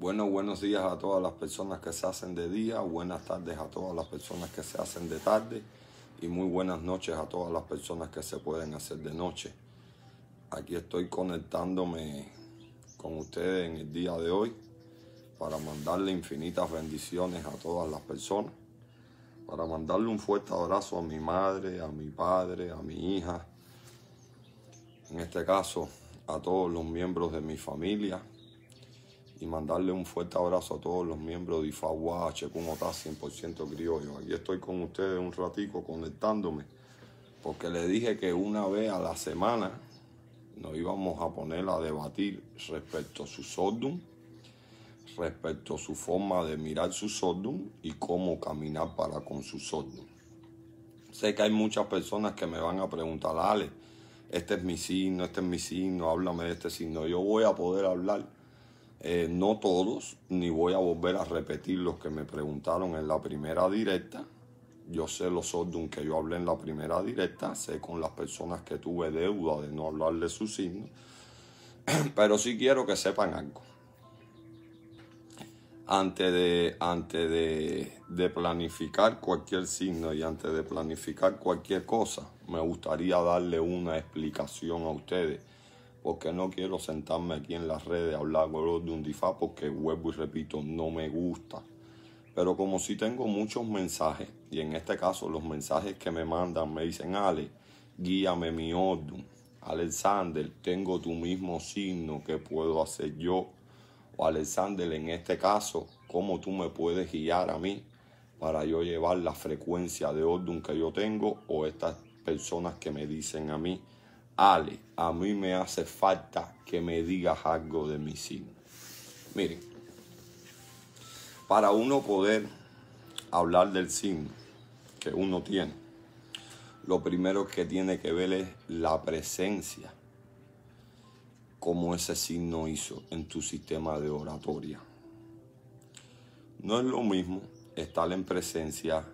Bueno, buenos días a todas las personas que se hacen de día, buenas tardes a todas las personas que se hacen de tarde y muy buenas noches a todas las personas que se pueden hacer de noche. Aquí estoy conectándome con ustedes en el día de hoy para mandarle infinitas bendiciones a todas las personas, para mandarle un fuerte abrazo a mi madre, a mi padre, a mi hija, en este caso a todos los miembros de mi familia, y mandarle un fuerte abrazo a todos los miembros de IFAWA, como está, 100% criollo. Aquí estoy con ustedes un ratico conectándome, porque le dije que una vez a la semana nos íbamos a poner a debatir respecto a su sordum, respecto a su forma de mirar su sordum y cómo caminar para con su sordum. Sé que hay muchas personas que me van a preguntar, Ale, este es mi signo, este es mi signo, háblame de este signo. Yo voy a poder hablar eh, no todos, ni voy a volver a repetir los que me preguntaron en la primera directa. Yo sé los sordos que yo hablé en la primera directa, sé con las personas que tuve deuda de no hablarle su signo, pero sí quiero que sepan algo. Antes de, antes de planificar cualquier signo y antes de planificar cualquier cosa, me gustaría darle una explicación a ustedes porque no quiero sentarme aquí en las redes a hablar con de un difá porque vuelvo y repito, no me gusta. Pero como si tengo muchos mensajes, y en este caso los mensajes que me mandan me dicen, Ale, guíame mi orden. Alexander, tengo tu mismo signo, ¿qué puedo hacer yo? O Alexander, en este caso, ¿cómo tú me puedes guiar a mí para yo llevar la frecuencia de orden que yo tengo o estas personas que me dicen a mí? Ale, a mí me hace falta que me digas algo de mi signo. Miren, para uno poder hablar del signo que uno tiene, lo primero que tiene que ver es la presencia, como ese signo hizo en tu sistema de oratoria. No es lo mismo estar en presencia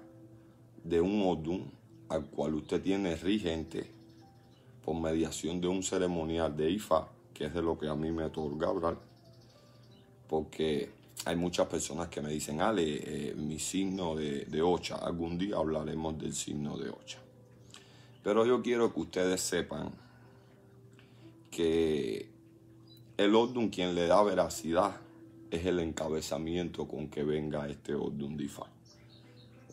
de un odum al cual usted tiene rigente por mediación de un ceremonial de IFA, que es de lo que a mí me otorga hablar, porque hay muchas personas que me dicen, Ale, eh, mi signo de, Ocha, algún día hablaremos del signo de Ocha. Pero yo quiero que ustedes sepan que el Ordun quien le da veracidad es el encabezamiento con que venga este Ordun IFA.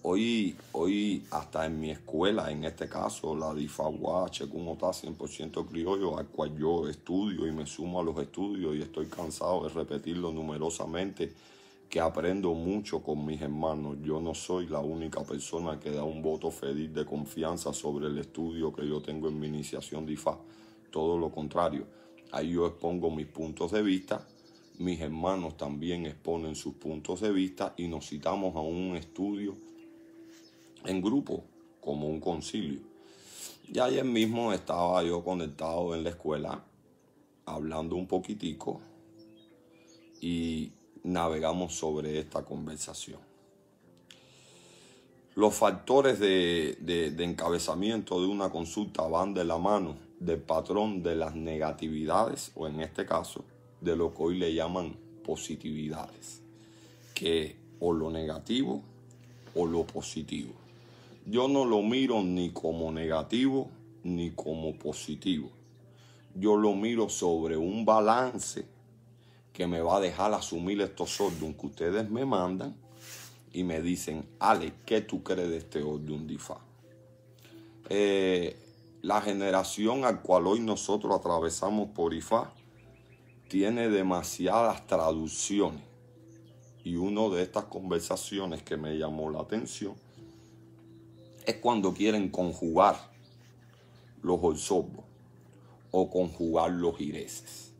Hoy, hoy, hasta en mi escuela, en este caso, la DIFA por 100% criollo, al cual yo estudio y me sumo a los estudios y estoy cansado de repetirlo numerosamente, que aprendo mucho con mis hermanos. Yo no soy la única persona que da un voto feliz de confianza sobre el estudio que yo tengo en mi iniciación DIFA. Todo lo contrario, ahí yo expongo mis puntos de vista, mis hermanos también exponen sus puntos de vista y nos citamos a un estudio en grupo, como un concilio. Y ayer mismo estaba yo conectado en la escuela, hablando un poquitico y navegamos sobre esta conversación. Los factores de, encabezamiento de una consulta van de la mano del patrón de las negatividades, o en este caso, de lo que hoy le llaman positividades, que o lo negativo o lo positivo. Yo no lo miro ni como negativo ni como positivo. Yo lo miro sobre un balance que me va a dejar asumir estos órdenes que ustedes me mandan y me dicen, Ale, ¿qué tú crees de este órdenes DIFA? Eh, la generación al cual hoy nosotros atravesamos por IFA tiene demasiadas traducciones. Y una de estas conversaciones que me llamó la atención es cuando quieren conjugar los orzobos o conjugar los gireses.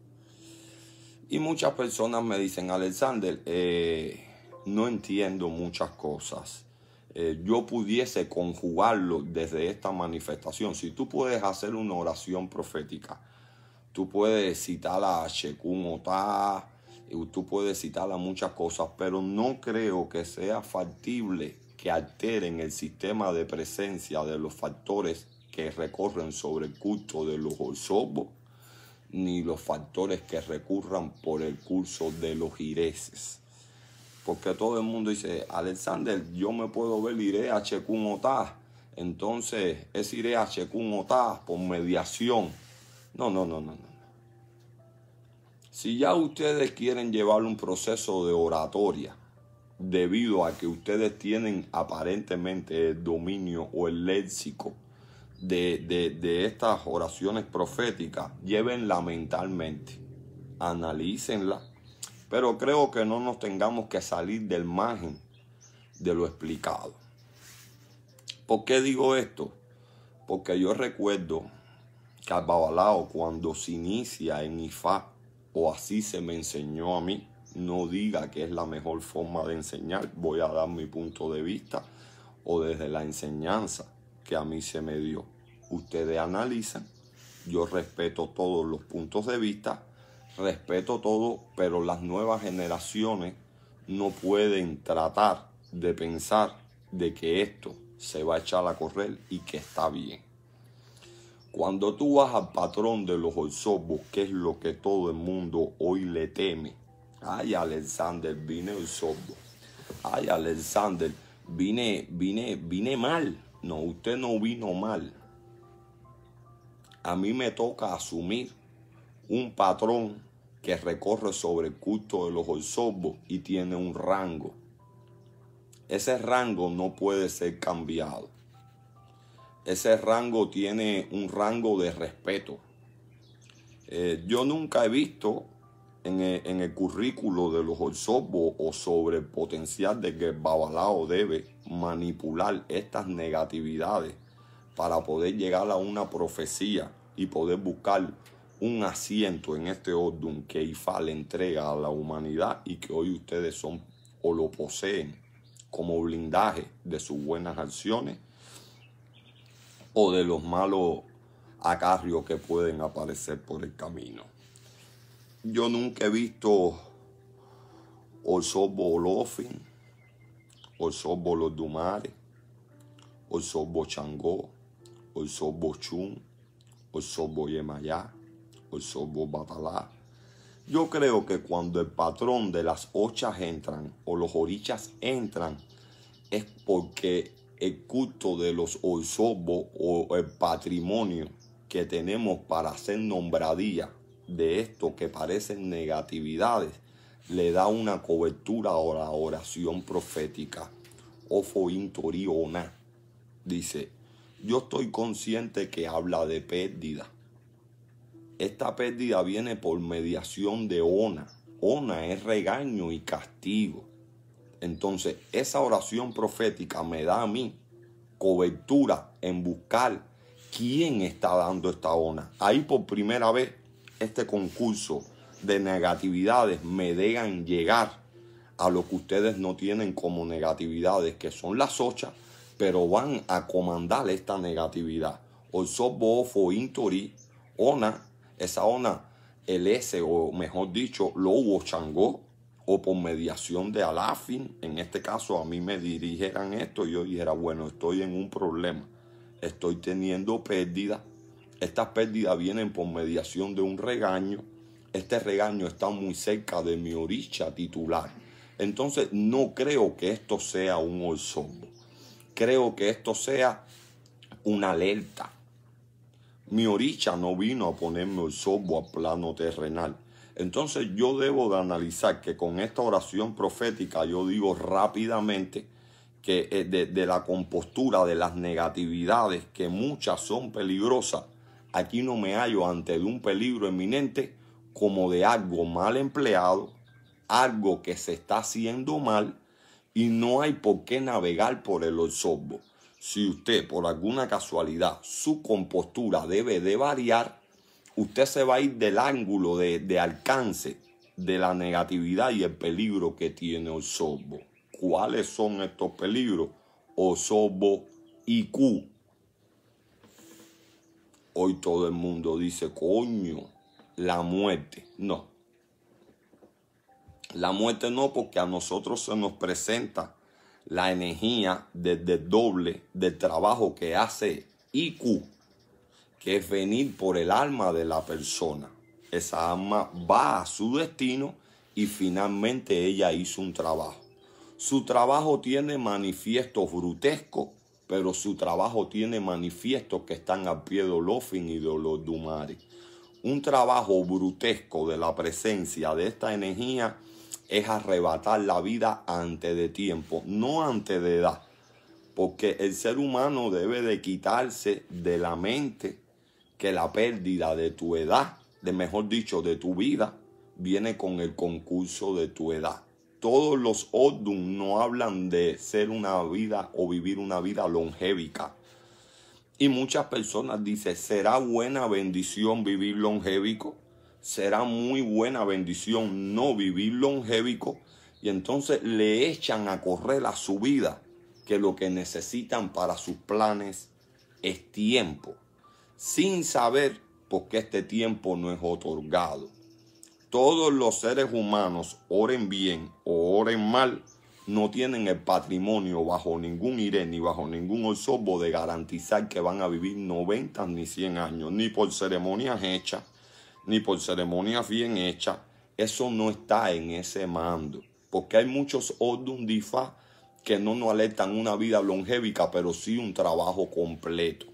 Y muchas personas me dicen, Alexander, eh, no entiendo muchas cosas. Eh, yo pudiese conjugarlo desde esta manifestación. Si tú puedes hacer una oración profética, tú puedes citar a Shekun tú puedes citar a muchas cosas, pero no creo que sea factible que alteren el sistema de presencia de los factores que recorren sobre el curso de los osobos, ni los factores que recurran por el curso de los ireses. Porque todo el mundo dice, Alexander, yo me puedo ver iré a Chekun Otá. Entonces es iré a Chekun Otá por mediación. No, no, no, no, no. Si ya ustedes quieren llevar un proceso de oratoria, debido a que ustedes tienen aparentemente el dominio o el léxico de, estas oraciones proféticas, llévenla mentalmente, analícenla, pero creo que no nos tengamos que salir del margen de lo explicado. ¿Por qué digo esto? Porque yo recuerdo que al Babalao, cuando se inicia en Ifá, o así se me enseñó a mí, no diga que es la mejor forma de enseñar, voy a dar mi punto de vista o desde la enseñanza que a mí se me dio. Ustedes analizan, yo respeto todos los puntos de vista, respeto todo, pero las nuevas generaciones no pueden tratar de pensar de que esto se va a echar a correr y que está bien. Cuando tú vas al patrón de los orzobos, que es lo que todo el mundo hoy le teme, Ay, Alexander, vine El sobo. Ay, Alexander, vine, vine, vine mal. No, usted no vino mal. A mí me toca asumir un patrón que recorre sobre el culto de los orsobos y tiene un rango. Ese rango no puede ser cambiado. Ese rango tiene un rango de respeto. Eh, yo nunca he visto en el, currículo de los orzobos o sobre el potencial de que Babalao debe manipular estas negatividades para poder llegar a una profecía y poder buscar un asiento en este orden que Ifa le entrega a la humanidad y que hoy ustedes son o lo poseen como blindaje de sus buenas acciones o de los malos acarrios que pueden aparecer por el camino. Yo nunca he visto Osobo Olofin, Osobo Los Dumares, Osobo Changó, Osobo Chum, Osobo Yemayá, Osobo Batalá. Yo creo que cuando el patrón de las ochas entran o los orichas entran es porque el culto de los Osobo o el patrimonio que tenemos para hacer nombradía de esto que parecen negatividades, le da una cobertura a la oración profética. Ofo dice, yo estoy consciente que habla de pérdida. Esta pérdida viene por mediación de Ona. Ona es regaño y castigo. Entonces, esa oración profética me da a mí cobertura en buscar quién está dando esta ona. Ahí por primera vez este concurso de negatividades me dejan llegar a lo que ustedes no tienen como negatividades, que son las ochas, pero van a comandar esta negatividad. o ofo intori Ona, esa Ona, el S, o mejor dicho, Lobo Changó, o por mediación de Alafin, en este caso a mí me dirigieran esto, y yo dijera, bueno, estoy en un problema, estoy teniendo pérdidas. Estas pérdidas vienen por mediación de un regaño. Este regaño está muy cerca de mi orilla titular. Entonces no creo que esto sea un orzombo. Creo que esto sea una alerta. Mi orilla no vino a ponerme orzombo a plano terrenal. Entonces yo debo de analizar que con esta oración profética yo digo rápidamente que eh, de, la compostura, de las negatividades, que muchas son peligrosas, aquí no me hallo ante de un peligro eminente como de algo mal empleado, algo que se está haciendo mal y no hay por qué navegar por el Osobo. Si usted por alguna casualidad su compostura debe de variar, usted se va a ir del ángulo de, alcance de la negatividad y el peligro que tiene el Osobo. ¿Cuáles son estos peligros? y IQ Hoy todo el mundo dice, coño, la muerte. No. La muerte no, porque a nosotros se nos presenta la energía desde doble del trabajo que hace IQ, que es venir por el alma de la persona. Esa alma va a su destino y finalmente ella hizo un trabajo. Su trabajo tiene manifiestos brutescos pero su trabajo tiene manifiestos que están a pie de fin y de los Dumares. Un trabajo brutesco de la presencia de esta energía es arrebatar la vida antes de tiempo, no antes de edad, porque el ser humano debe de quitarse de la mente que la pérdida de tu edad, de mejor dicho, de tu vida, viene con el concurso de tu edad todos los odun no hablan de ser una vida o vivir una vida longévica. Y muchas personas dicen, ¿será buena bendición vivir longévico. ¿Será muy buena bendición no vivir longévico. Y entonces le echan a correr a su vida, que lo que necesitan para sus planes es tiempo, sin saber por qué este tiempo no es otorgado todos los seres humanos, oren bien o oren mal, no tienen el patrimonio bajo ningún iré ni bajo ningún osobo de garantizar que van a vivir 90 ni 100 años, ni por ceremonias hechas, ni por ceremonias bien hechas. Eso no está en ese mando, porque hay muchos Odundifa que no nos alertan una vida longévica, pero sí un trabajo completo.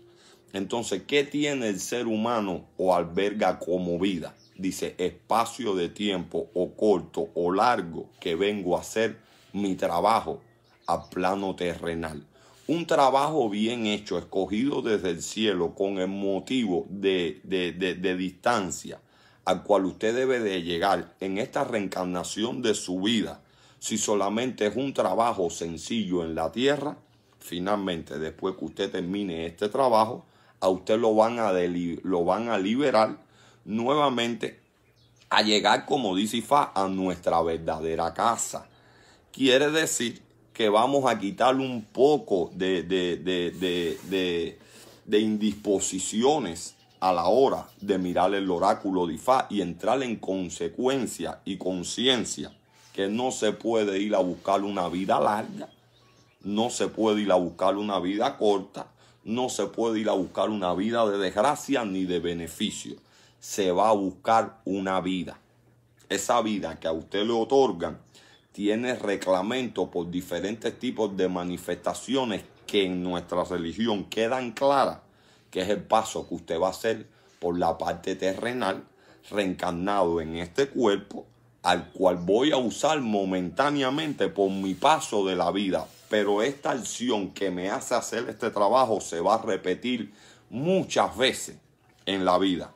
Entonces, ¿qué tiene el ser humano o alberga como vida? dice, espacio de tiempo o corto o largo que vengo a hacer mi trabajo a plano terrenal. Un trabajo bien hecho, escogido desde el cielo con el motivo de, distancia al cual usted debe de llegar en esta reencarnación de su vida, si solamente es un trabajo sencillo en la tierra, finalmente después que usted termine este trabajo, a usted lo van a, lo van a liberar nuevamente a llegar, como dice Ifá, a nuestra verdadera casa. Quiere decir que vamos a quitar un poco de, de, de, de indisposiciones a la hora de mirar el oráculo de Ifá y entrar en consecuencia y conciencia que no se puede ir a buscar una vida larga, no se puede ir a buscar una vida corta, no se puede ir a buscar una vida de desgracia ni de beneficio se va a buscar una vida. Esa vida que a usted le otorgan tiene reclamento por diferentes tipos de manifestaciones que en nuestra religión quedan claras, que es el paso que usted va a hacer por la parte terrenal, reencarnado en este cuerpo, al cual voy a usar momentáneamente por mi paso de la vida. Pero esta acción que me hace hacer este trabajo se va a repetir muchas veces en la vida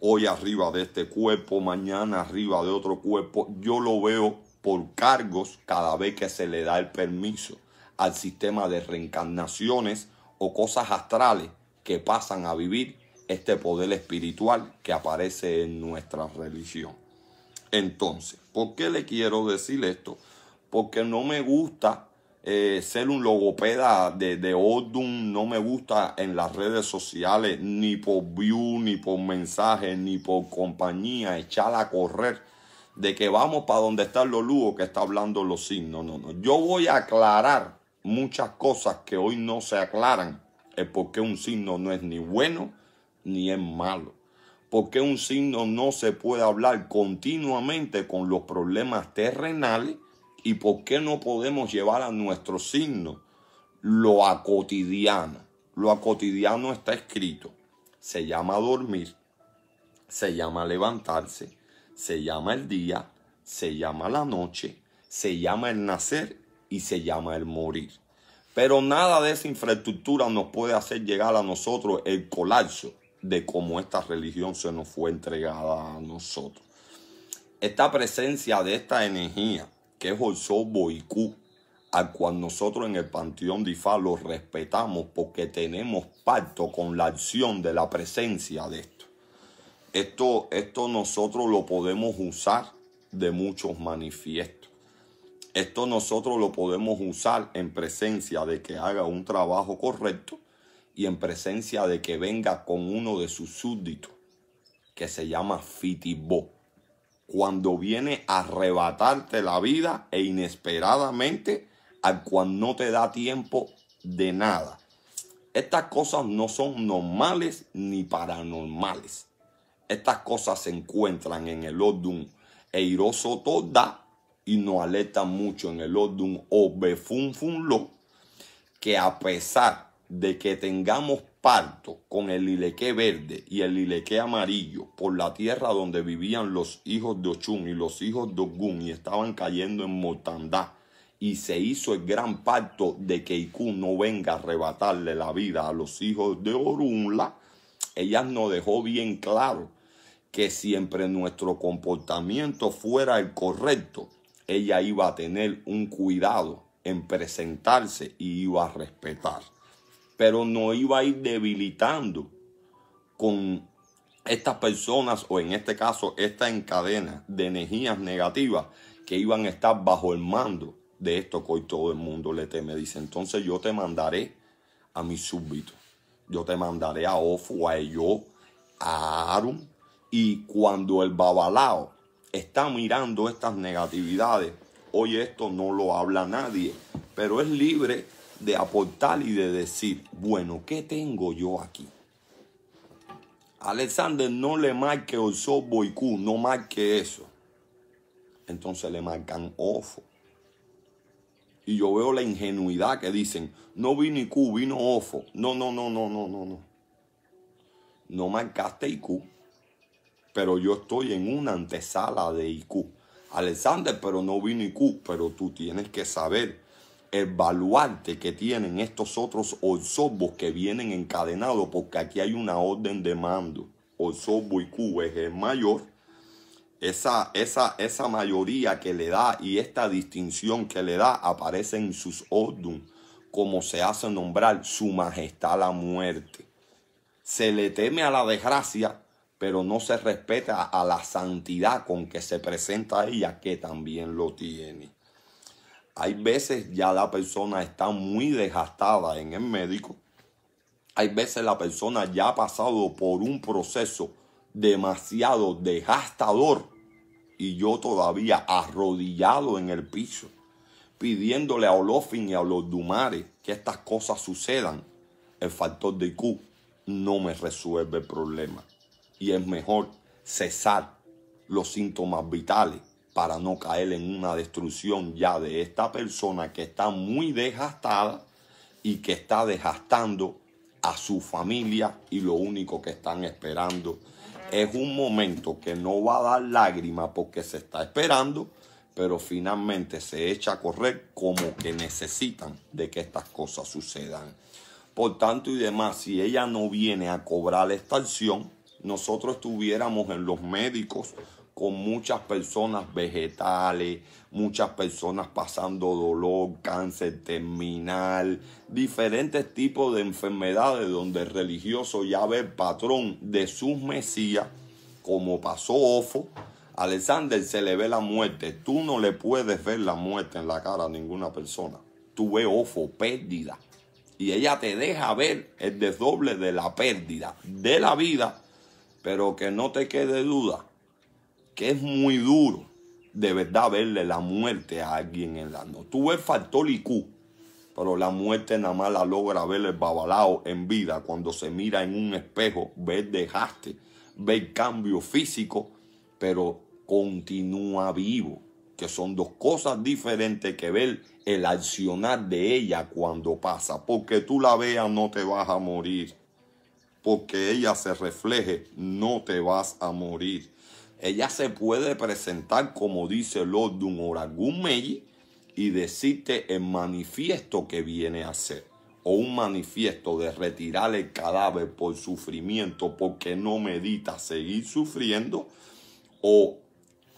hoy arriba de este cuerpo, mañana arriba de otro cuerpo. Yo lo veo por cargos cada vez que se le da el permiso al sistema de reencarnaciones o cosas astrales que pasan a vivir este poder espiritual que aparece en nuestra religión. Entonces, ¿por qué le quiero decir esto? Porque no me gusta eh, ser un logopeda de, de Odum no me gusta en las redes sociales, ni por view, ni por mensaje, ni por compañía, echar a correr de que vamos para donde están los lugos que está hablando los signos. No, no. Yo voy a aclarar muchas cosas que hoy no se aclaran. Es porque un signo no es ni bueno ni es malo. Porque un signo no se puede hablar continuamente con los problemas terrenales ¿Y por qué no podemos llevar a nuestro signo lo a cotidiano? Lo a cotidiano está escrito. Se llama dormir, se llama levantarse, se llama el día, se llama la noche, se llama el nacer y se llama el morir. Pero nada de esa infraestructura nos puede hacer llegar a nosotros el colapso de cómo esta religión se nos fue entregada a nosotros. Esta presencia de esta energía que es José Boicú, al cual nosotros en el Panteón de lo respetamos porque tenemos pacto con la acción de la presencia de esto. Esto, esto nosotros lo podemos usar de muchos manifiestos. Esto nosotros lo podemos usar en presencia de que haga un trabajo correcto y en presencia de que venga con uno de sus súbditos, que se llama fitibo cuando viene a arrebatarte la vida e inesperadamente al cual no te da tiempo de nada. Estas cosas no son normales ni paranormales. Estas cosas se encuentran en el odun Eiroso y nos alerta mucho en el odun Obefunfunlo que a pesar de que tengamos parto con el lileque verde y el lileque amarillo por la tierra donde vivían los hijos de Ochun y los hijos de Ogun y estaban cayendo en mortandad. Y se hizo el gran pacto de que Ikun no venga a arrebatarle la vida a los hijos de Orunla. Ella nos dejó bien claro que siempre nuestro comportamiento fuera el correcto, ella iba a tener un cuidado en presentarse y iba a respetar pero no iba a ir debilitando con estas personas, o en este caso, esta encadena de energías negativas que iban a estar bajo el mando de esto que hoy todo el mundo le teme. Dice, entonces yo te mandaré a mi súbditos. Yo te mandaré a Ofu, a Eyo a Arum Y cuando el babalao está mirando estas negatividades, hoy esto no lo habla nadie, pero es libre de aportar y de decir, bueno, ¿qué tengo yo aquí? Alexander no le marque Oso Boicú, no marque eso. Entonces le marcan Ofo. Y yo veo la ingenuidad que dicen, no vino IQ, vino Ofo. No, no, no, no, no, no, no. No marcaste IQ, pero yo estoy en una antesala de IQ. Alexander, pero no vino IQ, pero tú tienes que saber el baluarte que tienen estos otros orzobos que vienen encadenados, porque aquí hay una orden de mando. osobo y Cuba es mayor. Esa, esa, esa mayoría que le da y esta distinción que le da aparece en sus ordum, como se hace nombrar su majestad la muerte. Se le teme a la desgracia, pero no se respeta a la santidad con que se presenta ella, que también lo tiene. Hay veces ya la persona está muy desgastada en el médico. Hay veces la persona ya ha pasado por un proceso demasiado desgastador y yo todavía arrodillado en el piso, pidiéndole a Olofin y a los Dumares que estas cosas sucedan, el factor de Q no me resuelve el problema. Y es mejor cesar los síntomas vitales para no caer en una destrucción ya de esta persona que está muy desgastada y que está desgastando a su familia y lo único que están esperando es un momento que no va a dar lágrimas porque se está esperando, pero finalmente se echa a correr como que necesitan de que estas cosas sucedan. Por tanto y demás, si ella no viene a cobrar esta acción, nosotros estuviéramos en los médicos con muchas personas vegetales, muchas personas pasando dolor, cáncer terminal, diferentes tipos de enfermedades donde el religioso ya ve patrón de sus mesías, como pasó Ofo. Alexander se le ve la muerte. Tú no le puedes ver la muerte en la cara a ninguna persona. Tú ves Ofo, pérdida. Y ella te deja ver el desdoble de la pérdida de la vida, pero que no te quede duda que es muy duro de verdad verle la muerte a alguien en la noche. Tú ves factor pero la muerte nada más la logra ver el babalao en vida cuando se mira en un espejo, ve dejaste, ve cambio físico, pero continúa vivo, que son dos cosas diferentes que ver el accionar de ella cuando pasa, porque tú la veas no te vas a morir, porque ella se refleje no te vas a morir ella se puede presentar como dice Lordun Oragun Meiji y decirte el manifiesto que viene a hacer o un manifiesto de retirar el cadáver por sufrimiento porque no medita seguir sufriendo o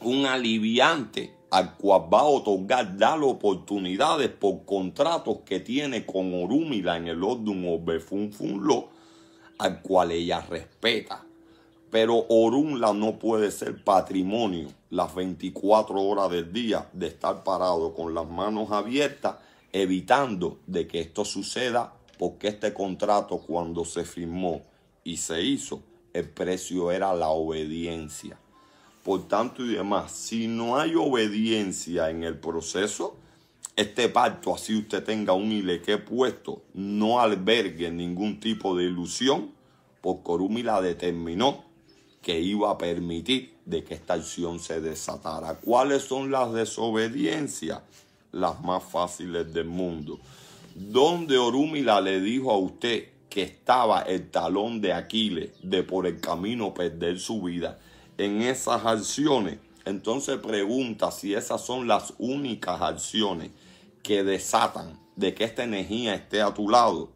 un aliviante al cual va a otorgar dar oportunidades por contratos que tiene con Orúmila en el Ordun Obefun al cual ella respeta pero Orunla no puede ser patrimonio las 24 horas del día de estar parado con las manos abiertas, evitando de que esto suceda, porque este contrato cuando se firmó y se hizo, el precio era la obediencia. Por tanto y demás, si no hay obediencia en el proceso, este pacto, así usted tenga un he puesto, no albergue ningún tipo de ilusión, porque Orumi la determinó que iba a permitir de que esta acción se desatara. ¿Cuáles son las desobediencias? Las más fáciles del mundo. Donde Orúmila le dijo a usted que estaba el talón de Aquiles de por el camino perder su vida en esas acciones. Entonces pregunta si esas son las únicas acciones que desatan de que esta energía esté a tu lado.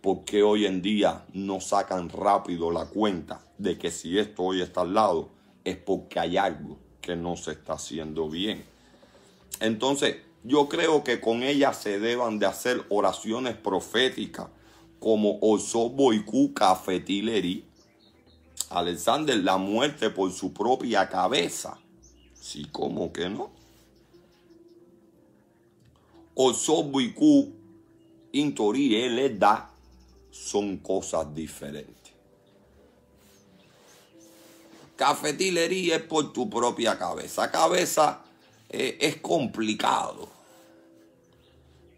Porque hoy en día no sacan rápido la cuenta de que si esto hoy está al lado, es porque hay algo que no se está haciendo bien. Entonces, yo creo que con ella se deban de hacer oraciones proféticas como Osobo y Cafetileri. Alexander, la muerte por su propia cabeza. Sí, como que no? Osobo y Intori, él da son cosas diferentes. Cafetilería es por tu propia cabeza. Cabeza eh, es complicado.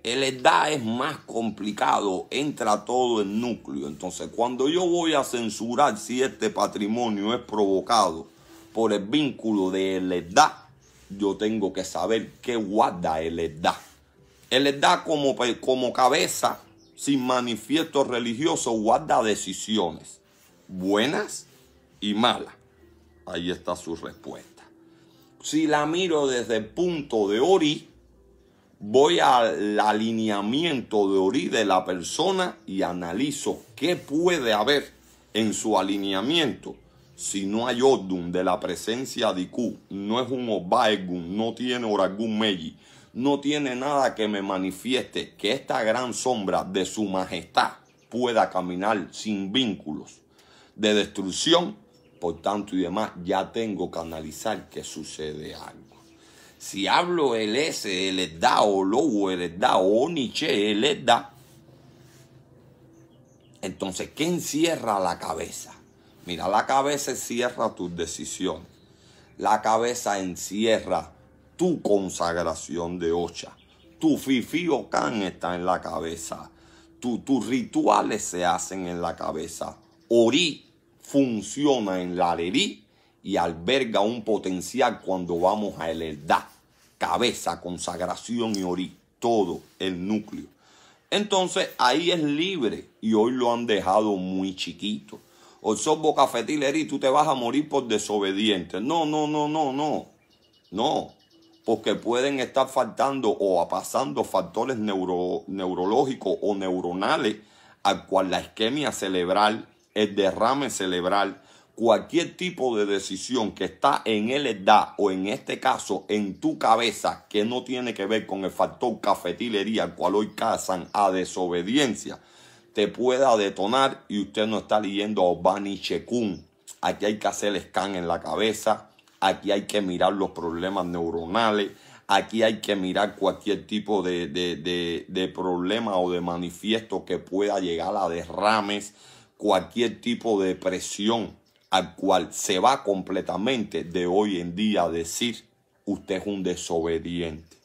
El edad es más complicado. Entra todo el núcleo. Entonces, cuando yo voy a censurar si este patrimonio es provocado por el vínculo de el edad, yo tengo que saber qué guarda el edad. El edad como, como cabeza, sin manifiesto religioso, guarda decisiones buenas y malas. Ahí está su respuesta. Si la miro desde el punto de Ori, voy al alineamiento de Ori de la persona y analizo qué puede haber en su alineamiento. Si no hay Ordum de la presencia de Q, no es un Obaegun, no tiene Oragun Meji, no tiene nada que me manifieste que esta gran sombra de su majestad pueda caminar sin vínculos de destrucción por tanto y demás, ya tengo que analizar que sucede algo. Si hablo el S, el da, o lobo, el da, o niche, el da, entonces, ¿qué encierra la cabeza? Mira, la cabeza encierra tus decisiones. La cabeza encierra tu consagración de Ocha. Tu fifi o can está en la cabeza. tus rituales se hacen en la cabeza. Ori funciona en la Lerí y alberga un potencial cuando vamos a heredar cabeza, consagración y orí, todo el núcleo. Entonces ahí es libre y hoy lo han dejado muy chiquito. O sos bocafetil, tú te vas a morir por desobediente. No, no, no, no, no. No, porque pueden estar faltando o pasando factores neurológicos o neuronales al cual la isquemia cerebral el derrame cerebral, cualquier tipo de decisión que está en el edad o en este caso en tu cabeza que no tiene que ver con el factor cafetilería cual hoy cazan a desobediencia, te pueda detonar y usted no está leyendo a Obani Chekun. Aquí hay que hacer el scan en la cabeza, aquí hay que mirar los problemas neuronales, aquí hay que mirar cualquier tipo de, de, de problema o de manifiesto que pueda llegar a derrames cualquier tipo de presión al cual se va completamente de hoy en día a decir usted es un desobediente.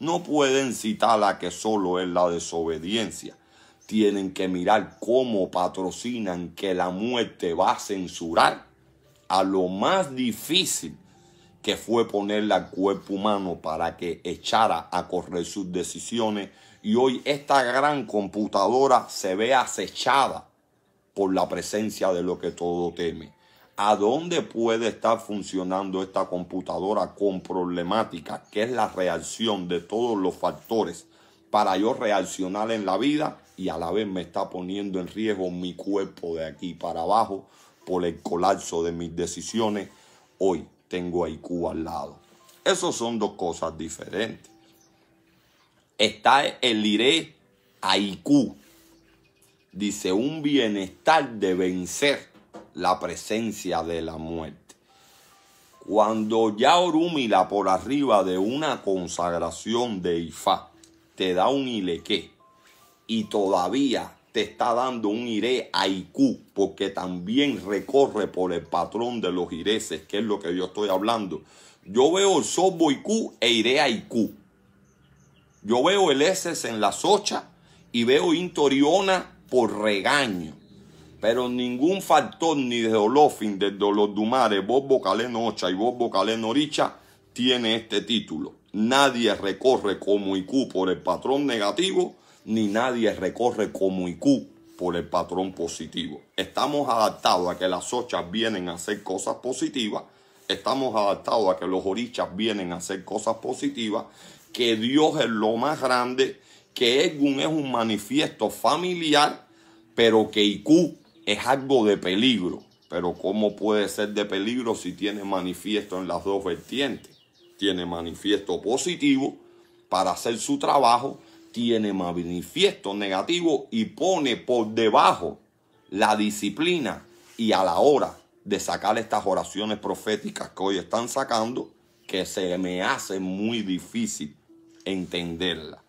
No pueden citar a que solo es la desobediencia. Tienen que mirar cómo patrocinan que la muerte va a censurar a lo más difícil que fue ponerle al cuerpo humano para que echara a correr sus decisiones y hoy esta gran computadora se ve acechada por la presencia de lo que todo teme. ¿A dónde puede estar funcionando esta computadora con problemática, que es la reacción de todos los factores para yo reaccionar en la vida y a la vez me está poniendo en riesgo mi cuerpo de aquí para abajo por el colapso de mis decisiones? Hoy tengo a al lado. Esas son dos cosas diferentes. Está el IRE a dice, un bienestar de vencer la presencia de la muerte. Cuando ya Orúmila por arriba de una consagración de Ifá te da un ileque y todavía te está dando un iré Aikú. porque también recorre por el patrón de los ireses, que es lo que yo estoy hablando. Yo veo el Sobo e iré Aikú. Yo veo el Eses en la socha y veo Intoriona por regaño. Pero ningún factor ni de Olofin, de Dolor Dumare, Bobo Calé y vos vocales Noricha tiene este título. Nadie recorre como IQ por el patrón negativo, ni nadie recorre como IQ por el patrón positivo. Estamos adaptados a que las ochas vienen a hacer cosas positivas, estamos adaptados a que los orichas vienen a hacer cosas positivas, que Dios es lo más grande, que Egún es un manifiesto familiar, pero que IQ es algo de peligro. Pero ¿cómo puede ser de peligro si tiene manifiesto en las dos vertientes? Tiene manifiesto positivo para hacer su trabajo, tiene manifiesto negativo y pone por debajo la disciplina y a la hora de sacar estas oraciones proféticas que hoy están sacando, que se me hace muy difícil entenderla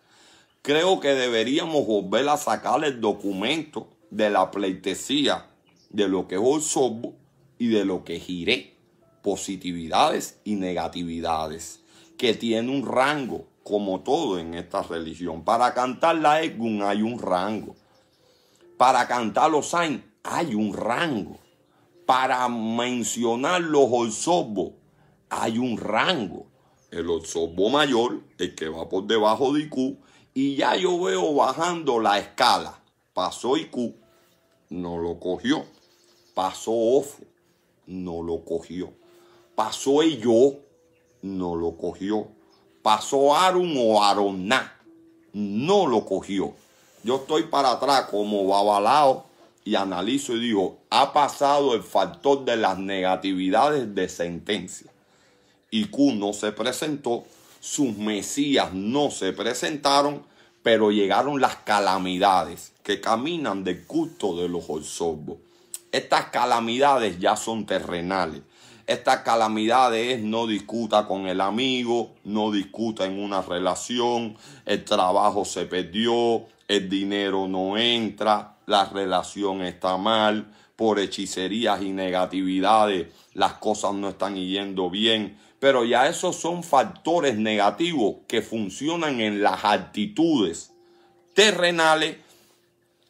creo que deberíamos volver a sacar el documento de la pleitesía de lo que es Orsobo y de lo que giré, positividades y negatividades, que tiene un rango, como todo en esta religión. Para cantar la Egun hay un rango. Para cantar los Sain hay un rango. Para mencionar los Orsobo hay un rango. El Orsobo mayor, el que va por debajo de IQ, y ya yo veo bajando la escala. Pasó IQ, no lo cogió. Pasó OFO, no lo cogió. Pasó yo, no lo cogió. Pasó Arun o Aroná, no lo cogió. Yo estoy para atrás como babalao y analizo y digo, ha pasado el factor de las negatividades de sentencia. IQ no se presentó, sus mesías no se presentaron, pero llegaron las calamidades que caminan del culto de los osobos. Estas calamidades ya son terrenales. Estas calamidades es no discuta con el amigo, no discuta en una relación, el trabajo se perdió, el dinero no entra, la relación está mal, por hechicerías y negatividades las cosas no están yendo bien pero ya esos son factores negativos que funcionan en las actitudes terrenales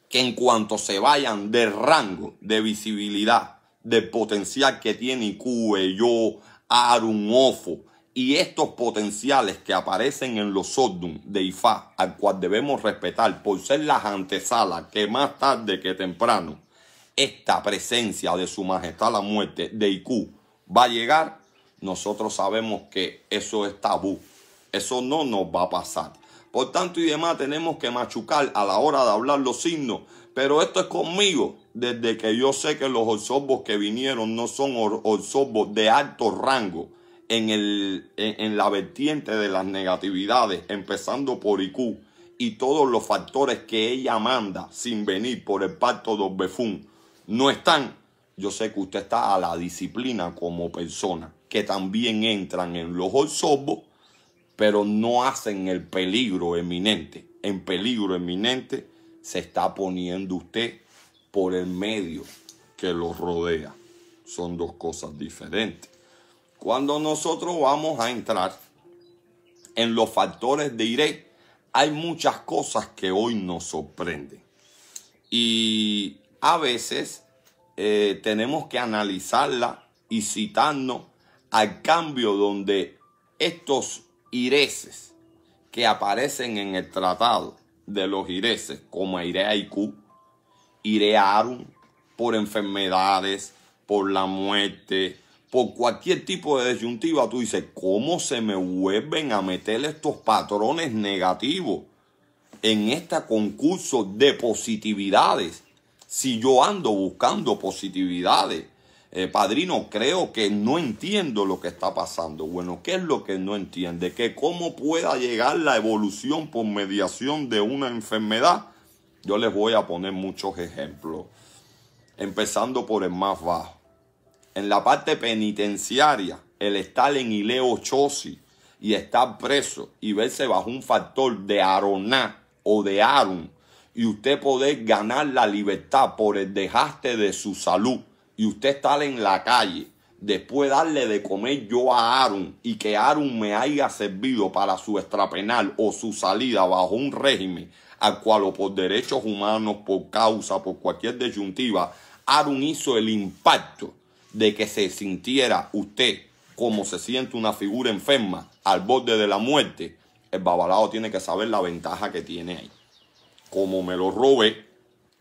que en cuanto se vayan de rango de visibilidad, de potencial que tiene IQ, yo, Arun, Ofo, y estos potenciales que aparecen en los Sodum de Ifa, al cual debemos respetar por ser las antesalas que más tarde que temprano, esta presencia de su majestad la muerte de iq va a llegar nosotros sabemos que eso es tabú. Eso no nos va a pasar. Por tanto y demás tenemos que machucar a la hora de hablar los signos. Pero esto es conmigo. Desde que yo sé que los orzobos que vinieron no son orzobos de alto rango en, el, en, la vertiente de las negatividades, empezando por IQ y todos los factores que ella manda sin venir por el pacto de befun no están. Yo sé que usted está a la disciplina como persona que también entran en los orzobos, pero no hacen el peligro eminente. En peligro eminente se está poniendo usted por el medio que lo rodea. Son dos cosas diferentes. Cuando nosotros vamos a entrar en los factores de iré, hay muchas cosas que hoy nos sorprenden. Y a veces eh, tenemos que analizarla y citarnos al cambio donde estos ireses que aparecen en el tratado de los ireses, como Irea Q, irearon por enfermedades, por la muerte, por cualquier tipo de desyuntiva, tú dices, ¿cómo se me vuelven a meter estos patrones negativos en este concurso de positividades? Si yo ando buscando positividades, eh, padrino, creo que no entiendo lo que está pasando. Bueno, ¿qué es lo que no entiende? Que cómo pueda llegar la evolución por mediación de una enfermedad. Yo les voy a poner muchos ejemplos, empezando por el más bajo. En la parte penitenciaria, el estar en Ileo Chosi y estar preso y verse bajo un factor de Aroná o de Aaron y usted poder ganar la libertad por el dejaste de su salud y usted estar en la calle, después darle de comer yo a Aaron y que Aaron me haya servido para su extrapenal o su salida bajo un régimen al cual o por derechos humanos, por causa, por cualquier disyuntiva, Aaron hizo el impacto de que se sintiera usted como se siente una figura enferma al borde de la muerte, el babalao tiene que saber la ventaja que tiene ahí. Como me lo robé,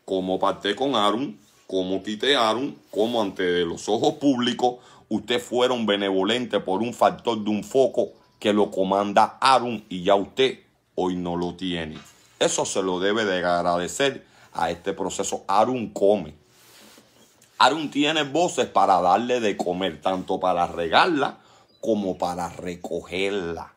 como parté con Aaron, como Arun, como ante los ojos públicos, usted fueron benevolentes por un factor de un foco que lo comanda Aaron y ya usted hoy no lo tiene. Eso se lo debe de agradecer a este proceso. Arun come. Aaron tiene voces para darle de comer, tanto para regarla como para recogerla.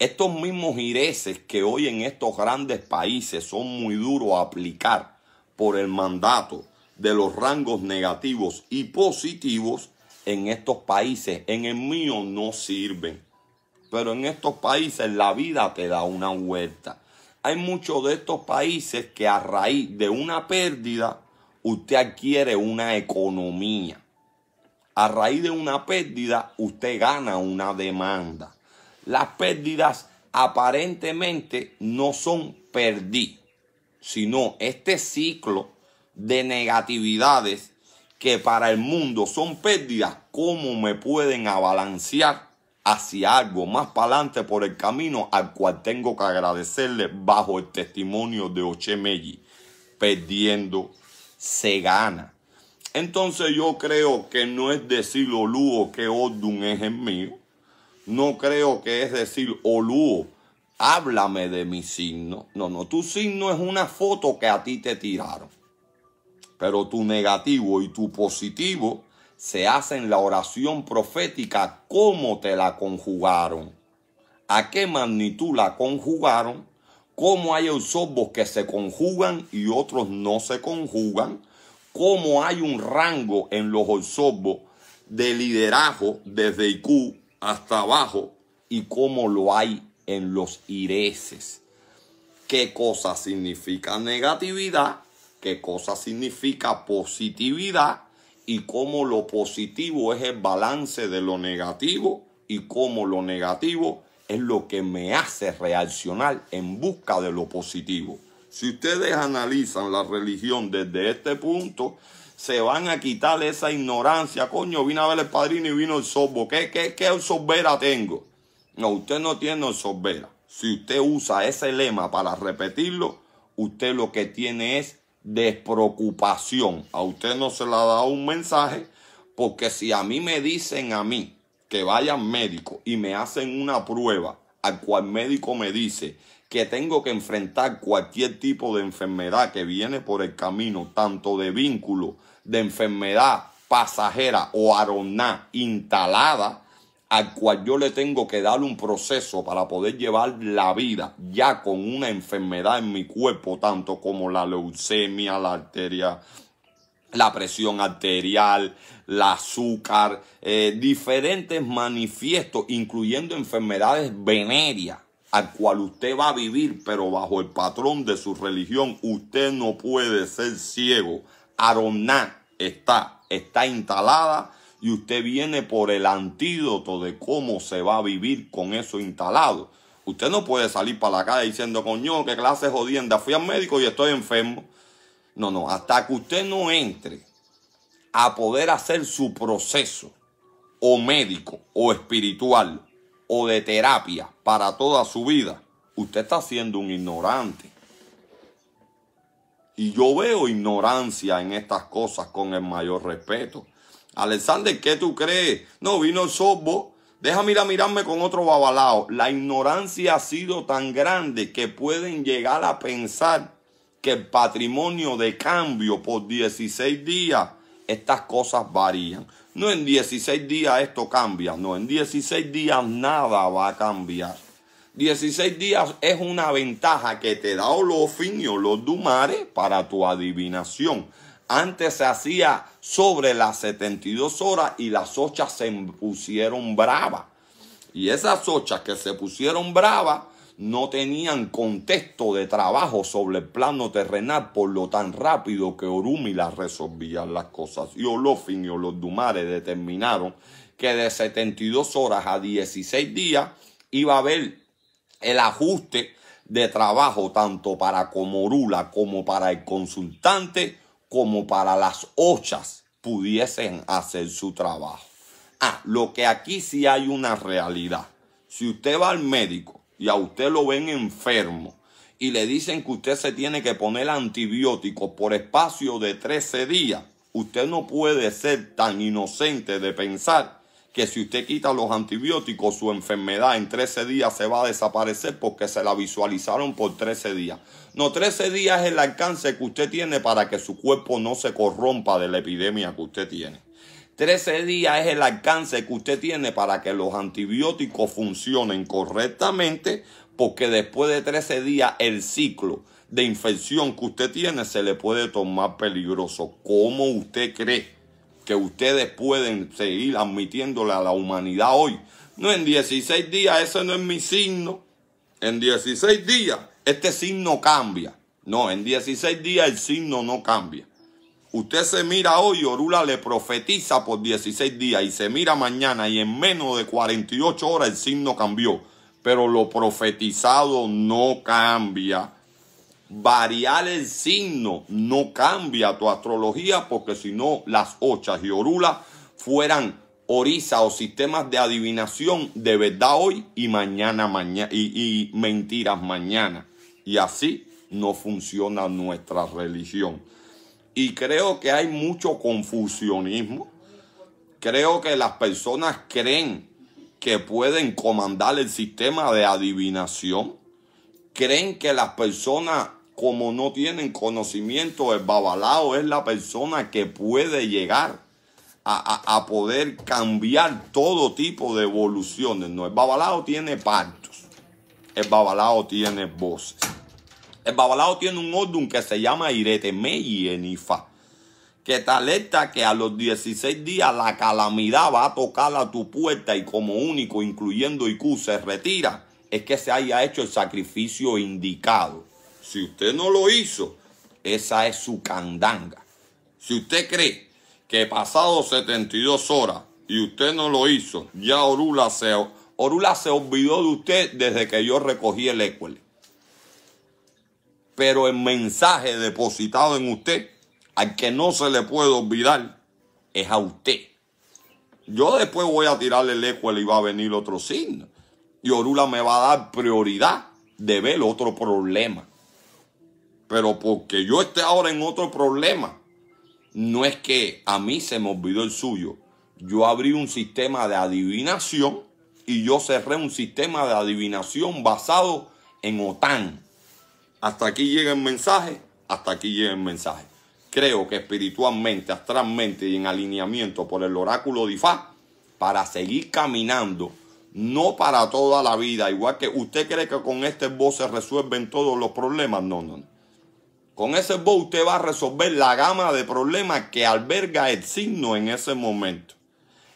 Estos mismos ireses que hoy en estos grandes países son muy duros a aplicar por el mandato de los rangos negativos y positivos en estos países. En el mío no sirven. Pero en estos países la vida te da una vuelta. Hay muchos de estos países que a raíz de una pérdida, usted adquiere una economía. A raíz de una pérdida, usted gana una demanda. Las pérdidas aparentemente no son perdí, sino este ciclo de negatividades que para el mundo son pérdidas, ¿cómo me pueden abalancear hacia algo más para adelante por el camino al cual tengo que agradecerle bajo el testimonio de Ochemelli? Perdiendo se gana. Entonces yo creo que no es decir olúo, que Odun es el mío. No creo que es decir Olúo, háblame de mi signo. No, no, tu signo es una foto que a ti te tiraron pero tu negativo y tu positivo se hacen la oración profética cómo te la conjugaron, a qué magnitud la conjugaron, cómo hay osobos que se conjugan y otros no se conjugan, cómo hay un rango en los osobos de liderazgo desde IQ hasta abajo y cómo lo hay en los ireses. ¿Qué cosa significa negatividad? qué cosa significa positividad y cómo lo positivo es el balance de lo negativo y cómo lo negativo es lo que me hace reaccionar en busca de lo positivo. Si ustedes analizan la religión desde este punto, se van a quitar esa ignorancia. Coño, vino a ver el padrino y vino el sorbo. ¿Qué, qué, qué sorbera tengo? No, usted no tiene sorbera. Si usted usa ese lema para repetirlo, usted lo que tiene es despreocupación. A usted no se le ha dado un mensaje porque si a mí me dicen a mí que vaya al médico y me hacen una prueba al cual médico me dice que tengo que enfrentar cualquier tipo de enfermedad que viene por el camino, tanto de vínculo, de enfermedad pasajera o aroná instalada, al cual yo le tengo que dar un proceso para poder llevar la vida ya con una enfermedad en mi cuerpo, tanto como la leucemia, la arteria, la presión arterial, la azúcar, eh, diferentes manifiestos, incluyendo enfermedades venéreas, al cual usted va a vivir, pero bajo el patrón de su religión, usted no puede ser ciego. Aroná está, está instalada y usted viene por el antídoto de cómo se va a vivir con eso instalado. Usted no puede salir para la calle diciendo, coño, qué clase jodienda, fui al médico y estoy enfermo. No, no, hasta que usted no entre a poder hacer su proceso o médico o espiritual o de terapia para toda su vida, usted está siendo un ignorante. Y yo veo ignorancia en estas cosas con el mayor respeto. Alexander, ¿qué tú crees? No, vino Sobo. Déjame ir a mirarme con otro babalao. La ignorancia ha sido tan grande que pueden llegar a pensar que el patrimonio de cambio por 16 días, estas cosas varían. No en 16 días esto cambia, no, en 16 días nada va a cambiar. 16 días es una ventaja que te da Olofin y los Dumare para tu adivinación. Antes se hacía sobre las 72 horas y las ochas se pusieron brava. Y esas ochas que se pusieron brava no tenían contexto de trabajo sobre el plano terrenal por lo tan rápido que las resolvían las cosas. Y Olofin y dumare determinaron que de 72 horas a 16 días iba a haber el ajuste de trabajo tanto para Comorula como para el consultante como para las ochas pudiesen hacer su trabajo. Ah, lo que aquí sí hay una realidad. Si usted va al médico y a usted lo ven enfermo y le dicen que usted se tiene que poner antibióticos por espacio de 13 días, usted no puede ser tan inocente de pensar que si usted quita los antibióticos, su enfermedad en 13 días se va a desaparecer porque se la visualizaron por 13 días. No, 13 días es el alcance que usted tiene para que su cuerpo no se corrompa de la epidemia que usted tiene. 13 días es el alcance que usted tiene para que los antibióticos funcionen correctamente, porque después de 13 días el ciclo de infección que usted tiene se le puede tomar peligroso. ¿Cómo usted cree que ustedes pueden seguir admitiéndole a la humanidad hoy? No en 16 días, ese no es mi signo. En 16 días este signo cambia. No, en 16 días el signo no cambia. Usted se mira hoy, Orula le profetiza por 16 días y se mira mañana y en menos de 48 horas el signo cambió. Pero lo profetizado no cambia. Variar el signo no cambia tu astrología porque si no las ochas y Orula fueran oriza o sistemas de adivinación de verdad hoy y mañana, mañana y mentiras mañana. Y así no funciona nuestra religión. Y creo que hay mucho confusionismo. Creo que las personas creen que pueden comandar el sistema de adivinación. Creen que las personas, como no tienen conocimiento, el babalao es la persona que puede llegar a, poder cambiar todo tipo de evoluciones. No, el babalao tiene pactos. El babalao tiene voces. El Babalao tiene un odun que se llama Irete y Enifa, que te alerta que a los 16 días la calamidad va a tocar a tu puerta y como único, incluyendo IQ, se retira, es que se haya hecho el sacrificio indicado. Si usted no lo hizo, esa es su candanga. Si usted cree que pasado 72 horas y usted no lo hizo, ya Orula se, Orula olvidó de usted desde que yo recogí el Ecuele pero el mensaje depositado en usted, al que no se le puede olvidar, es a usted. Yo después voy a tirarle el eco y va a venir otro signo. Y Orula me va a dar prioridad de ver otro problema. Pero porque yo esté ahora en otro problema, no es que a mí se me olvidó el suyo. Yo abrí un sistema de adivinación y yo cerré un sistema de adivinación basado en OTAN. Hasta aquí llega el mensaje, hasta aquí llega el mensaje. Creo que espiritualmente, astralmente y en alineamiento por el oráculo de Ifá, para seguir caminando, no para toda la vida, igual que usted cree que con este voz se resuelven todos los problemas, no, no, Con ese voz usted va a resolver la gama de problemas que alberga el signo en ese momento.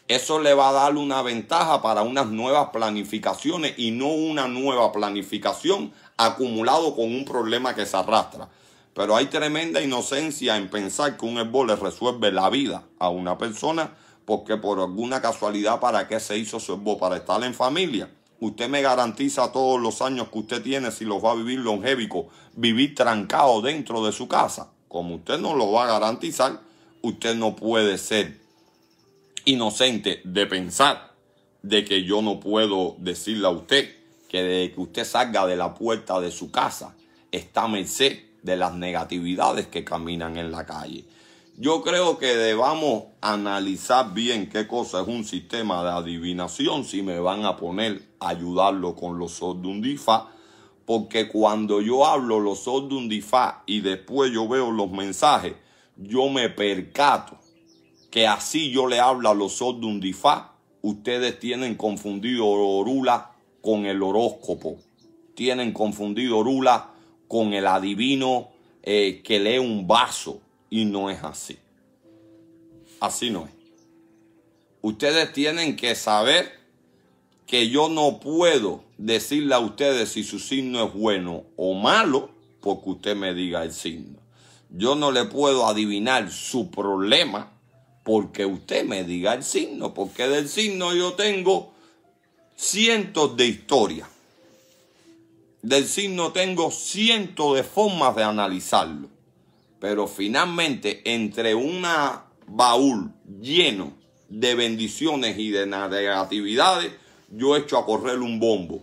Eso le va a dar una ventaja para unas nuevas planificaciones y no una nueva planificación acumulado con un problema que se arrastra. Pero hay tremenda inocencia en pensar que un hervor le resuelve la vida a una persona porque por alguna casualidad para qué se hizo su para estar en familia. Usted me garantiza todos los años que usted tiene, si los va a vivir longevico, vivir trancado dentro de su casa. Como usted no lo va a garantizar, usted no puede ser inocente de pensar de que yo no puedo decirle a usted que desde que usted salga de la puerta de su casa está a merced de las negatividades que caminan en la calle. Yo creo que debamos analizar bien qué cosa es un sistema de adivinación si me van a poner a ayudarlo con los sordundifa, porque cuando yo hablo los sordundifa y después yo veo los mensajes, yo me percato que así yo le hablo a los sordundifa, ustedes tienen confundido orula con el horóscopo. Tienen confundido orula. con el adivino eh, que lee un vaso. Y no es así. Así no es. Ustedes tienen que saber que yo no puedo decirle a ustedes si su signo es bueno o malo porque usted me diga el signo. Yo no le puedo adivinar su problema porque usted me diga el signo, porque del signo yo tengo cientos de historias. Del signo tengo cientos de formas de analizarlo. Pero finalmente, entre un baúl lleno de bendiciones y de negatividades, yo echo a correr un bombo.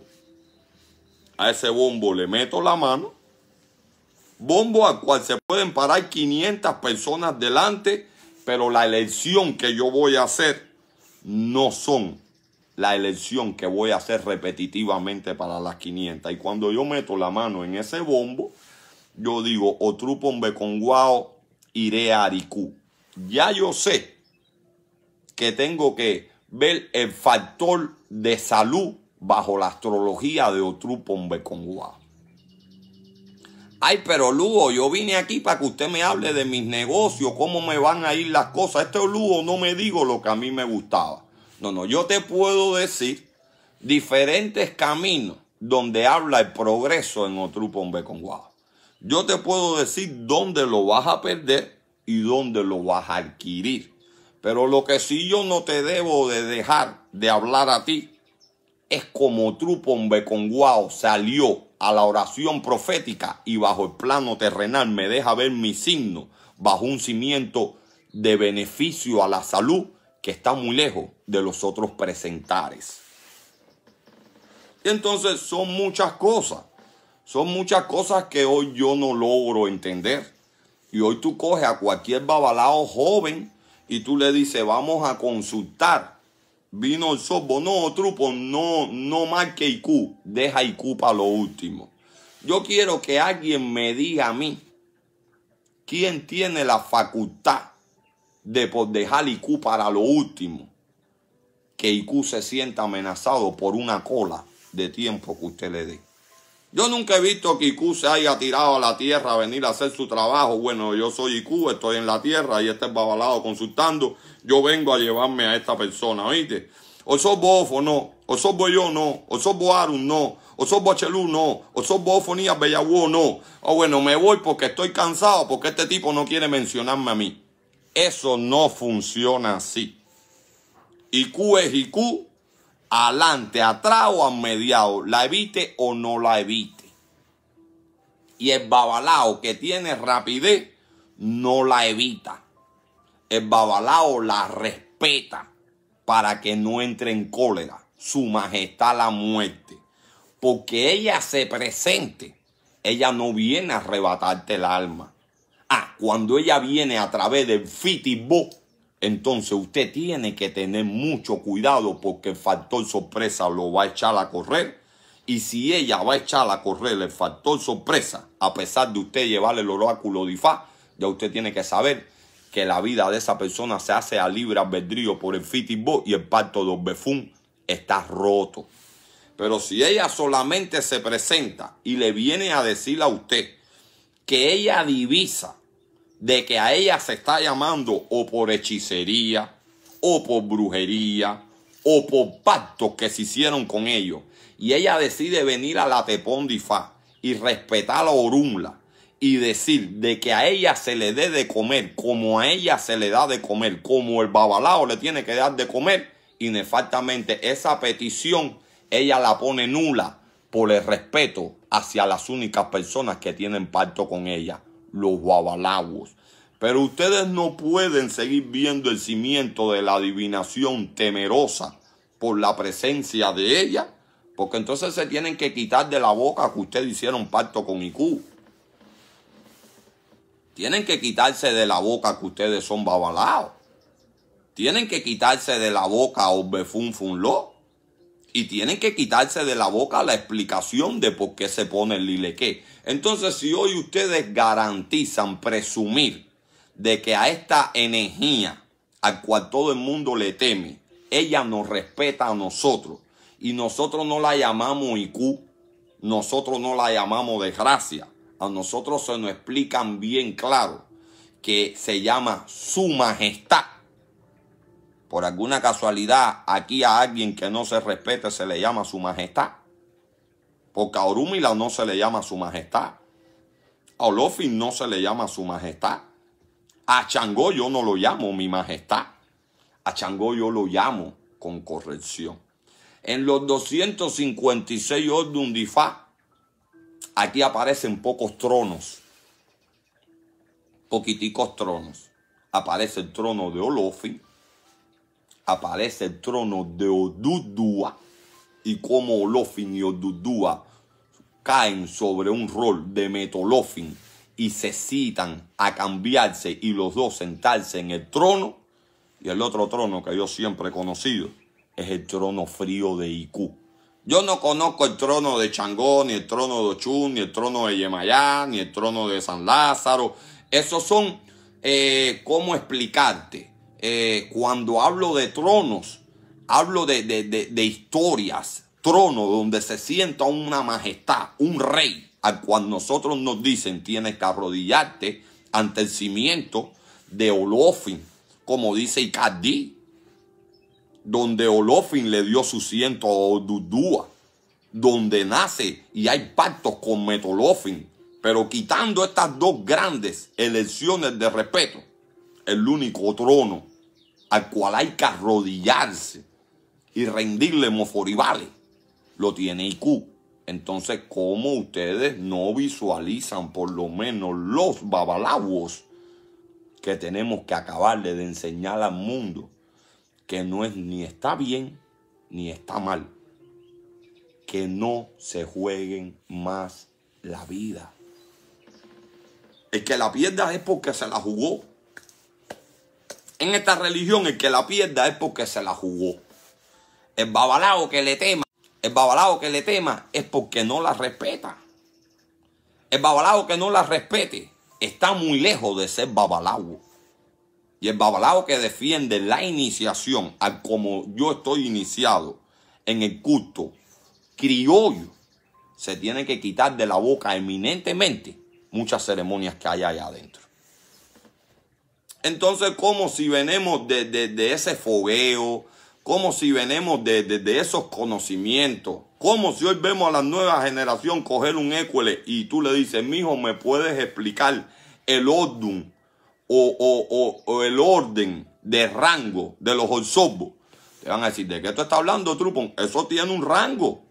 A ese bombo le meto la mano. Bombo al cual se pueden parar 500 personas delante, pero la elección que yo voy a hacer no son la elección que voy a hacer repetitivamente para las 500. Y cuando yo meto la mano en ese bombo, yo digo, otro con guao, iré a Aricú. Ya yo sé que tengo que ver el factor de salud bajo la astrología de Otrupombe con guao. Ay, pero Lugo, yo vine aquí para que usted me hable de mis negocios, cómo me van a ir las cosas. Este Lugo no me digo lo que a mí me gustaba. No, no, yo te puedo decir diferentes caminos donde habla el progreso en con Beconguado. Yo te puedo decir dónde lo vas a perder y dónde lo vas a adquirir. Pero lo que sí yo no te debo de dejar de hablar a ti es como Trupon Beconguao salió a la oración profética y bajo el plano terrenal me deja ver mi signo bajo un cimiento de beneficio a la salud que está muy lejos de los otros presentares. Y entonces son muchas cosas. Son muchas cosas que hoy yo no logro entender. Y hoy tú coges a cualquier babalao joven y tú le dices, vamos a consultar. Vino el sobo, no, trupo, no, no que IQ, deja IQ para lo último. Yo quiero que alguien me diga a mí quién tiene la facultad de por dejar IQ para lo último, que IQ se sienta amenazado por una cola de tiempo que usted le dé. Yo nunca he visto que IQ se haya tirado a la tierra a venir a hacer su trabajo. Bueno, yo soy IQ, estoy en la tierra y este es consultando. Yo vengo a llevarme a esta persona, ¿oíste? O sos bofo, no. O sos yo, no. O sos boarum, no. O sos Bochelú, no. O sos Bofonía bellagüo, no. O ah, bueno, me voy porque estoy cansado, porque este tipo no quiere mencionarme a mí. Eso no funciona así. Q es Q. adelante, atrás o a mediado, la evite o no la evite. Y el babalao que tiene rapidez, no la evita. El babalao la respeta para que no entre en cólera. Su majestad la muerte. Porque ella se presente. Ella no viene a arrebatarte el alma. Ah, cuando ella viene a través del fitibo, entonces usted tiene que tener mucho cuidado porque el factor sorpresa lo va a echar a correr. Y si ella va a echar a correr el factor sorpresa, a pesar de usted llevarle el oráculo de fa, ya usted tiene que saber que la vida de esa persona se hace a libre albedrío por el fitibo y el pacto de Befún está roto. Pero si ella solamente se presenta y le viene a decir a usted que ella divisa de que a ella se está llamando o por hechicería, o por brujería, o por pactos que se hicieron con ellos, y ella decide venir a la Tepondifá y respetar la Orumla y decir de que a ella se le dé de comer como a ella se le da de comer, como el babalao le tiene que dar de comer, inefactamente esa petición ella la pone nula por el respeto hacia las únicas personas que tienen pacto con ella, los guabalagos. Pero ustedes no pueden seguir viendo el cimiento de la adivinación temerosa por la presencia de ella, porque entonces se tienen que quitar de la boca que ustedes hicieron pacto con IQ. Tienen que quitarse de la boca que ustedes son babalaos. Tienen que quitarse de la boca o befunfunlo y tienen que quitarse de la boca la explicación de por qué se pone el lileque. Entonces, si hoy ustedes garantizan presumir de que a esta energía al cual todo el mundo le teme, ella nos respeta a nosotros y nosotros no la llamamos IQ, nosotros no la llamamos desgracia, a nosotros se nos explican bien claro que se llama su majestad por alguna casualidad aquí a alguien que no se respete se le llama su majestad. Porque a Orúmila no se le llama su majestad. A Olofin no se le llama su majestad. A Changó yo no lo llamo mi majestad. A Changó yo lo llamo con corrección. En los 256 Ordun Difá, aquí aparecen pocos tronos. Poquiticos tronos. Aparece el trono de Olofin aparece el trono de Odudua y como Olofin y Odudua caen sobre un rol de Metolofin y se citan a cambiarse y los dos sentarse en el trono. Y el otro trono que yo siempre he conocido es el trono frío de Iku. Yo no conozco el trono de Changó, ni el trono de Ochun, ni el trono de Yemayá, ni el trono de San Lázaro. Esos son, como eh, ¿cómo explicarte? Eh, cuando hablo de tronos, hablo de, historias, trono donde se sienta una majestad, un rey, al cual nosotros nos dicen tienes que arrodillarte ante el cimiento de Olofin, como dice Icardí, donde Olofin le dio su ciento a Odudúa, donde nace y hay pactos con Metolofin. Pero quitando estas dos grandes elecciones de respeto, el único trono al cual hay que arrodillarse y rendirle moforibales, lo tiene IQ. Entonces, ¿cómo ustedes no visualizan por lo menos los babalawos que tenemos que acabarle de enseñar al mundo? Que no es ni está bien ni está mal. Que no se jueguen más la vida. El que la pierda es porque se la jugó. En esta religión el que la pierda es porque se la jugó. El babalao que le tema, el babalao que le tema es porque no la respeta. El babalao que no la respete está muy lejos de ser babalao. Y el babalao que defiende la iniciación como yo estoy iniciado en el culto criollo se tiene que quitar de la boca eminentemente muchas ceremonias que hay allá adentro. Entonces, como si venemos de, ese fogueo, como si venemos de, esos conocimientos, como si hoy vemos a la nueva generación coger un écuele y tú le dices, mijo, ¿me puedes explicar el orden o, el orden de rango de los orzobos? Te van a decir, ¿de qué tú estás hablando, trupón? Eso tiene un rango.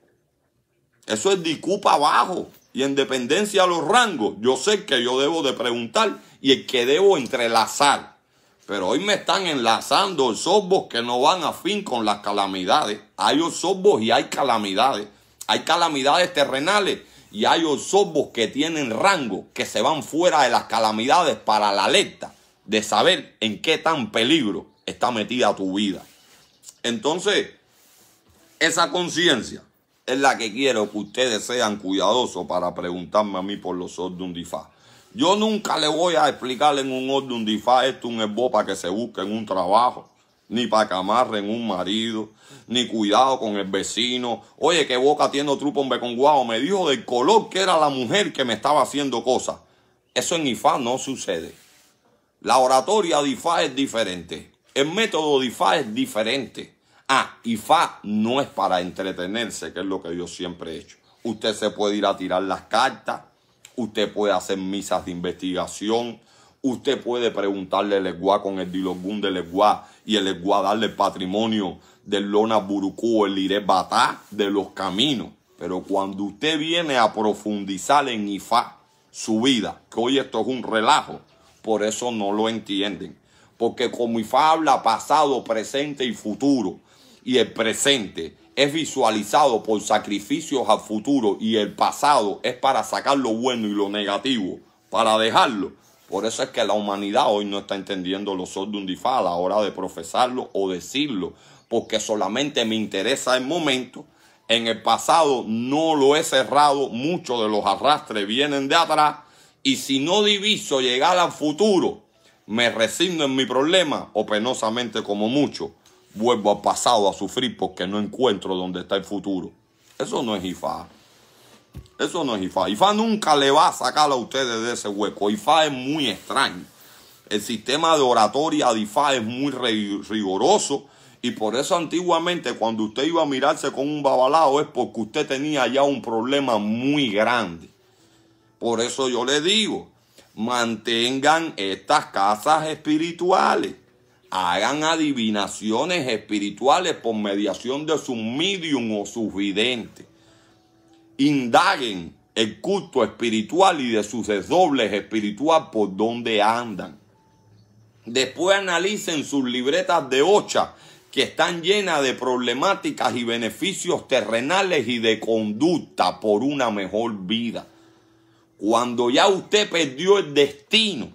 Eso es disculpa abajo y en dependencia a los rangos, yo sé que yo debo de preguntar y el que debo entrelazar. Pero hoy me están enlazando osobos que no van a fin con las calamidades. Hay osobos y hay calamidades. Hay calamidades terrenales y hay osobos que tienen rango, que se van fuera de las calamidades para la alerta de saber en qué tan peligro está metida tu vida. Entonces, esa conciencia es la que quiero que ustedes sean cuidadosos para preguntarme a mí por los un Difa. Yo nunca le voy a explicar en un Ordun Difa esto un esbo para que se en un trabajo, ni para que amarren un marido, ni cuidado con el vecino. Oye, que boca tiene trupo en guao. Me dijo del color que era la mujer que me estaba haciendo cosas. Eso en Ifá no sucede. La oratoria de es diferente. El método de Ifá es diferente. Ah, Ifa no es para entretenerse, que es lo que yo siempre he hecho. Usted se puede ir a tirar las cartas, usted puede hacer misas de investigación, usted puede preguntarle el Eguá con el Dilogún del Eguá y el Eguá darle patrimonio del Lona o el iré Batá, de los caminos. Pero cuando usted viene a profundizar en Ifá, su vida, que hoy esto es un relajo, por eso no lo entienden. Porque como Ifá habla pasado, presente y futuro, y el presente es visualizado por sacrificios al futuro y el pasado es para sacar lo bueno y lo negativo, para dejarlo. Por eso es que la humanidad hoy no está entendiendo lo un difal a la hora de profesarlo o decirlo, porque solamente me interesa el momento. En el pasado no lo he cerrado, muchos de los arrastres vienen de atrás y si no diviso llegar al futuro, me resigno en mi problema o penosamente como mucho Vuelvo al pasado a sufrir porque no encuentro dónde está el futuro. Eso no es IFA. Eso no es IFA. IFA nunca le va a sacar a ustedes de ese hueco. IFA es muy extraño. El sistema de oratoria de IFA es muy riguroso Y por eso antiguamente cuando usted iba a mirarse con un babalao es porque usted tenía ya un problema muy grande. Por eso yo le digo, mantengan estas casas espirituales hagan adivinaciones espirituales por mediación de su medium o su vidente. Indaguen el culto espiritual y de sus desdobles espiritual por donde andan. Después analicen sus libretas de ocha que están llenas de problemáticas y beneficios terrenales y de conducta por una mejor vida. Cuando ya usted perdió el destino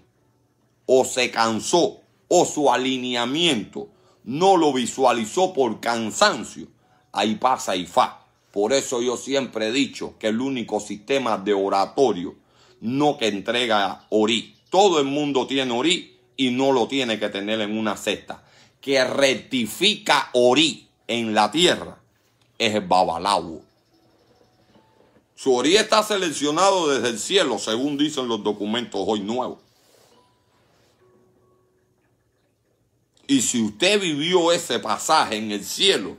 o se cansó o su alineamiento no lo visualizó por cansancio, ahí pasa y fa. Por eso yo siempre he dicho que el único sistema de oratorio no que entrega orí. Todo el mundo tiene orí y no lo tiene que tener en una cesta. Que rectifica orí en la tierra es el babalao. Su orí está seleccionado desde el cielo, según dicen los documentos hoy nuevos. Y si usted vivió ese pasaje en el cielo,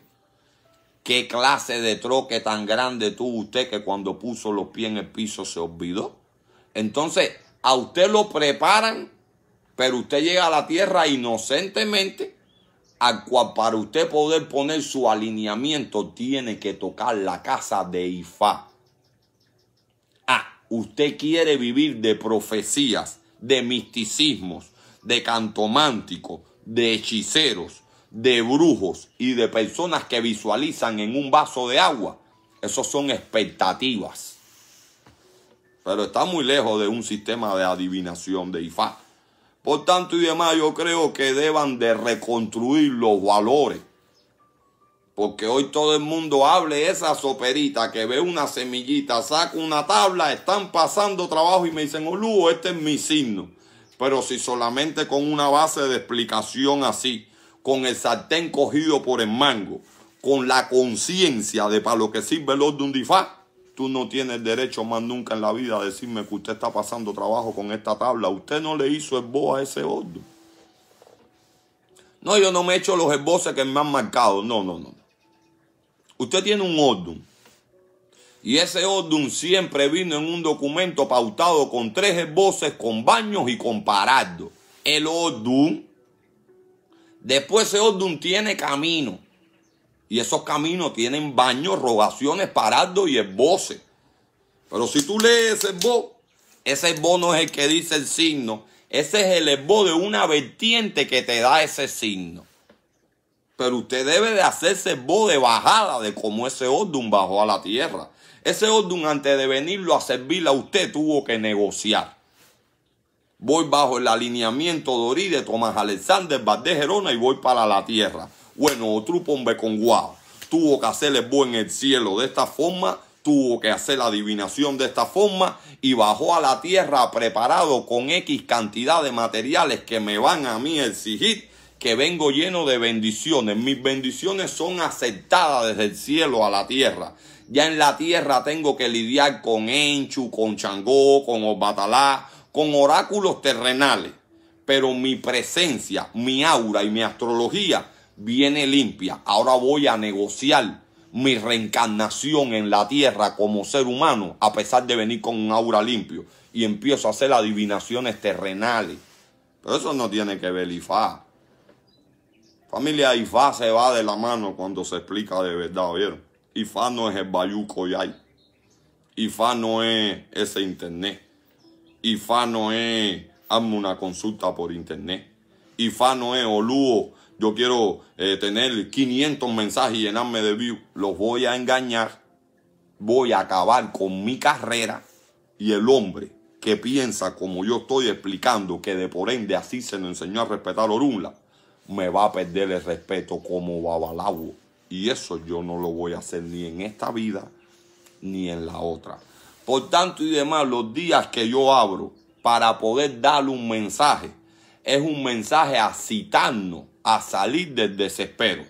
¿qué clase de troque tan grande tuvo usted que cuando puso los pies en el piso se olvidó? Entonces, a usted lo preparan, pero usted llega a la tierra inocentemente, al para usted poder poner su alineamiento tiene que tocar la casa de Ifá. Ah, usted quiere vivir de profecías, de misticismos, de cantománticos, de hechiceros, de brujos y de personas que visualizan en un vaso de agua, esos son expectativas. Pero está muy lejos de un sistema de adivinación de IFA. Por tanto y demás, yo creo que deban de reconstruir los valores. Porque hoy todo el mundo hable esa soperita que ve una semillita, saca una tabla, están pasando trabajo y me dicen, oh este es mi signo. Pero si solamente con una base de explicación así, con el sartén cogido por el mango, con la conciencia de para lo que sirve el orden de tú no tienes derecho más nunca en la vida a decirme que usted está pasando trabajo con esta tabla. Usted no le hizo el bo a ese orden. No, yo no me he hecho los esboces que me han marcado. No, no, no. Usted tiene un orden y ese Odum siempre vino en un documento pautado con tres esboces, con baños y con parado. El Odum. Después ese Odum tiene camino. Y esos caminos tienen baños, rogaciones, parado y esboces. Pero si tú lees ese voz, ese esbozo no es el que dice el signo. Ese es el esbozo de una vertiente que te da ese signo. Pero usted debe de hacerse esbozo de bajada de cómo ese Odum bajó a la tierra ese orden antes de venirlo a servir a usted tuvo que negociar. Voy bajo el alineamiento de de Tomás Alexander de Gerona y voy para la tierra. Bueno, otro pombe con guau. Tuvo que hacerle buen el cielo de esta forma tuvo que hacer la adivinación de esta forma y bajó a la tierra preparado con X cantidad de materiales que me van a mí exigir que vengo lleno de bendiciones. Mis bendiciones son aceptadas desde el cielo a la tierra. Ya en la tierra tengo que lidiar con Enchu, con Changó, con Obatalá, con oráculos terrenales. Pero mi presencia, mi aura y mi astrología viene limpia. Ahora voy a negociar mi reencarnación en la tierra como ser humano, a pesar de venir con un aura limpio. Y empiezo a hacer adivinaciones terrenales. Pero eso no tiene que ver Ifá. Familia Ifá se va de la mano cuando se explica de verdad, ¿vieron? IFA no es el bayuco y IFA no es ese internet. IFA no es hazme una consulta por internet. IFA no es oluo. Yo quiero eh, tener 500 mensajes y llenarme de views. Los voy a engañar. Voy a acabar con mi carrera. Y el hombre que piensa como yo estoy explicando, que de por ende así se nos enseñó a respetar Orunla, me va a perder el respeto como babalabo. Y eso yo no lo voy a hacer ni en esta vida ni en la otra. Por tanto y demás, los días que yo abro para poder darle un mensaje, es un mensaje a citarnos a salir del desespero.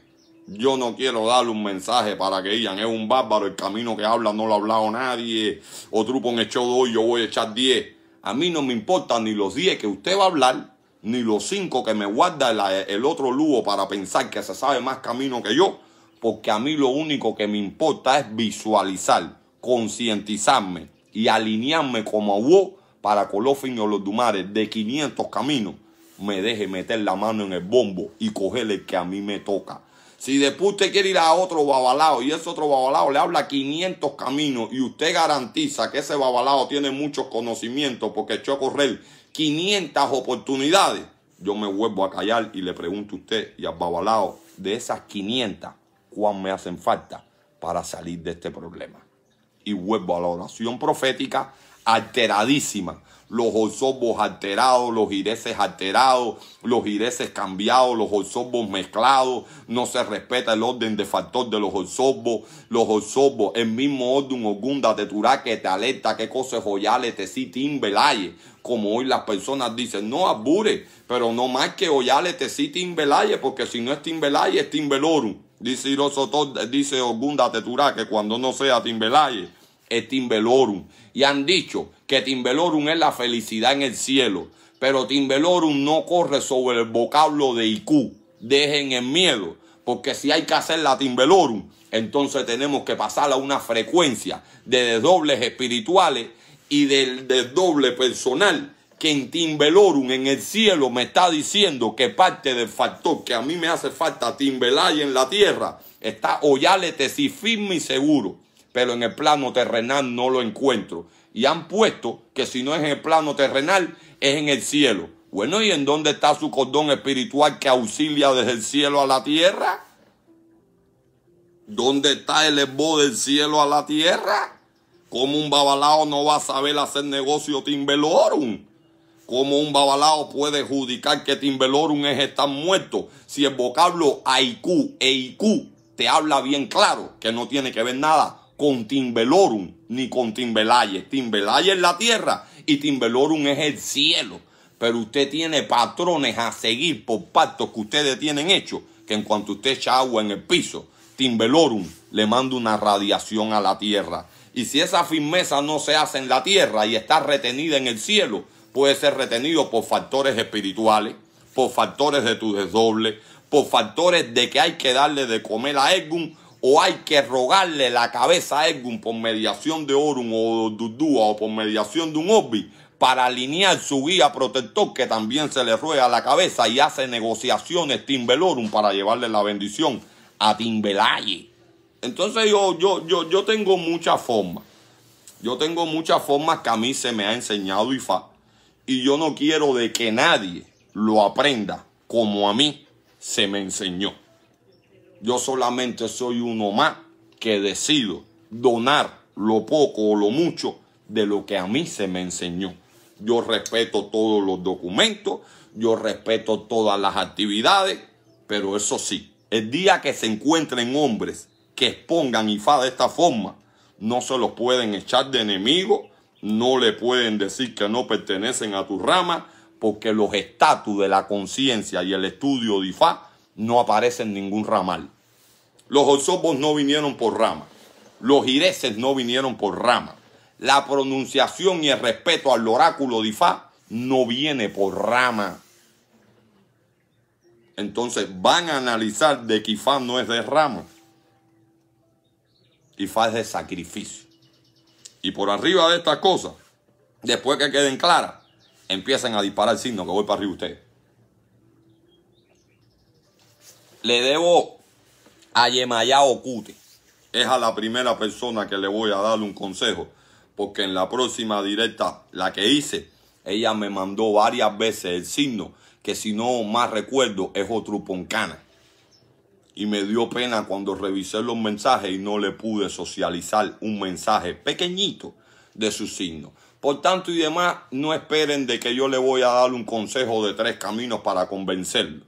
Yo no quiero darle un mensaje para que digan, es un bárbaro, el camino que habla no lo ha hablado nadie, o me echó dos, yo voy a echar diez. A mí no me importan ni los diez que usted va a hablar, ni los cinco que me guarda el, otro lugo para pensar que se sabe más camino que yo porque a mí lo único que me importa es visualizar, concientizarme y alinearme como vos para Colofin o Los Dumares de 500 caminos me deje meter la mano en el bombo y coger el que a mí me toca. Si después usted quiere ir a otro babalao y ese otro babalao le habla 500 caminos y usted garantiza que ese babalao tiene muchos conocimientos porque echó a correr 500 oportunidades, yo me vuelvo a callar y le pregunto a usted y al babalao de esas 500, cuán me hacen falta para salir de este problema. Y vuelvo a la oración profética alteradísima. Los osobos alterados, los ireses alterados, los ireses cambiados, los osobos mezclados. No se respeta el orden de factor de los osobos. Los osobos, el mismo orden ogunda, teturá, que te alerta, que cosas joyales, te este sitin, velaye. Como hoy las personas dicen, no abure, pero no más que hoyales, te este sitin, velaye, porque si no es este timbelaye, es timbelorum. Dice Irosotón, dice Ogunda que cuando no sea Timbelaye, es Timbelorum. Y han dicho que Timbelorum es la felicidad en el cielo. Pero Timbelorum no corre sobre el vocablo de IQ. Dejen el miedo. Porque si hay que hacer la Timbelorum, entonces tenemos que pasar a una frecuencia de desdobles espirituales y del desdoble personal que en Timbelorum, en el cielo, me está diciendo que parte del factor que a mí me hace falta timbelar en la tierra está Oyalete, si firme y seguro, pero en el plano terrenal no lo encuentro. Y han puesto que si no es en el plano terrenal, es en el cielo. Bueno, ¿y en dónde está su cordón espiritual que auxilia desde el cielo a la tierra? ¿Dónde está el esbo del cielo a la tierra? ¿Cómo un babalao no va a saber hacer negocio timbelorum? ¿Cómo un babalao puede judicar que Timbelorum es estar muerto si el vocablo Aiku, e te habla bien claro que no tiene que ver nada con Timbelorum ni con Timbelaye? Timbelaye es la tierra y Timbelorum es el cielo. Pero usted tiene patrones a seguir por pactos que ustedes tienen hecho. que en cuanto usted echa agua en el piso, Timbelorum le manda una radiación a la tierra. Y si esa firmeza no se hace en la tierra y está retenida en el cielo, puede ser retenido por factores espirituales, por factores de tu desdoble, por factores de que hay que darle de comer a Egum o hay que rogarle la cabeza a Edgum por mediación de Orun o Dudúa o por mediación de un Obi para alinear su guía protector que también se le ruega la cabeza y hace negociaciones Timbelorum para llevarle la bendición a Timbelaye. Entonces yo, yo, yo, yo tengo muchas formas. Yo tengo muchas formas que a mí se me ha enseñado IFA y yo no quiero de que nadie lo aprenda como a mí se me enseñó. Yo solamente soy uno más que decido donar lo poco o lo mucho de lo que a mí se me enseñó. Yo respeto todos los documentos, yo respeto todas las actividades, pero eso sí, el día que se encuentren hombres que expongan IFA de esta forma, no se los pueden echar de enemigo, no le pueden decir que no pertenecen a tu rama porque los estatus de la conciencia y el estudio de Ifá no aparecen en ningún ramal. Los osobos no vinieron por rama. Los ireses no vinieron por rama. La pronunciación y el respeto al oráculo de Ifá no viene por rama. Entonces van a analizar de que Ifá no es de rama. Ifá es de sacrificio. Y por arriba de estas cosas, después que queden claras, empiezan a disparar el signo que voy para arriba ustedes. Le debo a Yemayá Ocute. Es a la primera persona que le voy a dar un consejo. Porque en la próxima directa, la que hice, ella me mandó varias veces el signo. Que si no más recuerdo, es otro poncana y me dio pena cuando revisé los mensajes y no le pude socializar un mensaje pequeñito de su signo. Por tanto y demás, no esperen de que yo le voy a dar un consejo de tres caminos para convencerlo.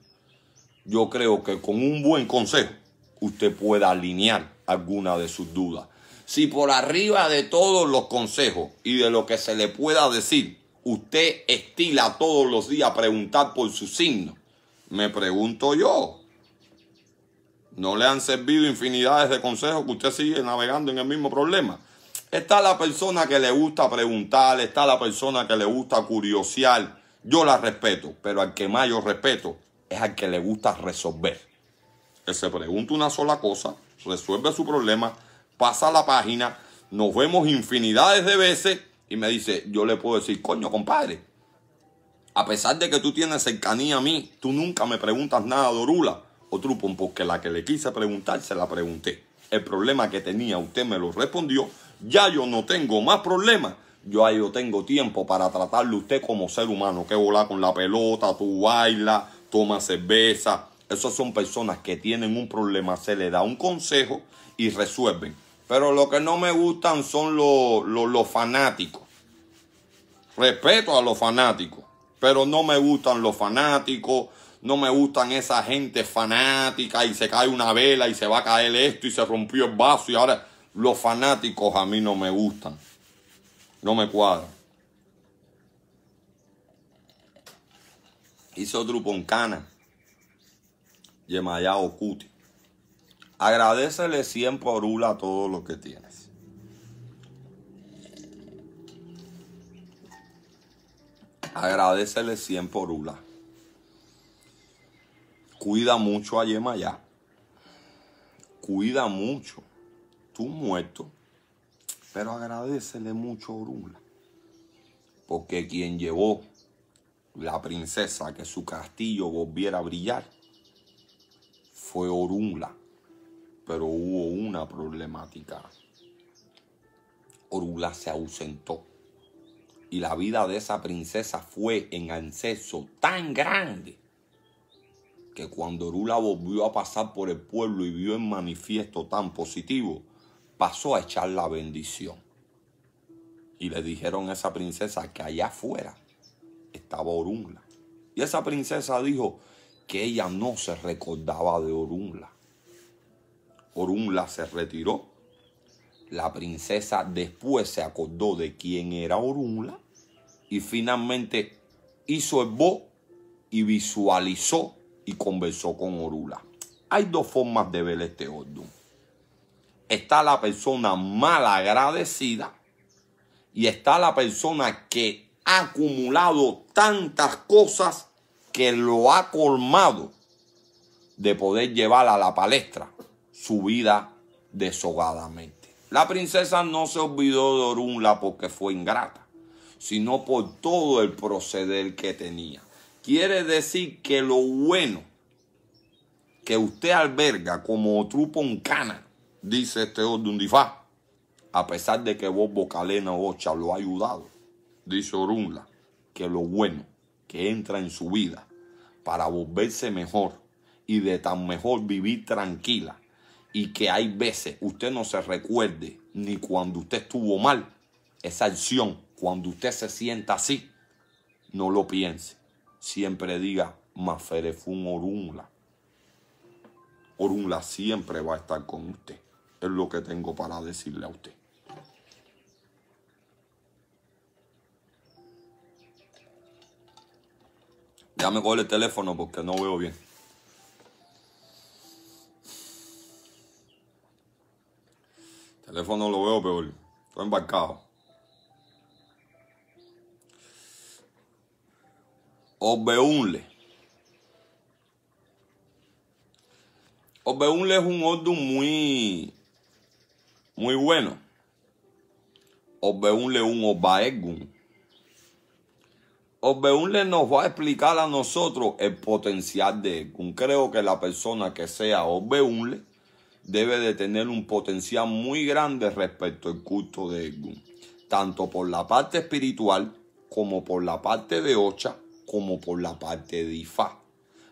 Yo creo que con un buen consejo usted pueda alinear alguna de sus dudas. Si por arriba de todos los consejos y de lo que se le pueda decir, usted estila todos los días preguntar por su signo, me pregunto yo, no le han servido infinidades de consejos que usted sigue navegando en el mismo problema. Está la persona que le gusta preguntar, está la persona que le gusta curiosear. Yo la respeto, pero al que más yo respeto es al que le gusta resolver. Que se pregunta una sola cosa, resuelve su problema, pasa la página, nos vemos infinidades de veces y me dice, yo le puedo decir, coño, compadre, a pesar de que tú tienes cercanía a mí, tú nunca me preguntas nada, Dorula o trupo, porque la que le quise preguntar se la pregunté. El problema que tenía usted me lo respondió. Ya yo no tengo más problemas. Yo ahí yo tengo tiempo para tratarle a usted como ser humano. Que volar con la pelota, tú baila, toma cerveza. Esas son personas que tienen un problema, se le da un consejo y resuelven. Pero lo que no me gustan son los fanáticos. Respeto a los fanáticos, pero no me gustan los fanáticos no me gustan esa gente fanática y se cae una vela y se va a caer esto y se rompió el vaso y ahora los fanáticos a mí no me gustan, no me cuadran. Hizo Druponcana. Yemaya Yemayá Cuti. Agradecele siempre a Orula todo lo que tienes. Agradecele 100 por Orula. Cuida mucho a Yemayá. Cuida mucho. Tú muerto. Pero agradecele mucho a Orula. Porque quien llevó la princesa a que su castillo volviera a brillar fue Orula. Pero hubo una problemática. Orula se ausentó. Y la vida de esa princesa fue en anceso tan grande que cuando Orula volvió a pasar por el pueblo y vio el manifiesto tan positivo, pasó a echar la bendición. Y le dijeron a esa princesa que allá afuera estaba Orunla. Y esa princesa dijo que ella no se recordaba de Orunla. Orunla se retiró. La princesa después se acordó de quién era Orunla y finalmente hizo el bo y visualizó y conversó con Orula. Hay dos formas de ver este orden. Está la persona mal agradecida y está la persona que ha acumulado tantas cosas que lo ha colmado de poder llevar a la palestra su vida deshogadamente. La princesa no se olvidó de Orula porque fue ingrata, sino por todo el proceder que tenía. Quiere decir que lo bueno que usted alberga como Cana, dice este Ordundifá, a pesar de que vos Bocalena Ocha lo ha ayudado, dice Orunla, que lo bueno que entra en su vida para volverse mejor y de tan mejor vivir tranquila y que hay veces usted no se recuerde ni cuando usted estuvo mal, esa acción, cuando usted se sienta así, no lo piense siempre diga Maferefun Orunla. Orunla siempre va a estar con usted. Es lo que tengo para decirle a usted. Ya me coge el teléfono porque no veo bien. teléfono lo veo peor. Estoy embarcado. Obeunle. Obeunle es un ordu muy, muy bueno. es un Obaegun. Obeunle nos va a explicar a nosotros el potencial de Egun. Creo que la persona que sea Obeunle debe de tener un potencial muy grande respecto al culto de Egun. Tanto por la parte espiritual como por la parte de Ocha como por la parte de IFA.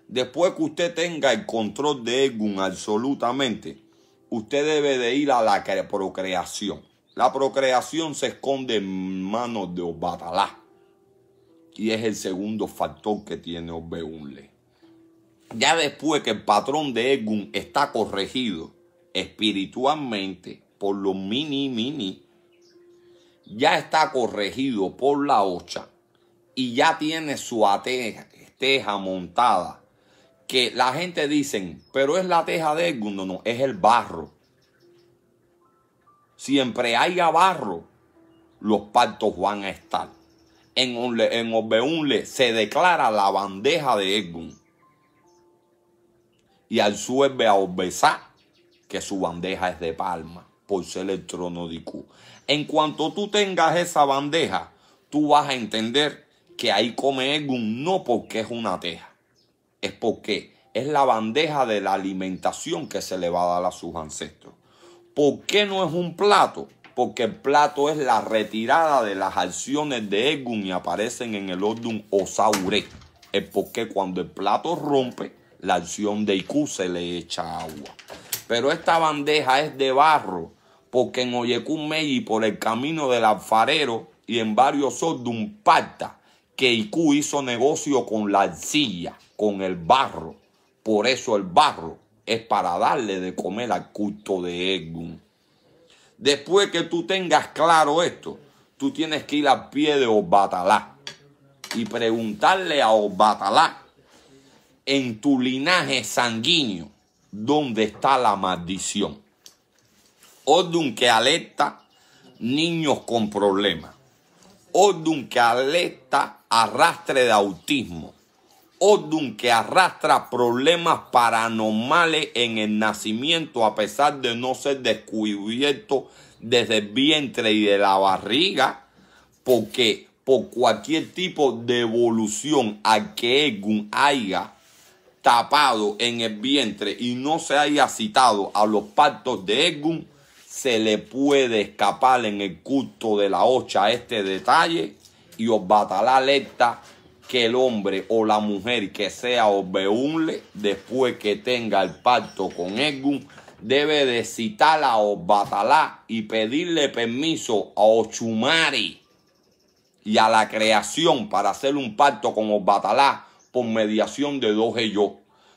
Después que usted tenga el control de Egun absolutamente, usted debe de ir a la procreación. La procreación se esconde en manos de Obatalá. Y es el segundo factor que tiene Obeunle. Ya después que el patrón de Egun está corregido espiritualmente por los mini mini, ya está corregido por la ocha, y ya tiene su teja montada. Que la gente dicen, pero es la teja de Edgun, No, no, es el barro. Siempre haya barro, los partos van a estar. En, en se declara la bandeja de Edgun. Y al suerte a Obesá, que su bandeja es de palma, por ser el trono de Q. En cuanto tú tengas esa bandeja, tú vas a entender que ahí come egun no porque es una teja, es porque es la bandeja de la alimentación que se le va a dar a sus ancestros. ¿Por qué no es un plato? Porque el plato es la retirada de las acciones de egun y aparecen en el orden Osaure. Es porque cuando el plato rompe, la acción de Iku se le echa agua. Pero esta bandeja es de barro, porque en Oyekun y por el camino del alfarero y en varios ordum parta, que hizo negocio con la arcilla, con el barro. Por eso el barro es para darle de comer al culto de egún Después que tú tengas claro esto, tú tienes que ir al pie de Obatalá y preguntarle a Obatalá en tu linaje sanguíneo dónde está la maldición. Odun que alerta niños con problemas. Odun que alerta arrastre de autismo. Odun que arrastra problemas paranormales en el nacimiento a pesar de no ser descubierto desde el vientre y de la barriga, porque por cualquier tipo de evolución a que Egun haya tapado en el vientre y no se haya citado a los pactos de Egun, se le puede escapar en el culto de la ocha este detalle y Osbatalá batalá alerta que el hombre o la mujer que sea obeunle después que tenga el pacto con Edgun debe de citar a Osbatalá y pedirle permiso a Ochumari y a la creación para hacer un pacto con Osbatalá por mediación de dos ellos,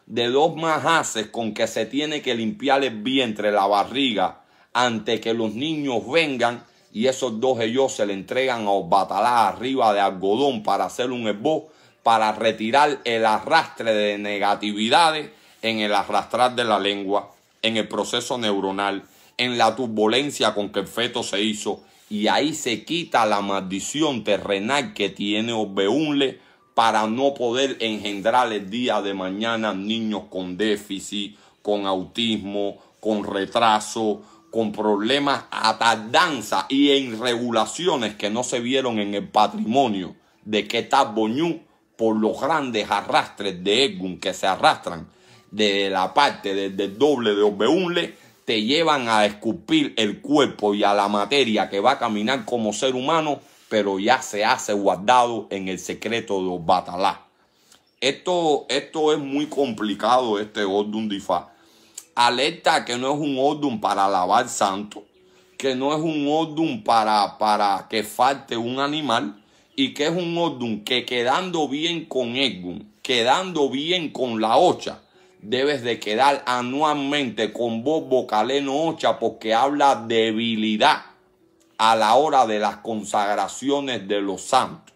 de dos majaces con que se tiene que limpiar el vientre, la barriga, antes que los niños vengan y esos dos ellos se le entregan a Obatalá arriba de algodón para hacer un esboz, para retirar el arrastre de negatividades en el arrastrar de la lengua, en el proceso neuronal, en la turbulencia con que el feto se hizo, y ahí se quita la maldición terrenal que tiene Osbeunle para no poder engendrar el día de mañana niños con déficit, con autismo, con retraso, con problemas a tardanza y en regulaciones que no se vieron en el patrimonio de Ketab Boñú por los grandes arrastres de egun que se arrastran de la parte del, doble de Obeunle, te llevan a escupir el cuerpo y a la materia que va a caminar como ser humano, pero ya se hace guardado en el secreto de Batalá. Esto, esto es muy complicado, este Odun alerta que no es un odum para lavar santo, que no es un odum para, para que falte un animal y que es un odum que quedando bien con Edwin, quedando bien con la ocha, debes de quedar anualmente con vos, Bocaleno ocha porque habla debilidad a la hora de las consagraciones de los santos.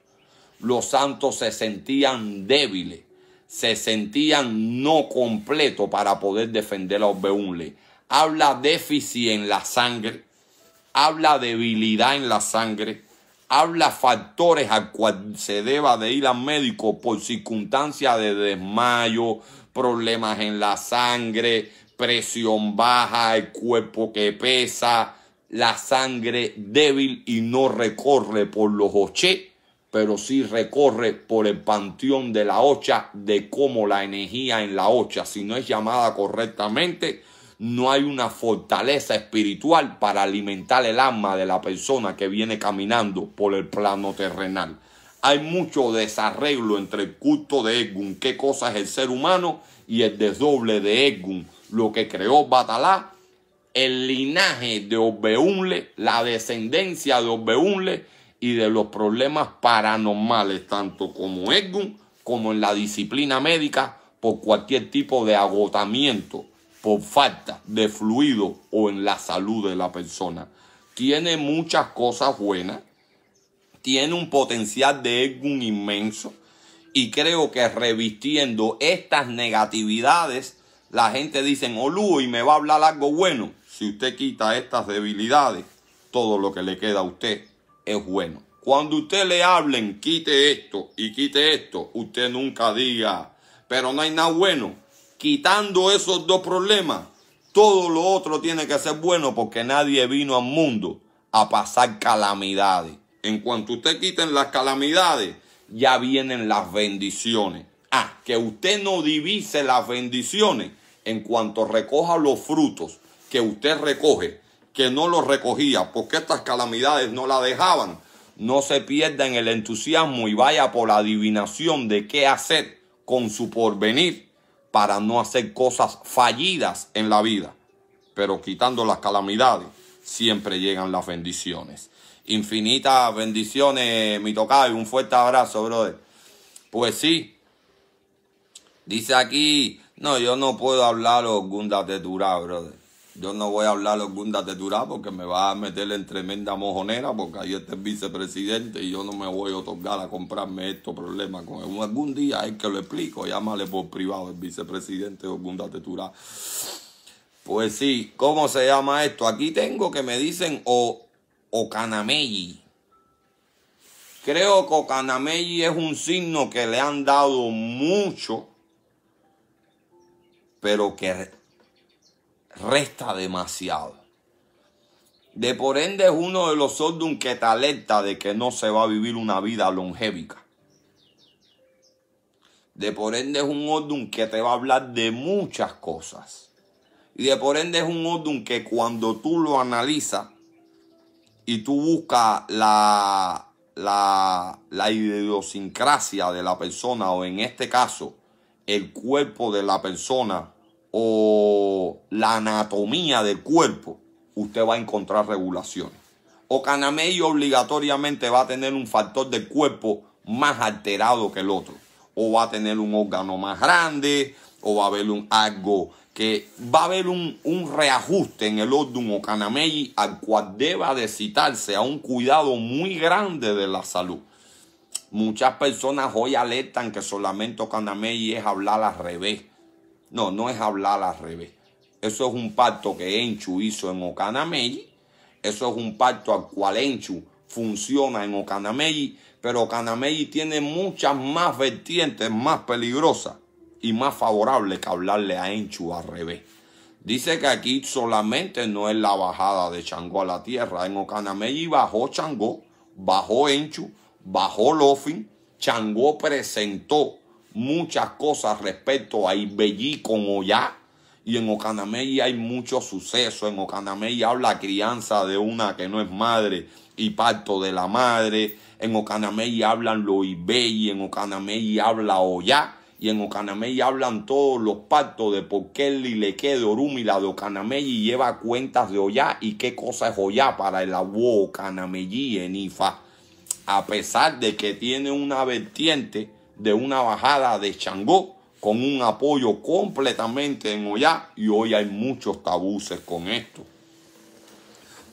Los santos se sentían débiles se sentían no completo para poder defender a Obeunle. Habla déficit en la sangre, habla debilidad en la sangre, habla factores a cual se deba de ir al médico por circunstancias de desmayo, problemas en la sangre, presión baja, el cuerpo que pesa, la sangre débil y no recorre por los ocho pero sí recorre por el panteón de la ocha de cómo la energía en la ocha, si no es llamada correctamente, no hay una fortaleza espiritual para alimentar el alma de la persona que viene caminando por el plano terrenal. Hay mucho desarreglo entre el culto de Egun qué cosa es el ser humano, y el desdoble de Egun lo que creó Batalá, el linaje de Obeunle, la descendencia de Obeunle, y de los problemas paranormales, tanto como Edgun como en la disciplina médica, por cualquier tipo de agotamiento, por falta de fluido o en la salud de la persona. Tiene muchas cosas buenas, tiene un potencial de Edgun inmenso y creo que revistiendo estas negatividades, la gente dice, Olu, y me va a hablar algo bueno. Si usted quita estas debilidades, todo lo que le queda a usted es bueno. Cuando usted le hablen, quite esto y quite esto, usted nunca diga, pero no hay nada bueno. Quitando esos dos problemas, todo lo otro tiene que ser bueno porque nadie vino al mundo a pasar calamidades. En cuanto usted quiten las calamidades, ya vienen las bendiciones. Ah, que usted no divise las bendiciones en cuanto recoja los frutos que usted recoge que no lo recogía, porque estas calamidades no la dejaban. No se pierda en el entusiasmo y vaya por la adivinación de qué hacer con su porvenir para no hacer cosas fallidas en la vida. Pero quitando las calamidades, siempre llegan las bendiciones. Infinitas bendiciones, mi tocado, y un fuerte abrazo, brother. Pues sí, dice aquí, no, yo no puedo hablar oh, de dura, brother. Yo no voy a hablar de Gunda de porque me va a meter en tremenda mojonera porque ahí está el vicepresidente y yo no me voy a otorgar a comprarme estos problemas con Algún día es que lo explico, llámale por privado el vicepresidente de Gunda de Pues sí, ¿cómo se llama esto? Aquí tengo que me dicen o, Creo que Okanameyi es un signo que le han dado mucho, pero que resta demasiado. De por ende es uno de los órdenes que te alerta de que no se va a vivir una vida longévica. De por ende es un Ordun que te va a hablar de muchas cosas. Y de por ende es un Ordun que cuando tú lo analizas y tú buscas la, la, la idiosincrasia de la persona o en este caso el cuerpo de la persona o la anatomía del cuerpo, usted va a encontrar regulaciones. O Canamey obligatoriamente va a tener un factor del cuerpo más alterado que el otro. O va a tener un órgano más grande, o va a haber un, algo que va a haber un, un reajuste en el órgano o al cual deba de citarse a un cuidado muy grande de la salud. Muchas personas hoy alertan que solamente Canamey es hablar al revés no, no es hablar al revés. Eso es un pacto que Enchu hizo en Okanameyi. Eso es un pacto al cual Enchu funciona en Okanameyi. Pero Okanameyi tiene muchas más vertientes, más peligrosas y más favorables que hablarle a Enchu al revés. Dice que aquí solamente no es la bajada de Chango a la tierra. En Okanameyi bajó Changó, bajó Enchu, bajó Lofin. Changó presentó muchas cosas respecto a Ibellí con Ollá. Y en Ocanamey hay mucho suceso. En Ocanamey habla crianza de una que no es madre y pacto de la madre. En Ocanamey hablan lo Ibellí. en Ocanamey habla Oya Y en Ocanamey hablan todos los pactos de por qué la de la de Ocanamey y lleva cuentas de Oya y qué cosa es Oya para el abuelo Ocanameyí en Ifa. A pesar de que tiene una vertiente de una bajada de Changó con un apoyo completamente en Ollá y hoy hay muchos tabúes con esto.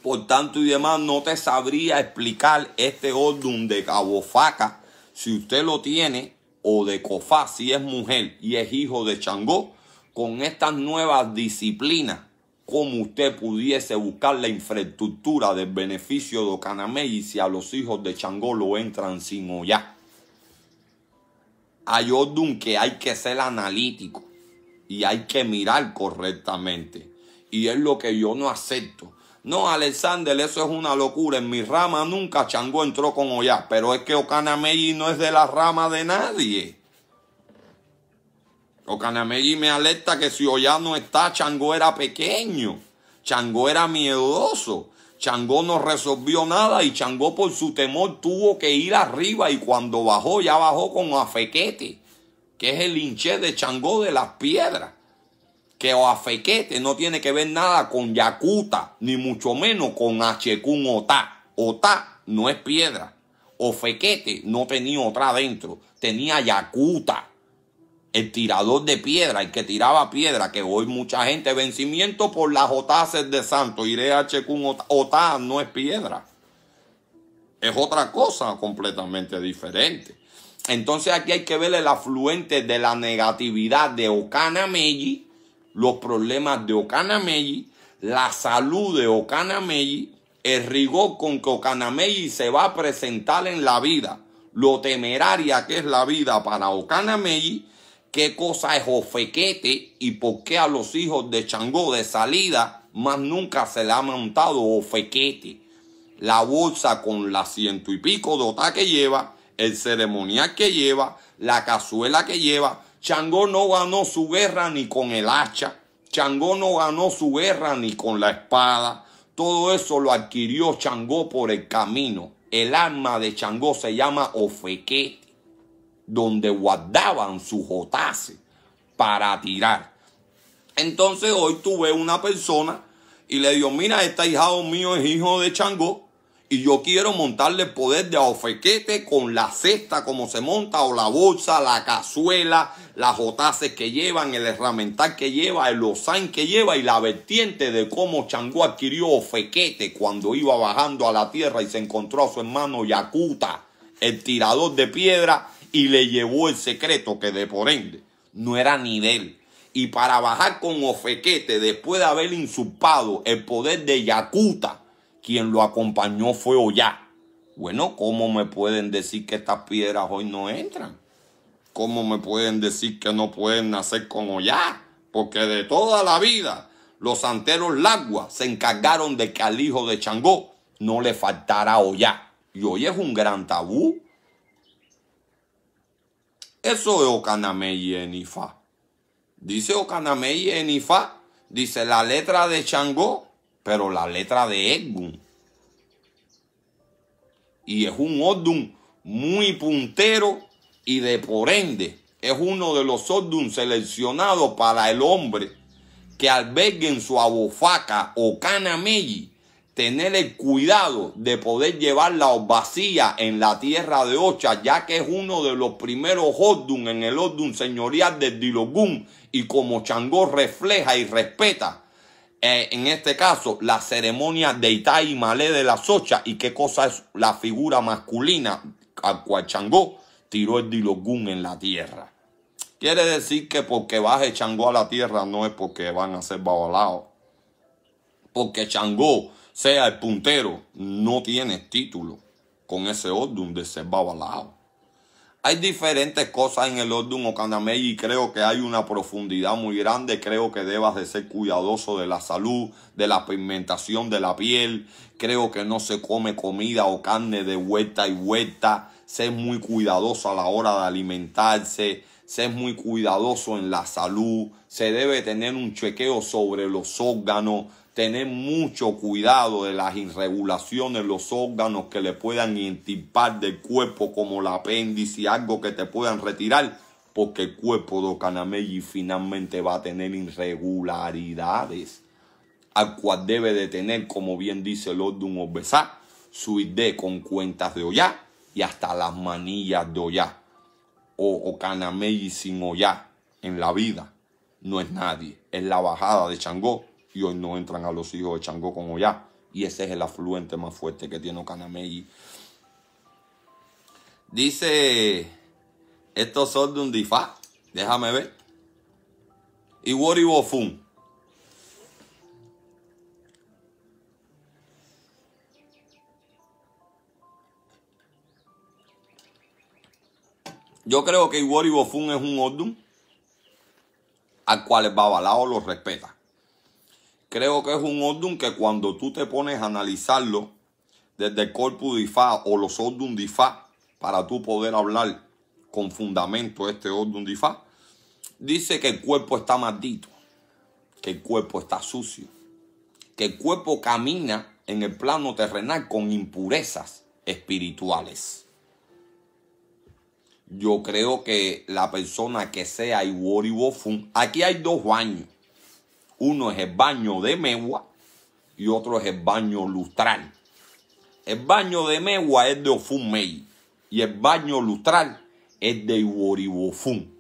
Por tanto y demás, no te sabría explicar este orden de Cabofaca si usted lo tiene o de Cofá si es mujer y es hijo de Changó con estas nuevas disciplinas cómo usted pudiese buscar la infraestructura del beneficio de Ocanamey y si a los hijos de Changó lo entran sin Ollá hay que hay que ser analítico y hay que mirar correctamente. Y es lo que yo no acepto. No, Alexander, eso es una locura. En mi rama nunca Chango entró con Oya, pero es que Okanameji no es de la rama de nadie. Okanameji me alerta que si Oya no está, Chango era pequeño. Chango era miedoso. Changó no resolvió nada y Changó por su temor tuvo que ir arriba y cuando bajó ya bajó con Afequete, que es el hinché de Changó de las piedras. Que Afequete no tiene que ver nada con Yakuta, ni mucho menos con Achecún Ota. Ota no es piedra. Ofequete no tenía otra adentro, tenía Yakuta el tirador de piedra, el que tiraba piedra, que hoy mucha gente, vencimiento por las otaces de santo, iré a no es piedra. Es otra cosa completamente diferente. Entonces aquí hay que ver el afluente de la negatividad de Okana los problemas de Okana la salud de Okana el rigor con que Okana se va a presentar en la vida, lo temeraria que es la vida para Okana qué cosa es ofequete y por qué a los hijos de Changó de salida más nunca se le ha montado ofequete. La bolsa con la ciento y pico de otá que lleva, el ceremonial que lleva, la cazuela que lleva. Changó no ganó su guerra ni con el hacha. Changó no ganó su guerra ni con la espada. Todo eso lo adquirió Changó por el camino. El arma de Changó se llama ofequete donde guardaban sus jotase para tirar. Entonces hoy tuve una persona y le digo, mira, este hijado mío es hijo de Changó y yo quiero montarle el poder de ofequete con la cesta como se monta o la bolsa, la cazuela, las jotaces que llevan, el herramental que lleva, el osain que lleva y la vertiente de cómo Changó adquirió ofequete cuando iba bajando a la tierra y se encontró a su hermano Yakuta, el tirador de piedra y le llevó el secreto que de por ende no era ni de él. Y para bajar con Ofequete, después de haber insupado el poder de Yakuta, quien lo acompañó fue Oya. Bueno, ¿cómo me pueden decir que estas piedras hoy no entran? ¿Cómo me pueden decir que no pueden nacer con Oya? Porque de toda la vida, los santeros Lagua se encargaron de que al hijo de Changó no le faltara Oya. Y hoy es un gran tabú eso es Okaname y Dice Okaname y Dice la letra de Changó, pero la letra de Edgun. Y es un Odun muy puntero y de por ende es uno de los Odun seleccionados para el hombre que albergue en su abofaca Okanameyi tener el cuidado de poder llevar la vacía en la tierra de Ocha, ya que es uno de los primeros Ordun en el Ordun señorial de Dilogun. y como Changó refleja y respeta, eh, en este caso, la ceremonia de Itay y Malé de la Ocha. y qué cosa es la figura masculina al cual Changó tiró el Dilogun en la tierra. Quiere decir que porque baje Changó a la tierra no es porque van a ser babalados. Porque Changó sea el puntero, no tiene título con ese ordum de ser babalao. Hay diferentes cosas en el ordum Okanamey y creo que hay una profundidad muy grande. Creo que debas de ser cuidadoso de la salud, de la pigmentación de la piel. Creo que no se come comida o carne de vuelta y vuelta. Ser muy cuidadoso a la hora de alimentarse. Ser muy cuidadoso en la salud. Se debe tener un chequeo sobre los órganos tener mucho cuidado de las irregulaciones, los órganos que le puedan intipar del cuerpo, como la apéndice, algo que te puedan retirar, porque el cuerpo de Canamelli finalmente va a tener irregularidades, al cual debe de tener, como bien dice Lord Dun Obesá, su ID con cuentas de Oya y hasta las manillas de Oya. o, o sin Oya en la vida. No es nadie, es la bajada de Changó y hoy no entran a los hijos de Chango con ya. Y ese es el afluente más fuerte que tiene Ocanamey. Dice, estos son de un Déjame ver. Y Bofun. Yo creo que Iwori Bofun es un Ordun. al cual el Babalao lo respeta. Creo que es un Ordum que cuando tú te pones a analizarlo desde el Corpus Difa o los Ordum Difa, para tú poder hablar con fundamento este Ordum Difa, dice que el cuerpo está maldito, que el cuerpo está sucio, que el cuerpo camina en el plano terrenal con impurezas espirituales. Yo creo que la persona que sea Iwori Wofun aquí hay dos baños. Uno es el baño de Megua y otro es el baño lustral. El baño de Megua es de Ofummei y el baño lustral es de Iboribofun.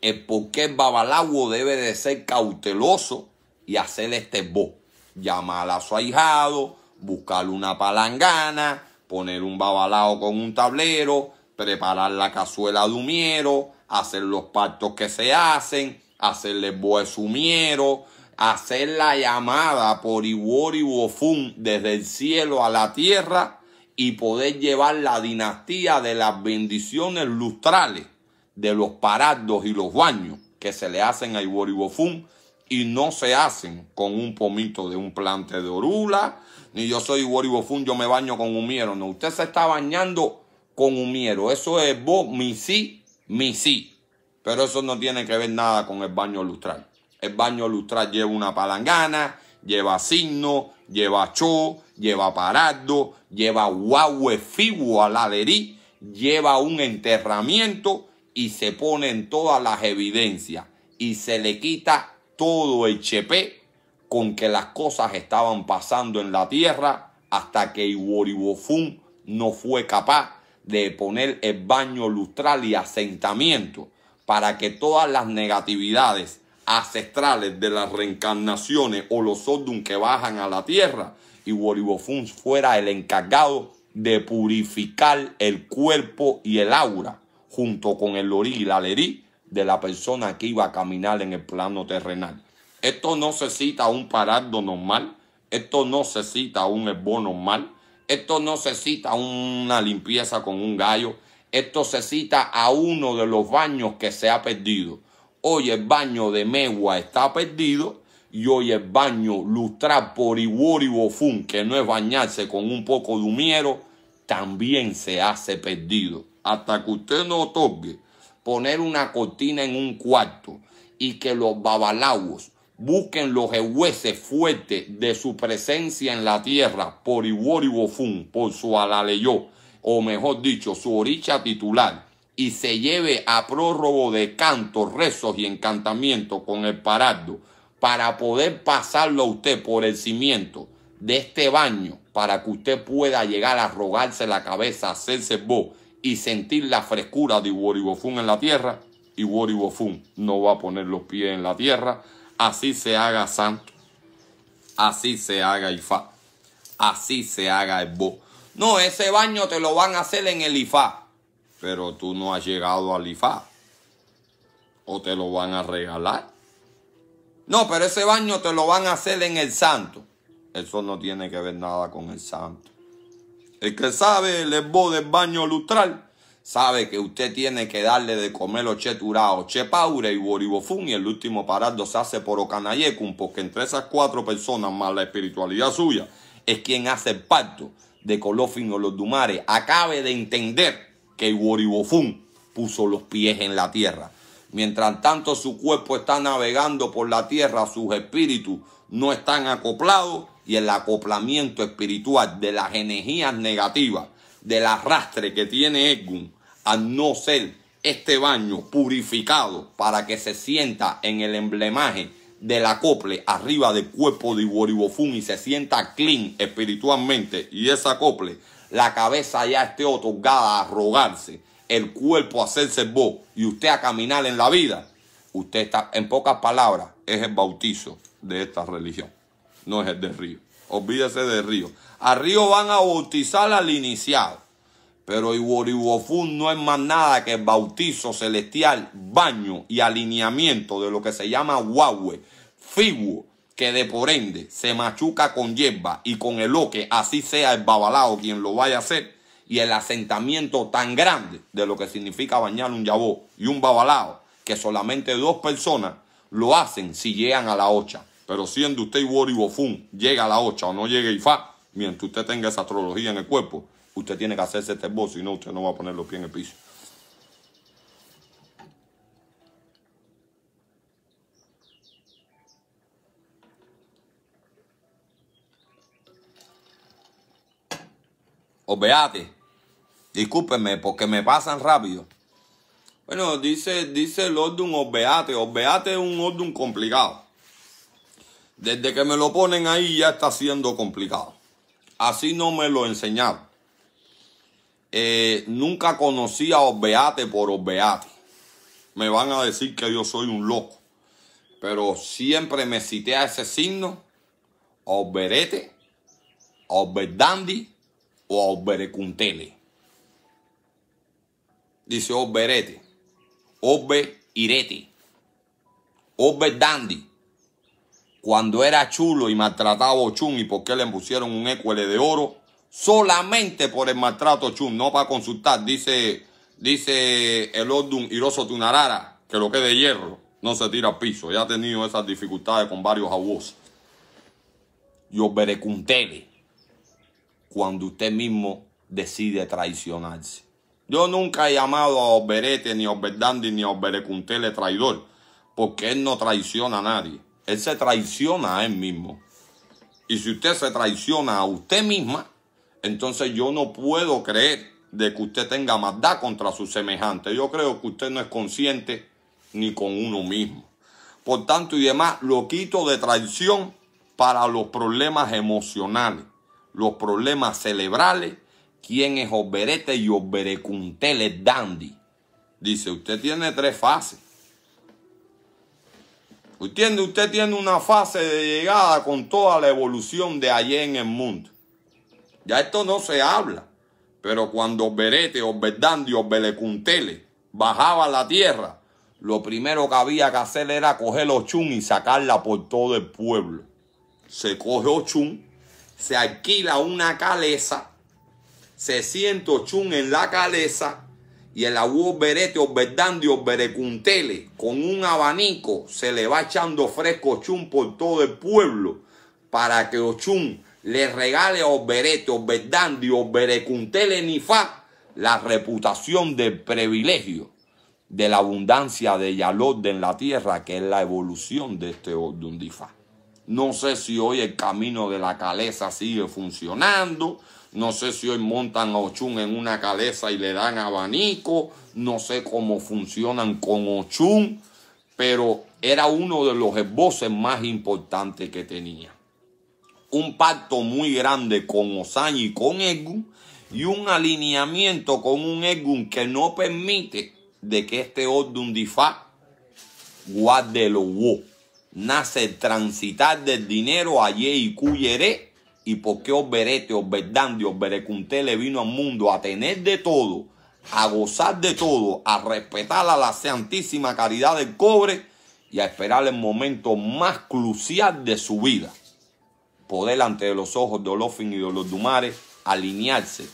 Es porque el babalao debe de ser cauteloso y hacer este bo. Llamar a su ahijado, buscar una palangana, poner un babalao con un tablero, preparar la cazuela de humiero, hacer los pactos que se hacen, hacerle boesumiero, hacer la llamada por Iwori Wofun desde el cielo a la tierra y poder llevar la dinastía de las bendiciones lustrales de los parados y los baños que se le hacen a Iwori Wofun y no se hacen con un pomito de un plante de orula, ni yo soy Iwori yo me baño con humiero. No, usted se está bañando con humiero. Eso es vos, mi sí, mi sí. Pero eso no tiene que ver nada con el baño lustral. El baño lustral lleva una palangana, lleva signo, lleva cho, lleva parado, lleva guau, a la lleva un enterramiento y se pone en todas las evidencias y se le quita todo el chepe con que las cosas estaban pasando en la tierra hasta que Iworiwofun no fue capaz de poner el baño lustral y asentamiento para que todas las negatividades ancestrales de las reencarnaciones o los sordos que bajan a la tierra y Wolibofun fuera el encargado de purificar el cuerpo y el aura junto con el orí y la lerí de la persona que iba a caminar en el plano terrenal. Esto no se cita un parado normal, esto no se cita un esbo normal, esto no se cita una limpieza con un gallo, esto se cita a uno de los baños que se ha perdido. Hoy el baño de Megua está perdido y hoy el baño lustrar por Bofun, que no es bañarse con un poco de humiero, también se hace perdido. Hasta que usted no toque poner una cortina en un cuarto y que los babalagos busquen los hueses fuertes de su presencia en la tierra por Bofun, por su alaleyó o mejor dicho, su oricha titular, y se lleve a prórrobo de cantos, rezos y encantamientos con el parado para poder pasarlo a usted por el cimiento de este baño para que usted pueda llegar a rogarse la cabeza, hacerse bo y sentir la frescura de Woribofun en la tierra. Y Woribofun no va a poner los pies en la tierra. Así se haga santo. Así se haga Ifá. Así se haga el bo. No, ese baño te lo van a hacer en el IFA. Pero tú no has llegado al IFA. O te lo van a regalar. No, pero ese baño te lo van a hacer en el santo. Eso no tiene que ver nada con el santo. El que sabe el esbo del baño lustral, sabe que usted tiene que darle de comer los cheturao, chepaure y boribofun Y el último parado se hace por Ocanayecum, porque entre esas cuatro personas más la espiritualidad suya es quien hace el pacto de o los Dumares acabe de entender que Iboribofún. puso los pies en la tierra. Mientras tanto su cuerpo está navegando por la tierra, sus espíritus no están acoplados y el acoplamiento espiritual de las energías negativas, del arrastre que tiene Edgun, al no ser este baño purificado para que se sienta en el emblemaje la acople arriba del cuerpo de Iboribofún y se sienta clean espiritualmente y esa acople, la cabeza ya esté otorgada a rogarse el cuerpo a hacerse bo y usted a caminar en la vida, usted está, en pocas palabras, es el bautizo de esta religión, no es el de río. Olvídese de río. A río van a bautizar al iniciado. Pero Iboribofún no es más nada que el bautizo celestial, baño y alineamiento de lo que se llama Huawei figuo, que de por ende se machuca con hierba y con el oque, así sea el babalao quien lo vaya a hacer, y el asentamiento tan grande de lo que significa bañar un yabó y un babalao, que solamente dos personas lo hacen si llegan a la ocha. Pero siendo usted y Bofun, llega a la ocha o no llega fa, mientras usted tenga esa astrología en el cuerpo, usted tiene que hacerse este esbozo, si no, usted no va a poner los pies en el piso. Obeate. Discúlpenme porque me pasan rápido. Bueno, dice, dice el un Obeate. Obeate es un orden complicado. Desde que me lo ponen ahí ya está siendo complicado. Así no me lo enseñaron. Eh, nunca conocí a Obeate por Obeate. Me van a decir que yo soy un loco. Pero siempre me cité a ese signo. Oberete. Oberdandi o a Oberecuntele. Dice Oberete, Obe Irete, Obe Dandy. Cuando era chulo y maltrataba a Ochun y porque le pusieron un ecuele de oro, solamente por el maltrato Ochun, no para consultar, dice, dice el Ordun Iroso Tunarara, que lo que de hierro no se tira al piso. Ya ha tenido esas dificultades con varios abusos. Y Oberecuntele cuando usted mismo decide traicionarse. Yo nunca he llamado a Oberete, ni a Oberdandi, ni a Oberecuntele traidor, porque él no traiciona a nadie. Él se traiciona a él mismo. Y si usted se traiciona a usted misma, entonces yo no puedo creer de que usted tenga maldad contra su semejante. Yo creo que usted no es consciente ni con uno mismo. Por tanto y demás, lo quito de traición para los problemas emocionales los problemas cerebrales, quién es Oberete y Oberecuntele Dandy. Dice, usted tiene tres fases. Usted tiene una fase de llegada con toda la evolución de allí en el mundo. Ya esto no se habla. Pero cuando oberete, Oberdandi, oberecuntele bajaba a la tierra, lo primero que había que hacer era coger chun y sacarla por todo el pueblo. Se coge Ochun se alquila una caleza, se siente Ochun en la caleza y el abuelo Berete Osberdandi Oberecuntele, con un abanico se le va echando fresco Ochun por todo el pueblo para que Ochun le regale a Osberete, Berecuntele ni Nifá la reputación del privilegio de la abundancia de Yalod en la tierra, que es la evolución de este Ordundifá. No sé si hoy el camino de la caleza sigue funcionando. No sé si hoy montan a Ochun en una caleza y le dan abanico. No sé cómo funcionan con Ochun. Pero era uno de los esboces más importantes que tenía. Un pacto muy grande con Osañi y con Egun. Y un alineamiento con un Egun que no permite de que este Ordun guarde los wo nace transitar del dinero allí y cuyeré, y porque oberete, verete, os le vino al mundo a tener de todo, a gozar de todo, a respetar a la santísima caridad del cobre y a esperar el momento más crucial de su vida. Poder ante los ojos de Olofin y de los Dumares alinearse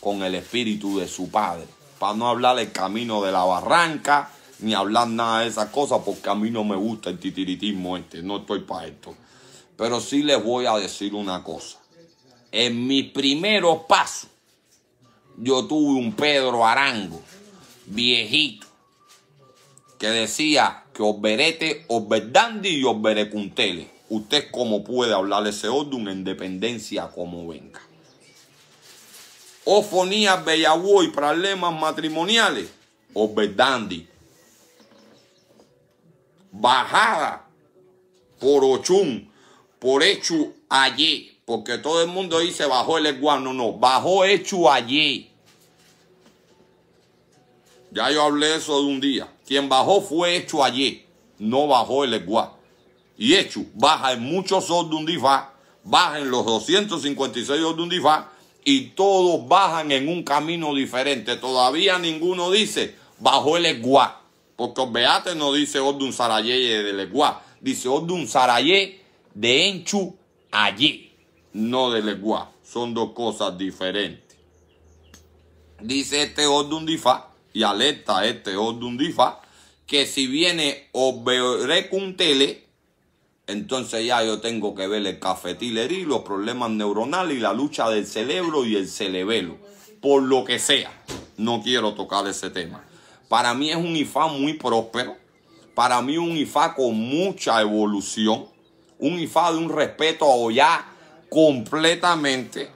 con el espíritu de su padre, para no hablar el camino de la barranca, ni hablar nada de esas cosas porque a mí no me gusta el titiritismo este, no estoy para esto. Pero sí les voy a decir una cosa. En mis primeros pasos, yo tuve un Pedro Arango, viejito, que decía que os verdandi y Osberecuntele. Usted como puede hablarle ese orden en dependencia como venga. Ofonía, bellagüo y problemas matrimoniales. verdandi bajada por Ochun, por Echu allí, porque todo el mundo dice bajó el Esguá. no, no, bajó Echu allí. Ya yo hablé eso de un día. Quien bajó fue Echu allí, no bajó el esguá. Y Echu baja en muchos Ordundifá, baja en los 256 Ordundifá, y todos bajan en un camino diferente. Todavía ninguno dice bajó el esguá. Porque Beate no dice un Sarayé de Leguá, dice un Sarayé de Enchu allí, no de Leguá. Son dos cosas diferentes. Dice este un Difa y alerta a este un Difa que si viene Oberecuntele, entonces ya yo tengo que ver el cafetilerí, los problemas neuronales y la lucha del cerebro y el cerebelo, por lo que sea. No quiero tocar ese tema. Para mí es un IFA muy próspero. Para mí un IFA con mucha evolución. Un IFA de un respeto a Oya completamente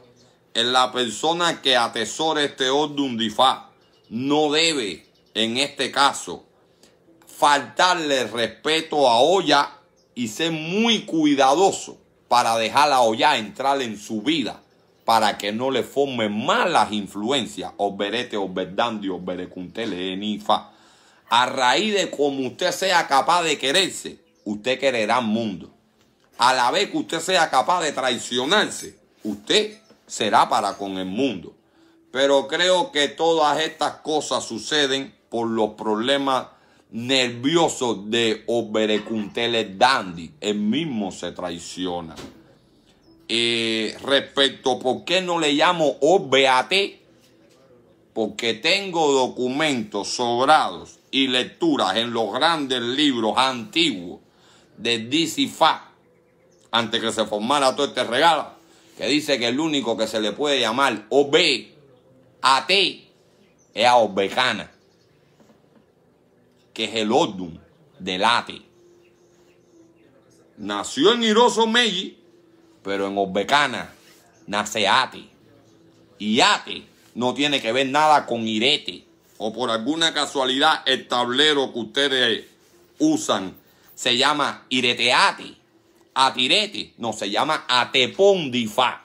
en la persona que atesora este un ifa No debe, en este caso, faltarle respeto a Oya y ser muy cuidadoso para dejar a Oya entrar en su vida para que no le forme malas influencias, Osberete, Oberdandi, Oberecuntele, Enifa. A raíz de como usted sea capaz de quererse, usted quererá mundo. A la vez que usted sea capaz de traicionarse, usted será para con el mundo. Pero creo que todas estas cosas suceden por los problemas nerviosos de Oberecuntele Dandi. Él mismo se traiciona respecto eh, respecto por qué no le llamo OBAT, porque tengo documentos sobrados y lecturas en los grandes libros antiguos de DCFA, antes que se formara todo este regalo, que dice que el único que se le puede llamar OBAT es a Obecana, que es el Ordum del AT. Nació en Hiroso pero en Obecana nace Ate. Y Ate no tiene que ver nada con Irete. O por alguna casualidad el tablero que ustedes usan se llama Ireteate. Atirete. No, se llama atepondifa.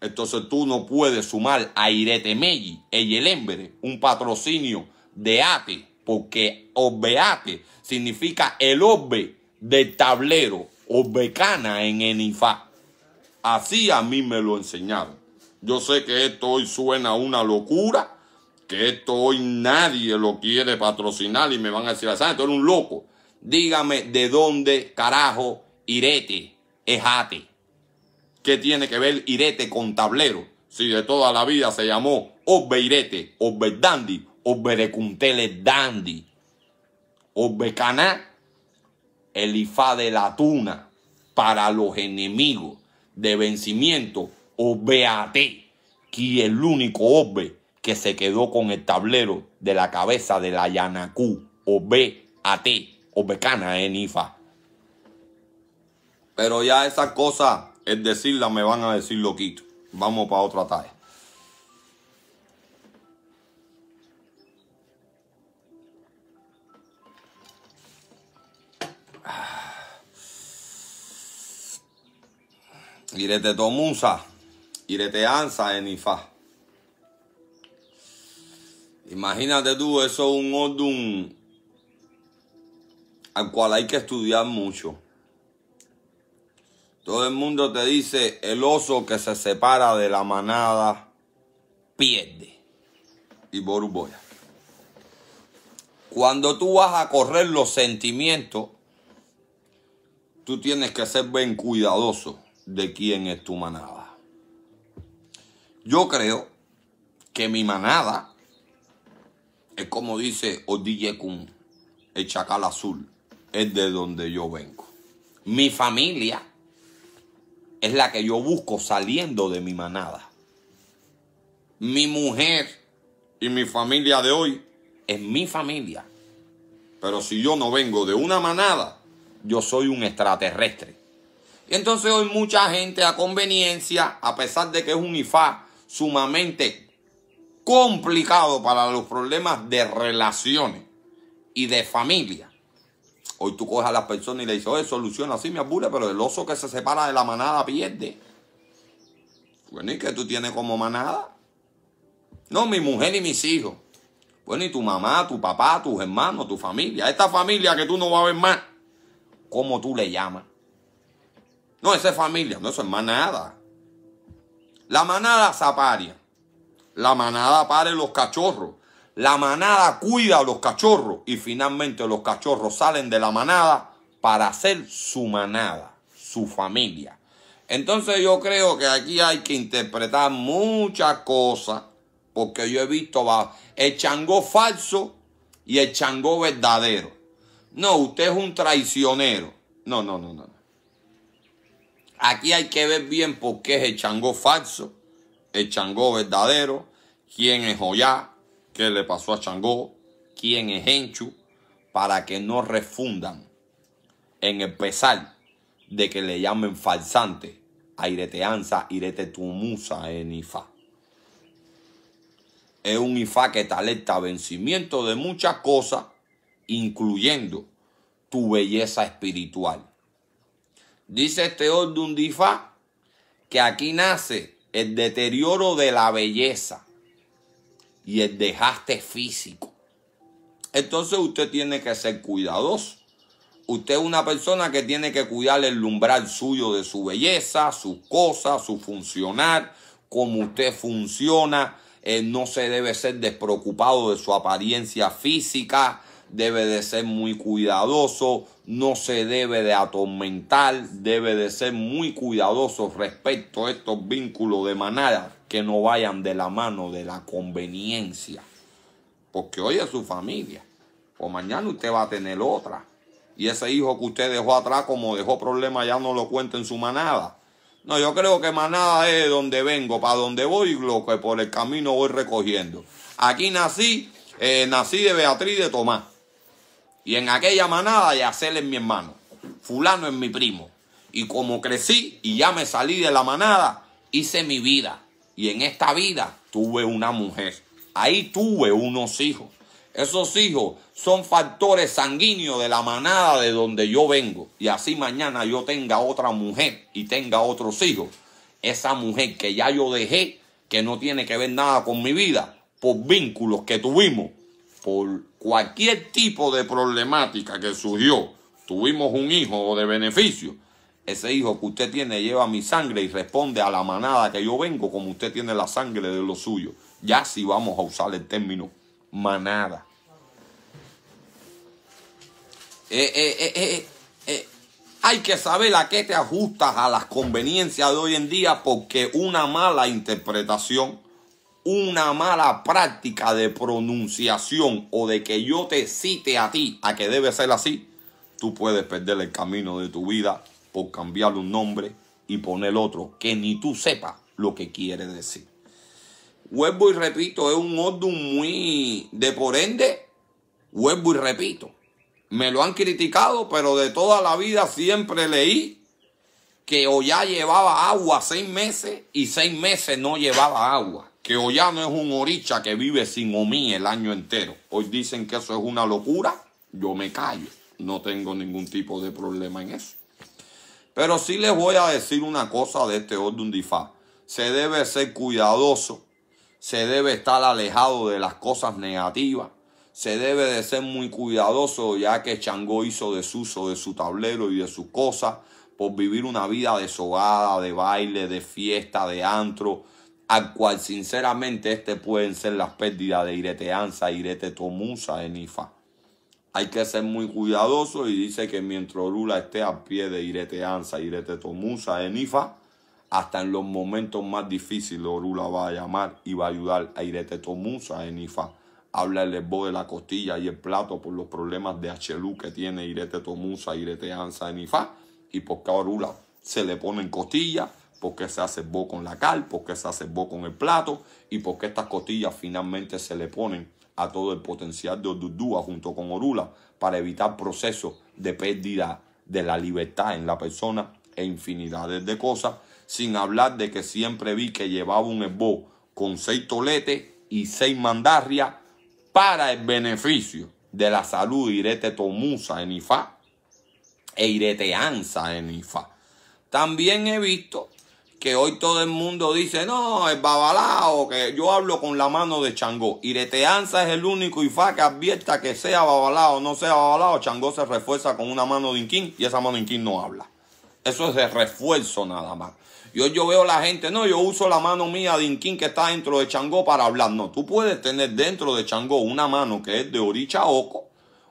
Entonces tú no puedes sumar a el Eyelembre, un patrocinio de Ate, porque Obeate significa el obbe del tablero o en Enifá. Así a mí me lo enseñaron. Yo sé que esto hoy suena una locura, que esto hoy nadie lo quiere patrocinar y me van a decir, ¿sabes? Ah, tú eres un loco. Dígame de dónde carajo irete, ejate. ¿Qué tiene que ver irete con tablero? Si de toda la vida se llamó Obeirete, Oberdandi, Dandy. Dandi, obecana IFA de la Tuna para los enemigos de vencimiento, Obeate, que el único Obe que se quedó con el tablero de la cabeza de la Yanacú, becana en IFA. Pero ya esas cosas, es decirlas, me van a decir loquito. Vamos para otra tarde. Irete Tomusa, Irete en ifa. Imagínate tú, eso es un orden al cual hay que estudiar mucho. Todo el mundo te dice, el oso que se separa de la manada pierde. Y Boruboya. Cuando tú vas a correr los sentimientos, tú tienes que ser bien cuidadoso de quién es tu manada. Yo creo que mi manada es como dice Odille Kun, el chacal azul, es de donde yo vengo. Mi familia es la que yo busco saliendo de mi manada. Mi mujer y mi familia de hoy es mi familia. Pero si yo no vengo de una manada, yo soy un extraterrestre. Entonces hoy mucha gente a conveniencia, a pesar de que es un IFA sumamente complicado para los problemas de relaciones y de familia. Hoy tú coges a las personas y le dices, oye, soluciona así, me aburre, pero el oso que se separa de la manada pierde. Bueno, ¿y qué tú tienes como manada? No, mi mujer y mis hijos. Bueno, y tu mamá, tu papá, tus hermanos, tu familia. Esta familia que tú no vas a ver más. ¿Cómo tú le llamas? No, esa es familia. No, eso es manada. La manada zaparia. La manada pare los cachorros. La manada cuida a los cachorros. Y finalmente los cachorros salen de la manada para hacer su manada, su familia. Entonces yo creo que aquí hay que interpretar muchas cosas. Porque yo he visto el chango falso y el chango verdadero. No, usted es un traicionero. No, no, no, no. Aquí hay que ver bien por qué es el chango falso, el chango verdadero, quién es Joya, qué le pasó a Changó, quién es Enchu, para que no refundan en el pesar de que le llamen falsante, aireteanza, Tumusa en ifa. Es un ifa que talenta vencimiento de muchas cosas, incluyendo tu belleza espiritual. Dice este orden Difa que aquí nace el deterioro de la belleza y el dejaste físico. Entonces usted tiene que ser cuidadoso. Usted es una persona que tiene que cuidar el umbral suyo de su belleza, sus cosas, su funcionar, cómo usted funciona. no se debe ser despreocupado de su apariencia física debe de ser muy cuidadoso, no se debe de atormentar, debe de ser muy cuidadoso respecto a estos vínculos de manada que no vayan de la mano de la conveniencia. Porque hoy es su familia, o mañana usted va a tener otra. Y ese hijo que usted dejó atrás, como dejó problemas, ya no lo cuenta en su manada. No, yo creo que manada es donde vengo, para donde voy lo que por el camino voy recogiendo. Aquí nací, eh, nací de Beatriz de Tomás. Y en aquella manada Yacel es mi hermano, fulano es mi primo. Y como crecí y ya me salí de la manada, hice mi vida. Y en esta vida tuve una mujer. Ahí tuve unos hijos. Esos hijos son factores sanguíneos de la manada de donde yo vengo. Y así mañana yo tenga otra mujer y tenga otros hijos. Esa mujer que ya yo dejé, que no tiene que ver nada con mi vida, por vínculos que tuvimos, por cualquier tipo de problemática que surgió, tuvimos un hijo de beneficio, ese hijo que usted tiene lleva mi sangre y responde a la manada que yo vengo como usted tiene la sangre de los suyos. Ya si vamos a usar el término manada. Eh, eh, eh, hay que saber a qué te ajustas a las conveniencias de hoy en día porque una mala interpretación una mala práctica de pronunciación o de que yo te cite a ti a que debe ser así, tú puedes perder el camino de tu vida por cambiarle un nombre y poner otro que ni tú sepas lo que quiere decir. Vuelvo y repito, es un orden muy de por ende. Vuelvo y repito, me lo han criticado, pero de toda la vida siempre leí que o ya llevaba agua seis meses y seis meses no llevaba agua que Ollano es un oricha que vive sin omí el año entero. Hoy dicen que eso es una locura, yo me callo. No tengo ningún tipo de problema en eso. Pero sí les voy a decir una cosa de este orden Se debe ser cuidadoso, se debe estar alejado de las cosas negativas, se debe de ser muy cuidadoso ya que Changó hizo desuso de su tablero y de sus cosas por vivir una vida desogada, de baile, de fiesta, de antro, al cual sinceramente este pueden ser las pérdidas de Irete Anza, Irete Tomusa en Ifa. Hay que ser muy cuidadoso y dice que mientras Orula esté a pie de Irete Anza, Irete Tomusa en Ifa, hasta en los momentos más difíciles Orula va a llamar y va a ayudar a Irete Tomusa en IFA. Habla el de la costilla y el plato por los problemas de HLU que tiene Irete Tomusa, Irete Anza en IFA. Y por a Orula se le pone en costilla por qué se bo con la cal, por qué se bo con el plato y por qué estas costillas finalmente se le ponen a todo el potencial de Odudúa junto con Orula para evitar procesos de pérdida de la libertad en la persona e infinidades de cosas, sin hablar de que siempre vi que llevaba un esbo con seis toletes y seis mandarrias para el beneficio de la salud irete tomusa en Ifa e Irete Anza en Ifa. También he visto que hoy todo el mundo dice, no, es babalao, que yo hablo con la mano de Changó. Ireteanza es el único Ifa que advierta que sea babalao o no sea babalao, Changó se refuerza con una mano de Inquín y esa mano de Inquín no habla. Eso es de refuerzo nada más. yo yo veo la gente, no, yo uso la mano mía de Inquín que está dentro de Changó para hablar. No, tú puedes tener dentro de Changó una mano que es de oco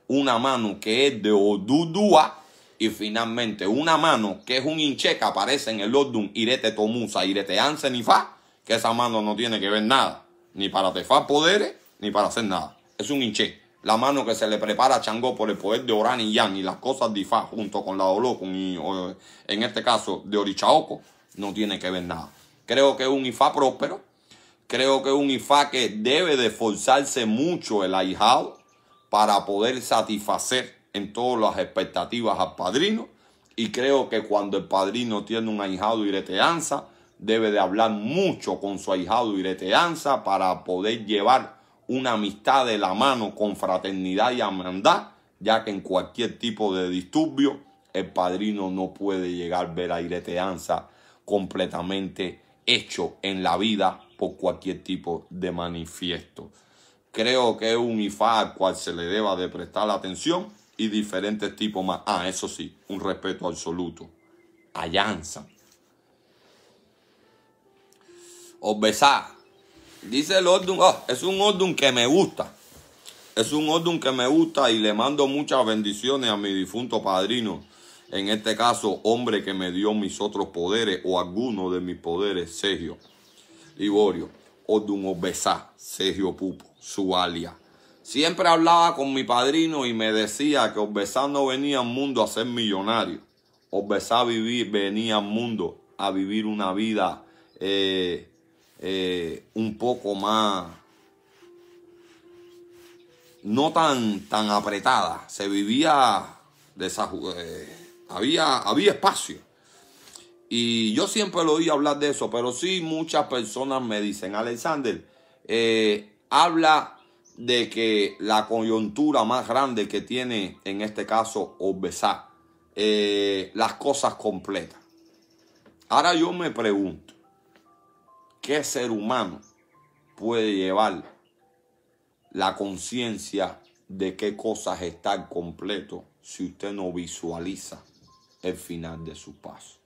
una mano que es de Odudua y finalmente una mano que es un hinche que aparece en el Lordun, Irete Tomusa, Irete fa que esa mano no tiene que ver nada, ni para tefa poderes, ni para hacer nada. Es un hinche. La mano que se le prepara a Changó por el poder de Oran y Yan y las cosas de Ifa, junto con la Olokun y en este caso de orichaoko no tiene que ver nada. Creo que es un ifa próspero. Creo que es un ifa que debe de forzarse mucho el ahijado para poder satisfacer en todas las expectativas al padrino y creo que cuando el padrino tiene un ahijado ireteanza, debe de hablar mucho con su ahijado ireteanza para poder llevar una amistad de la mano con fraternidad y amandad... ya que en cualquier tipo de disturbio el padrino no puede llegar a ver a ireteanza completamente hecho en la vida por cualquier tipo de manifiesto. Creo que es un IFA al cual se le deba de prestar atención y diferentes tipos más. Ah, eso sí, un respeto absoluto. Allanza. Obesá. Dice el Ordun, oh, es un Ordun que me gusta. Es un Ordun que me gusta y le mando muchas bendiciones a mi difunto padrino. En este caso, hombre que me dio mis otros poderes o alguno de mis poderes, Sergio Liborio. Ordun Obesá, Sergio Pupo, Su Sualia. Siempre hablaba con mi padrino y me decía que Obesá no venía al mundo a ser millonario. Obesá vivir, venía al mundo a vivir una vida eh, eh, un poco más, no tan, tan apretada. Se vivía, de esa, eh, había, había espacio. Y yo siempre lo oí hablar de eso, pero sí muchas personas me dicen, Alexander, habla de que la coyuntura más grande que tiene en este caso Obesá, eh, las cosas completas. Ahora yo me pregunto, ¿qué ser humano puede llevar la conciencia de qué cosas están completas. si usted no visualiza el final de su paso?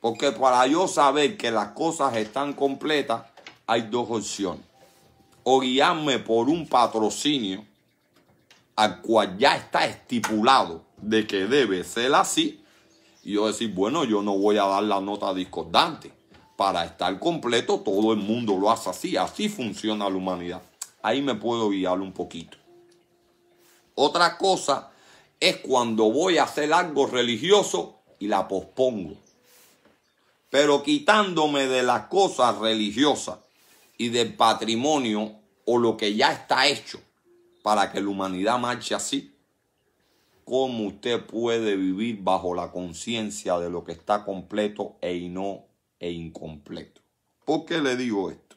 Porque para yo saber que las cosas están completas, hay dos opciones o guiarme por un patrocinio al cual ya está estipulado de que debe ser así, y yo decir, bueno, yo no voy a dar la nota discordante. Para estar completo, todo el mundo lo hace así. Así funciona la humanidad. Ahí me puedo guiar un poquito. Otra cosa es cuando voy a hacer algo religioso y la pospongo. Pero quitándome de las cosas religiosas y del patrimonio o lo que ya está hecho para que la humanidad marche así, ¿cómo usted puede vivir bajo la conciencia de lo que está completo e, no, e incompleto? ¿Por qué le digo esto?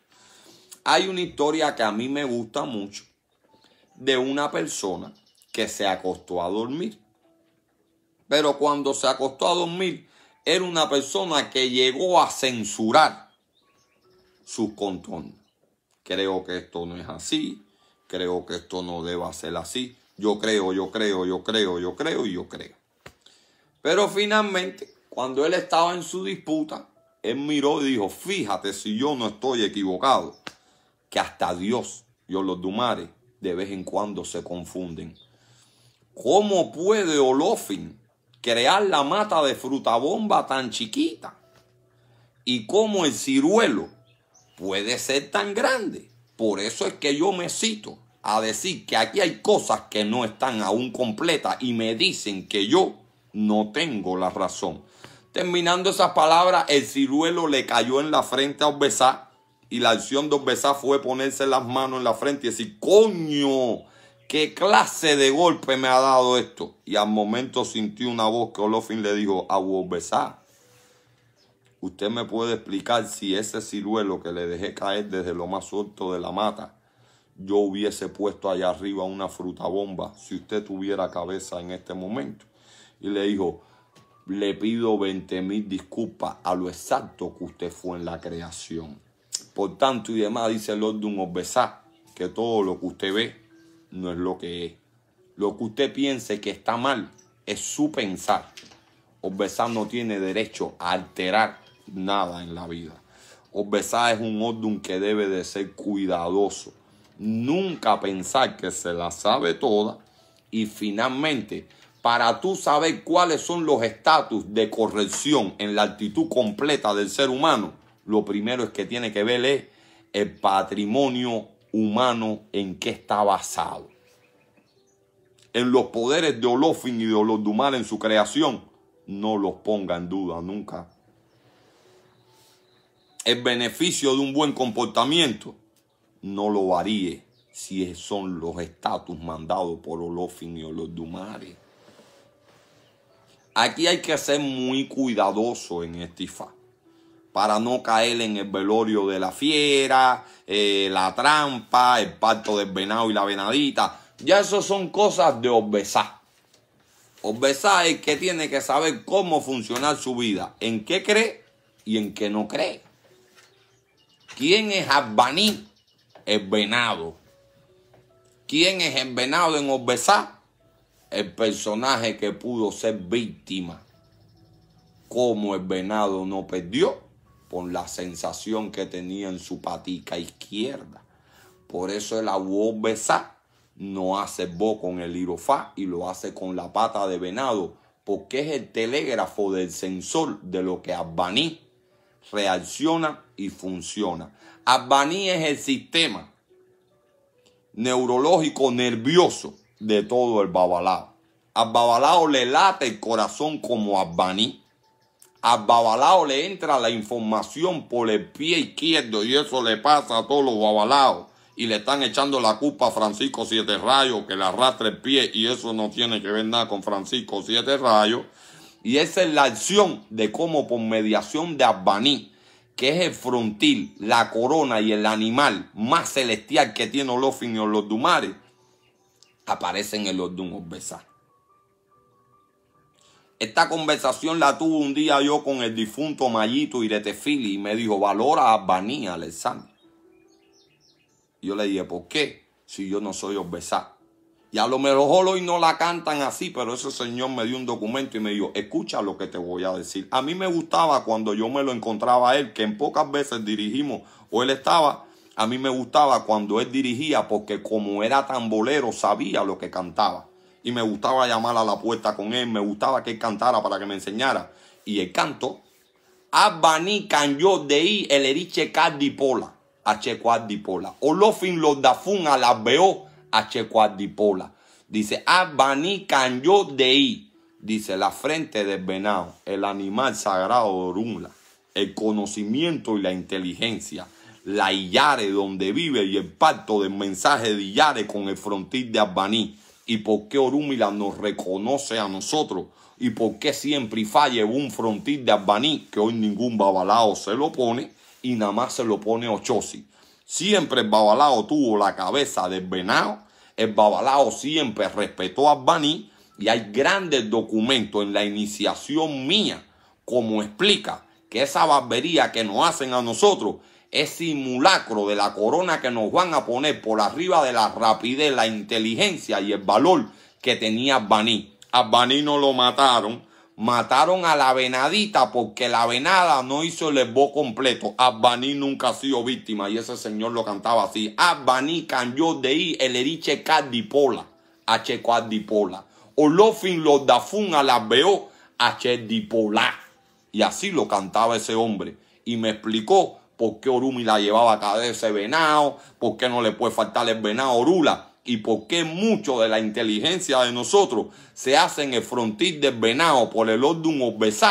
Hay una historia que a mí me gusta mucho de una persona que se acostó a dormir. Pero cuando se acostó a dormir, era una persona que llegó a censurar sus contornos creo que esto no es así, creo que esto no deba ser así, yo creo, yo creo, yo creo, yo creo y yo creo. Pero finalmente, cuando él estaba en su disputa, él miró y dijo, fíjate si yo no estoy equivocado, que hasta Dios y los Dumares de vez en cuando se confunden. ¿Cómo puede Olofin crear la mata de frutabomba tan chiquita? ¿Y cómo el ciruelo puede ser tan grande. Por eso es que yo me cito a decir que aquí hay cosas que no están aún completas y me dicen que yo no tengo la razón. Terminando esas palabras, el ciruelo le cayó en la frente a Obesá y la acción de Obesá fue ponerse las manos en la frente y decir, coño, qué clase de golpe me ha dado esto. Y al momento sintió una voz que Olofin le dijo, a Obesá usted me puede explicar si ese ciruelo que le dejé caer desde lo más alto de la mata, yo hubiese puesto allá arriba una fruta bomba si usted tuviera cabeza en este momento. Y le dijo, le pido 20 mil disculpas a lo exacto que usted fue en la creación. Por tanto y demás, dice Lord de que todo lo que usted ve no es lo que es. Lo que usted piense que está mal es su pensar. Obesá no tiene derecho a alterar nada en la vida. Obesá es un orden que debe de ser cuidadoso. Nunca pensar que se la sabe toda. Y finalmente, para tú saber cuáles son los estatus de corrección en la actitud completa del ser humano, lo primero es que tiene que ver el patrimonio humano en que está basado. En los poderes de Olofin y de Olodumar en su creación, no los ponga en duda nunca el beneficio de un buen comportamiento no lo varíe si son los estatus mandados por Olofin y Olodumare. Aquí hay que ser muy cuidadoso en este IFA para no caer en el velorio de la fiera, eh, la trampa, el parto del venado y la venadita. Ya eso son cosas de Obesar. Obesar es que tiene que saber cómo funcionar su vida, en qué cree y en qué no cree. ¿Quién es Abaní, El venado. ¿Quién es el venado en Orbesá? El personaje que pudo ser víctima. ¿Cómo el venado no perdió por la sensación que tenía en su patica izquierda. Por eso el abu no hace bo con el irofá y lo hace con la pata de venado, porque es el telégrafo del sensor de lo que Abaní reacciona y funciona. Abaní es el sistema neurológico nervioso de todo el babalao. Al babalao le late el corazón como abaní. Al babalao le entra la información por el pie izquierdo y eso le pasa a todos los babalaos. Y le están echando la culpa a Francisco Siete Rayos que le arrastra el pie y eso no tiene que ver nada con Francisco Siete Rayos. Y esa es la acción de cómo por mediación de Abaní, que es el frontil, la corona y el animal más celestial que tiene Olofin y Dumares, aparecen en los Ordun Esta conversación la tuve un día yo con el difunto Mayito Iretefili y me dijo, valora a Abbaní, Alexander. Yo le dije, ¿por qué? Si yo no soy obesa. Y a lo mejor hoy no la cantan así, pero ese señor me dio un documento y me dijo, escucha lo que te voy a decir. A mí me gustaba cuando yo me lo encontraba a él, que en pocas veces dirigimos o él estaba, a mí me gustaba cuando él dirigía porque como era tambolero sabía lo que cantaba. Y me gustaba llamar a la puerta con él, me gustaba que él cantara para que me enseñara. Y el canto, Abani de ir el eriche cardipola, ache cardipola. Olofin los dafun a las veo h dice dipola ah, Dice, de Dei. Dice, la frente del venado, el animal sagrado de Orunla, el conocimiento y la inteligencia, la Iyare donde vive y el pacto del mensaje de Iyare con el frontil de Abaní. Y por qué Orúmila nos reconoce a nosotros y por qué siempre falle un frontil de Abaní que hoy ningún babalao se lo pone y nada más se lo pone Ochosi. Siempre el Babalao tuvo la cabeza de venado. El Babalao siempre respetó a Baní. Y hay grandes documentos en la iniciación mía como explica que esa barbería que nos hacen a nosotros es simulacro de la corona que nos van a poner por arriba de la rapidez, la inteligencia y el valor que tenía Baní. A no lo mataron, mataron a la venadita porque la venada no hizo el esbo completo. Abbaní nunca ha sido víctima y ese señor lo cantaba así. Abbaní cambió de ir el eriche cardipola, h lo Olofin los dafun a las veo h dipola. Y así lo cantaba ese hombre y me explicó por qué Orumi la llevaba a ese venado, por qué no le puede faltar el venado Orula y por qué mucho de la inteligencia de nosotros se hace en el frontil desvenado por el orden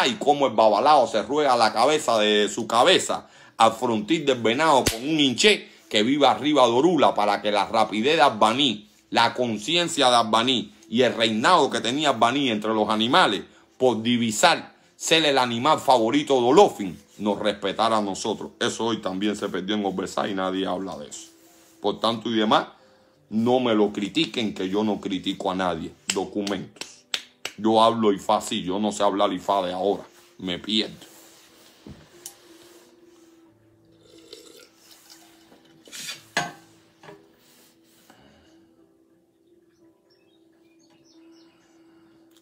y como el babalao se ruega la cabeza de su cabeza al frontil desvenado con un hinché que viva arriba de Orula para que la rapidez de Albaní, la conciencia de Albaní y el reinado que tenía Albaní entre los animales por divisar ser el animal favorito de Olofin, nos respetara a nosotros. Eso hoy también se perdió en Obesá y nadie habla de eso. Por tanto y demás, no me lo critiquen, que yo no critico a nadie. Documentos. Yo hablo IFA así, yo no sé hablar IFA de ahora. Me pierdo.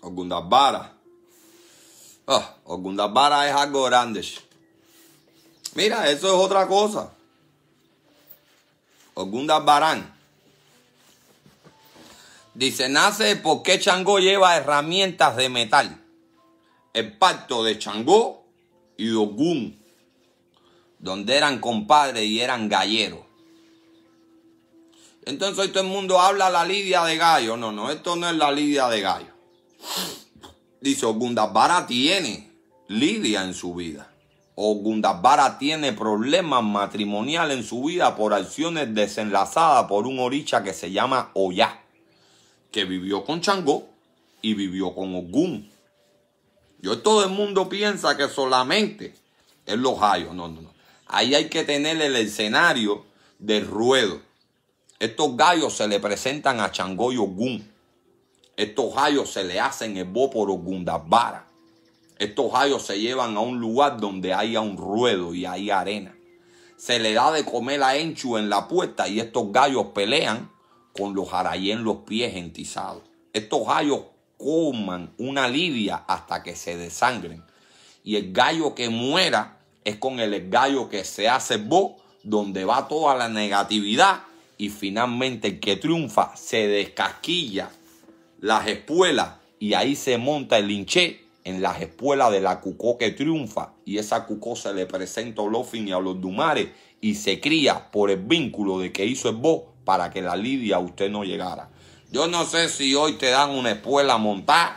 Ogundabara. Ah, Ogundabara es algo grande. Mira, eso es otra cosa. barán. Dice, nace porque Changó lleva herramientas de metal. El pacto de Changó y Ogún, donde eran compadres y eran galleros. Entonces hoy todo el mundo habla la lidia de gallo. No, no, esto no es la lidia de gallo. Dice, Ogundabara tiene lidia en su vida. Ogundabara tiene problemas matrimoniales en su vida por acciones desenlazadas por un oricha que se llama Oyá que vivió con Changó y vivió con Ogún. Yo todo el mundo piensa que solamente es los gallos. No, no, no. Ahí hay que tener el escenario de ruedo. Estos gallos se le presentan a Changó y Ogún. Estos gallos se le hacen el bo por Ogundabara. Estos gallos se llevan a un lugar donde haya un ruedo y hay arena. Se le da de comer a Enchu en la puerta y estos gallos pelean con los jarayé en los pies entizados. Estos gallos coman una libia hasta que se desangren. Y el gallo que muera es con el gallo que se hace bo, donde va toda la negatividad. Y finalmente el que triunfa se descasquilla las espuelas y ahí se monta el linché en las espuelas de la cucó que triunfa. Y esa cucó se le presenta a Olofin y a los Dumares y se cría por el vínculo de que hizo el bo para que la lidia usted no llegara. Yo no sé si hoy te dan una espuela montar.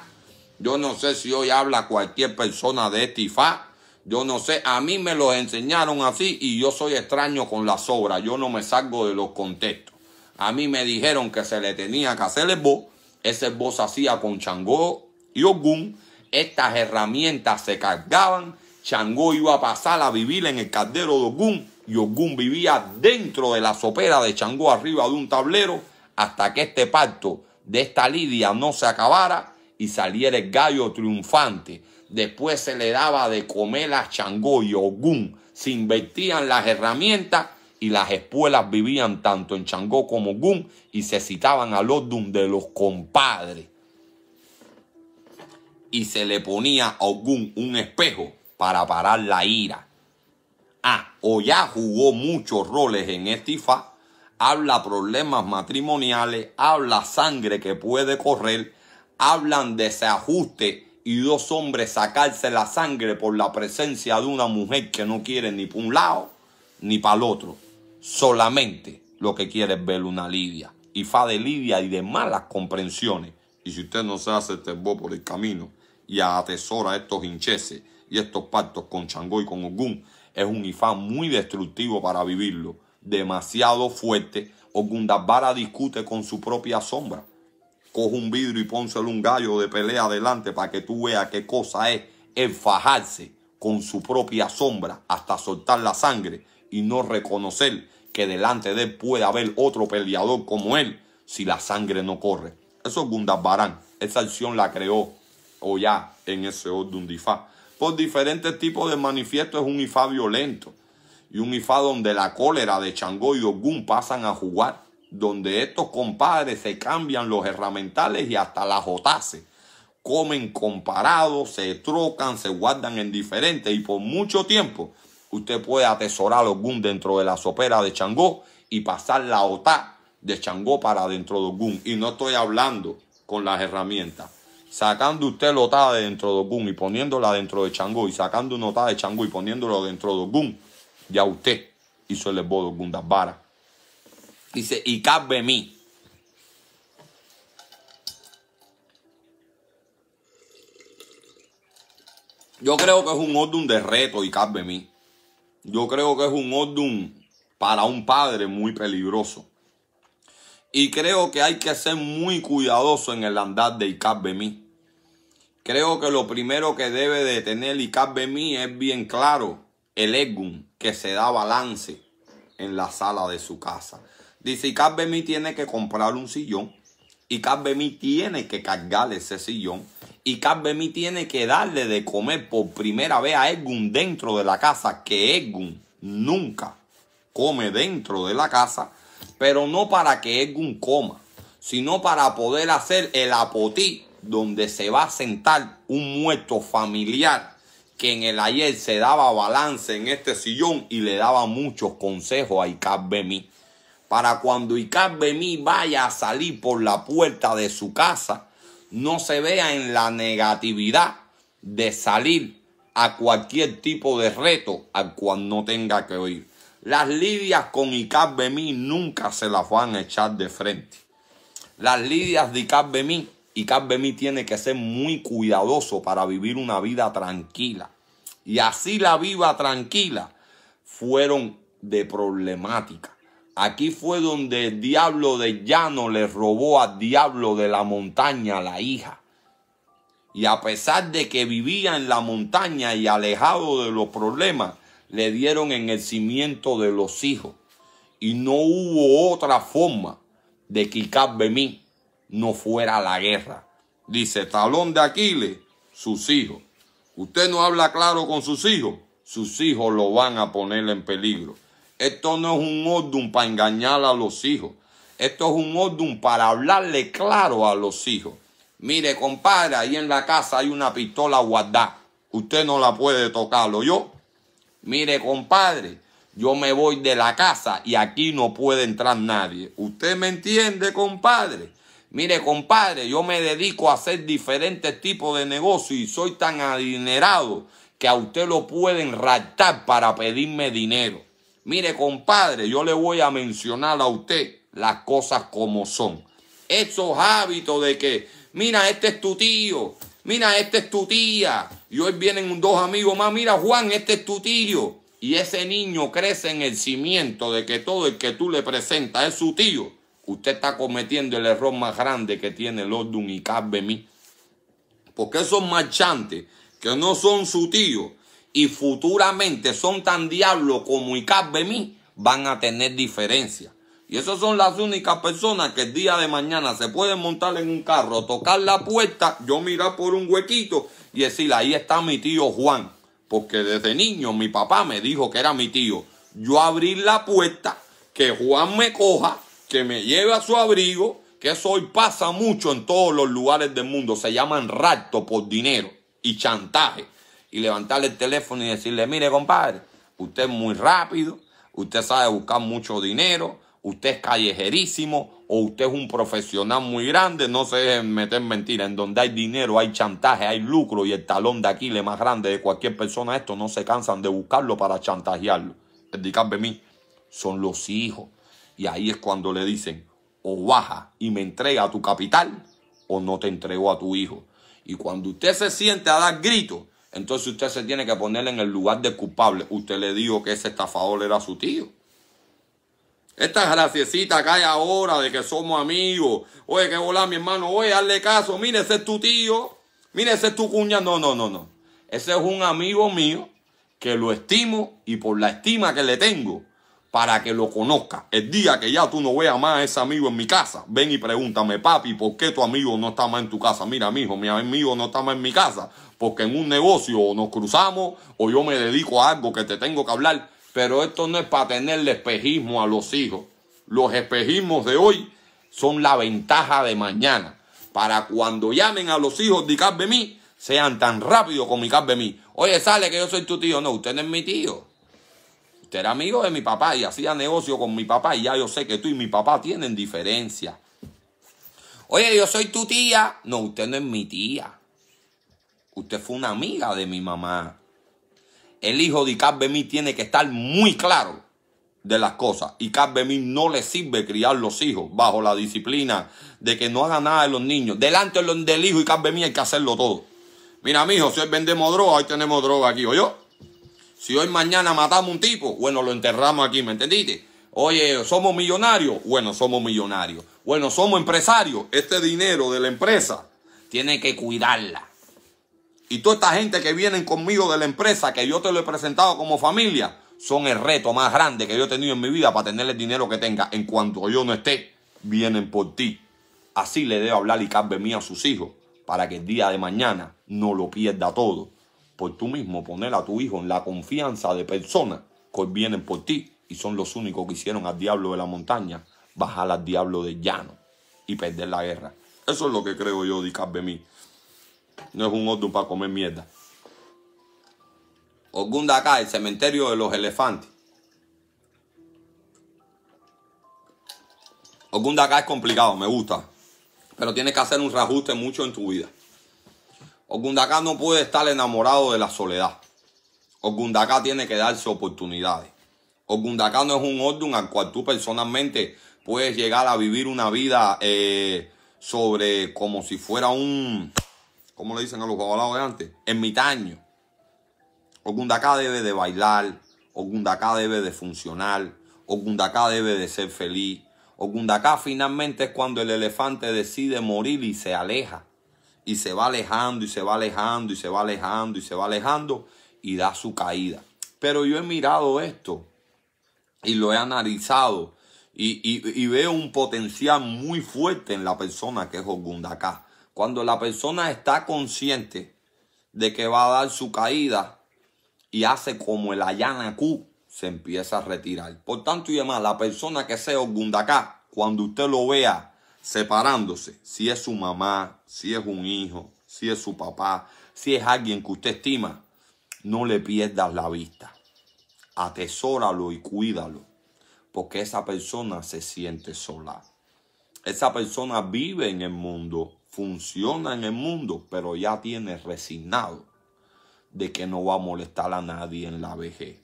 Yo no sé si hoy habla cualquier persona de este IFA. Yo no sé, a mí me lo enseñaron así y yo soy extraño con las obras. Yo no me salgo de los contextos. A mí me dijeron que se le tenía que hacer el voz. Ese voz hacía con Changó y Ogún. Estas herramientas se cargaban. Changó iba a pasar a vivir en el caldero de Ogún y Ogún vivía dentro de la sopera de Changó arriba de un tablero hasta que este pacto de esta lidia no se acabara y saliera el gallo triunfante. Después se le daba de comer a Changó y Ogún. Se invertían las herramientas y las espuelas vivían tanto en Changó como Ogún y se citaban al orden de los compadres. Y se le ponía a Ogún un espejo para parar la ira Ah, o ya jugó muchos roles en este IFA, habla problemas matrimoniales, habla sangre que puede correr, hablan de ese ajuste y dos hombres sacarse la sangre por la presencia de una mujer que no quiere ni para un lado ni para el otro. Solamente lo que quiere es ver una Lidia. Y de Lidia y de malas comprensiones. Y si usted no se hace este por el camino y atesora estos hincheses y estos pactos con Changó y con Ogún, es un ifá muy destructivo para vivirlo, demasiado fuerte, o Gundabara discute con su propia sombra. Coge un vidrio y pónselo un gallo de pelea adelante para que tú veas qué cosa es Enfajarse con su propia sombra hasta soltar la sangre y no reconocer que delante de él puede haber otro peleador como él si la sangre no corre. Eso es Esa acción la creó o ya en ese Ordundifá por diferentes tipos de manifiesto es un ifa violento y un ifa donde la cólera de Changó y Ogún pasan a jugar, donde estos compadres se cambian los herramientales y hasta las otaces. Comen comparados, se trocan, se guardan en diferentes y por mucho tiempo usted puede atesorar Ogún dentro de la sopera de Changó y pasar la otá de Changó para dentro de Ogún. Y no estoy hablando con las herramientas sacando usted lo de dentro de Ogún y poniéndola dentro de chango y sacando un otada de chango y poniéndolo dentro de Ogún, ya usted hizo el esbozo de Dice, y cabe mí. Yo creo que es un orden de reto y cabe mí. Yo creo que es un orden para un padre muy peligroso. Y creo que hay que ser muy cuidadoso en el andar de Icarbemí. Creo que lo primero que debe de tener Icarbemí es bien claro el Egum, que se da balance en la sala de su casa. Dice, Icarbemí tiene que comprar un sillón. Icarbemí tiene que cargar ese sillón. Icarbemí tiene que darle de comer por primera vez a Egun dentro de la casa, que Egun nunca come dentro de la casa pero no para que un coma, sino para poder hacer el apotí donde se va a sentar un muerto familiar que en el ayer se daba balance en este sillón y le daba muchos consejos a Icar Para cuando Icar vaya a salir por la puerta de su casa, no se vea en la negatividad de salir a cualquier tipo de reto al cual no tenga que oír. Las lidias con Icab Bemí nunca se las van a echar de frente. Las lidias de Icab Bemí, Icab Bemí tiene que ser muy cuidadoso para vivir una vida tranquila. Y así la viva tranquila fueron de problemática. Aquí fue donde el diablo de llano le robó al diablo de la montaña a la hija. Y a pesar de que vivía en la montaña y alejado de los problemas, le dieron en el cimiento de los hijos. Y no hubo otra forma de que mí no fuera la guerra. Dice, talón de Aquiles, sus hijos. Usted no habla claro con sus hijos, sus hijos lo van a poner en peligro. Esto no es un odum para engañar a los hijos. Esto es un odum para hablarle claro a los hijos. Mire, compadre, ahí en la casa hay una pistola guardada. Usted no la puede tocarlo yo? mire compadre, yo me voy de la casa y aquí no puede entrar nadie. ¿Usted me entiende, compadre? Mire, compadre, yo me dedico a hacer diferentes tipos de negocios y soy tan adinerado que a usted lo pueden raptar para pedirme dinero. Mire, compadre, yo le voy a mencionar a usted las cosas como son. Esos hábitos de que, mira, este es tu tío, Mira, este es tu tía. Y hoy vienen dos amigos más. Mira, Juan, este es tu tío. Y ese niño crece en el cimiento de que todo el que tú le presentas es su tío. Usted está cometiendo el error más grande que tiene Lordun y Cabemí. Porque esos marchantes que no son su tío y futuramente son tan diablos como Icabemí van a tener diferencia. Y esas son las únicas personas que el día de mañana se pueden montar en un carro, tocar la puerta, yo mirar por un huequito y decir, ahí está mi tío Juan. Porque desde niño mi papá me dijo que era mi tío. Yo abrir la puerta, que Juan me coja, que me lleve a su abrigo, que eso hoy pasa mucho en todos los lugares del mundo. Se llaman rapto por dinero y chantaje. Y levantarle el teléfono y decirle, mire compadre, usted es muy rápido, usted sabe buscar mucho dinero, usted es callejerísimo o usted es un profesional muy grande, no se dejen meter mentiras. En donde hay dinero, hay chantaje, hay lucro y el talón de Aquiles más grande de cualquier persona, esto no se cansan de buscarlo para chantajearlo. de mí, son los hijos. Y ahí es cuando le dicen, o baja y me entrega tu capital o no te entrego a tu hijo. Y cuando usted se siente a dar gritos, entonces usted se tiene que poner en el lugar del culpable. Usted le dijo que ese estafador era su tío. Esta graciecita que hay ahora de que somos amigos. Oye, que hola, mi hermano. Oye, hazle caso. Mire, ese es tu tío. Mire, ese es tu cuña. No, no, no, no. Ese es un amigo mío que lo estimo y por la estima que le tengo para que lo conozca. El día que ya tú no veas más a ese amigo en mi casa, ven y pregúntame, papi, ¿por qué tu amigo no está más en tu casa? Mira, mi hijo, mi amigo no está más en mi casa, porque en un negocio o nos cruzamos o yo me dedico a algo que te tengo que hablar, pero esto no es para tenerle espejismo a los hijos. Los espejismos de hoy son la ventaja de mañana. Para cuando llamen a los hijos de mí sean tan rápidos como Carve Oye, sale que yo soy tu tío. No, usted no es mi tío. Usted era amigo de mi papá y hacía negocio con mi papá. Y ya yo sé que tú y mi papá tienen diferencia. Oye, yo soy tu tía. No, usted no es mi tía. Usted fue una amiga de mi mamá el hijo de Icab tiene que estar muy claro de las cosas. Y Bemín no le sirve criar los hijos bajo la disciplina de que no haga nada de los niños. Delante del hijo y Bemín hay que hacerlo todo. Mira, hijo, si hoy vendemos droga, hoy tenemos droga aquí, yo Si hoy mañana matamos un tipo, bueno, lo enterramos aquí, ¿me entendiste? Oye, ¿somos millonarios? Bueno, somos millonarios. Bueno, somos empresarios. Este dinero de la empresa tiene que cuidarla. Y toda esta gente que vienen conmigo de la empresa, que yo te lo he presentado como familia, son el reto más grande que yo he tenido en mi vida para tener el dinero que tenga. En cuanto yo no esté, vienen por ti. Así le debo hablar y a sus hijos, para que el día de mañana no lo pierda todo. Por tú mismo poner a tu hijo en la confianza de personas que vienen por ti y son los únicos que hicieron al diablo de la montaña bajar al diablo de llano y perder la guerra. Eso es lo que creo yo de mí. No es un orden para comer mierda. Ogunda acá, el cementerio de los elefantes. Ogunda es complicado, me gusta. Pero tienes que hacer un reajuste mucho en tu vida. acá no puede estar enamorado de la soledad. Ogundacá tiene que darse oportunidades. Ogundacá no es un orden al cual tú personalmente puedes llegar a vivir una vida eh, sobre como si fuera un como le dicen a los jugadores de antes, En mitaño. Ogundacá debe de bailar, Ogundacá debe de funcionar, Ogundacá debe de ser feliz. Ogundacá finalmente es cuando el elefante decide morir y se aleja. Y se va alejando y se va alejando y se va alejando y se va alejando y da su caída. Pero yo he mirado esto y lo he analizado y, veo un potencial muy fuerte en la persona que es Ogundacá. Cuando la persona está consciente de que va a dar su caída y hace como el Ayana Q, se empieza a retirar. Por tanto y demás, la persona que sea Ogundaká, cuando usted lo vea separándose, si es su mamá, si es un hijo, si es su papá, si es alguien que usted estima, no le pierdas la vista. Atesóralo y cuídalo, porque esa persona se siente sola. Esa persona vive en el mundo funciona en el mundo, pero ya tiene resignado de que no va a molestar a nadie en la vejez.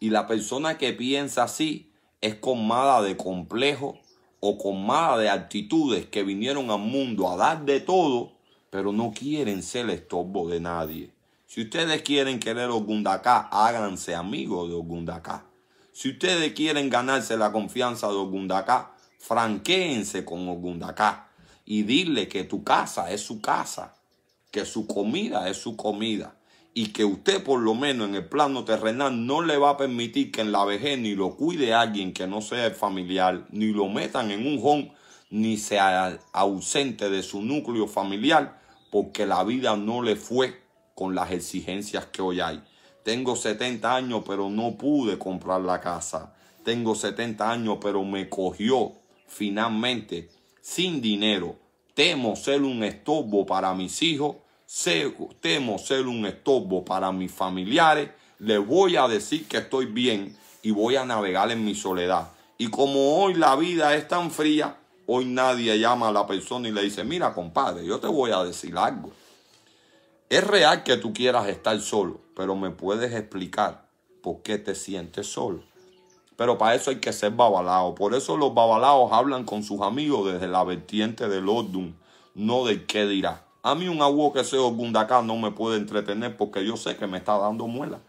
Y la persona que piensa así es comada de complejo o comada de actitudes que vinieron al mundo a dar de todo, pero no quieren ser el estorbo de nadie. Si ustedes quieren querer Ogundacá, háganse amigos de Ogundacá. Si ustedes quieren ganarse la confianza de Ogundacá, franquéense con Ogundacá y dile que tu casa es su casa, que su comida es su comida y que usted por lo menos en el plano terrenal no le va a permitir que en la vejez ni lo cuide alguien que no sea el familiar, ni lo metan en un home, ni sea ausente de su núcleo familiar, porque la vida no le fue con las exigencias que hoy hay. Tengo 70 años, pero no pude comprar la casa. Tengo 70 años, pero me cogió finalmente sin dinero. Temo ser un estorbo para mis hijos, temo ser un estorbo para mis familiares. Les voy a decir que estoy bien y voy a navegar en mi soledad. Y como hoy la vida es tan fría, hoy nadie llama a la persona y le dice, mira compadre, yo te voy a decir algo. Es real que tú quieras estar solo, pero me puedes explicar por qué te sientes solo. Pero para eso hay que ser babalao. Por eso los babalaos hablan con sus amigos desde la vertiente del Ordun, no de qué dirá. A mí un agua que sea acá, no me puede entretener porque yo sé que me está dando muela.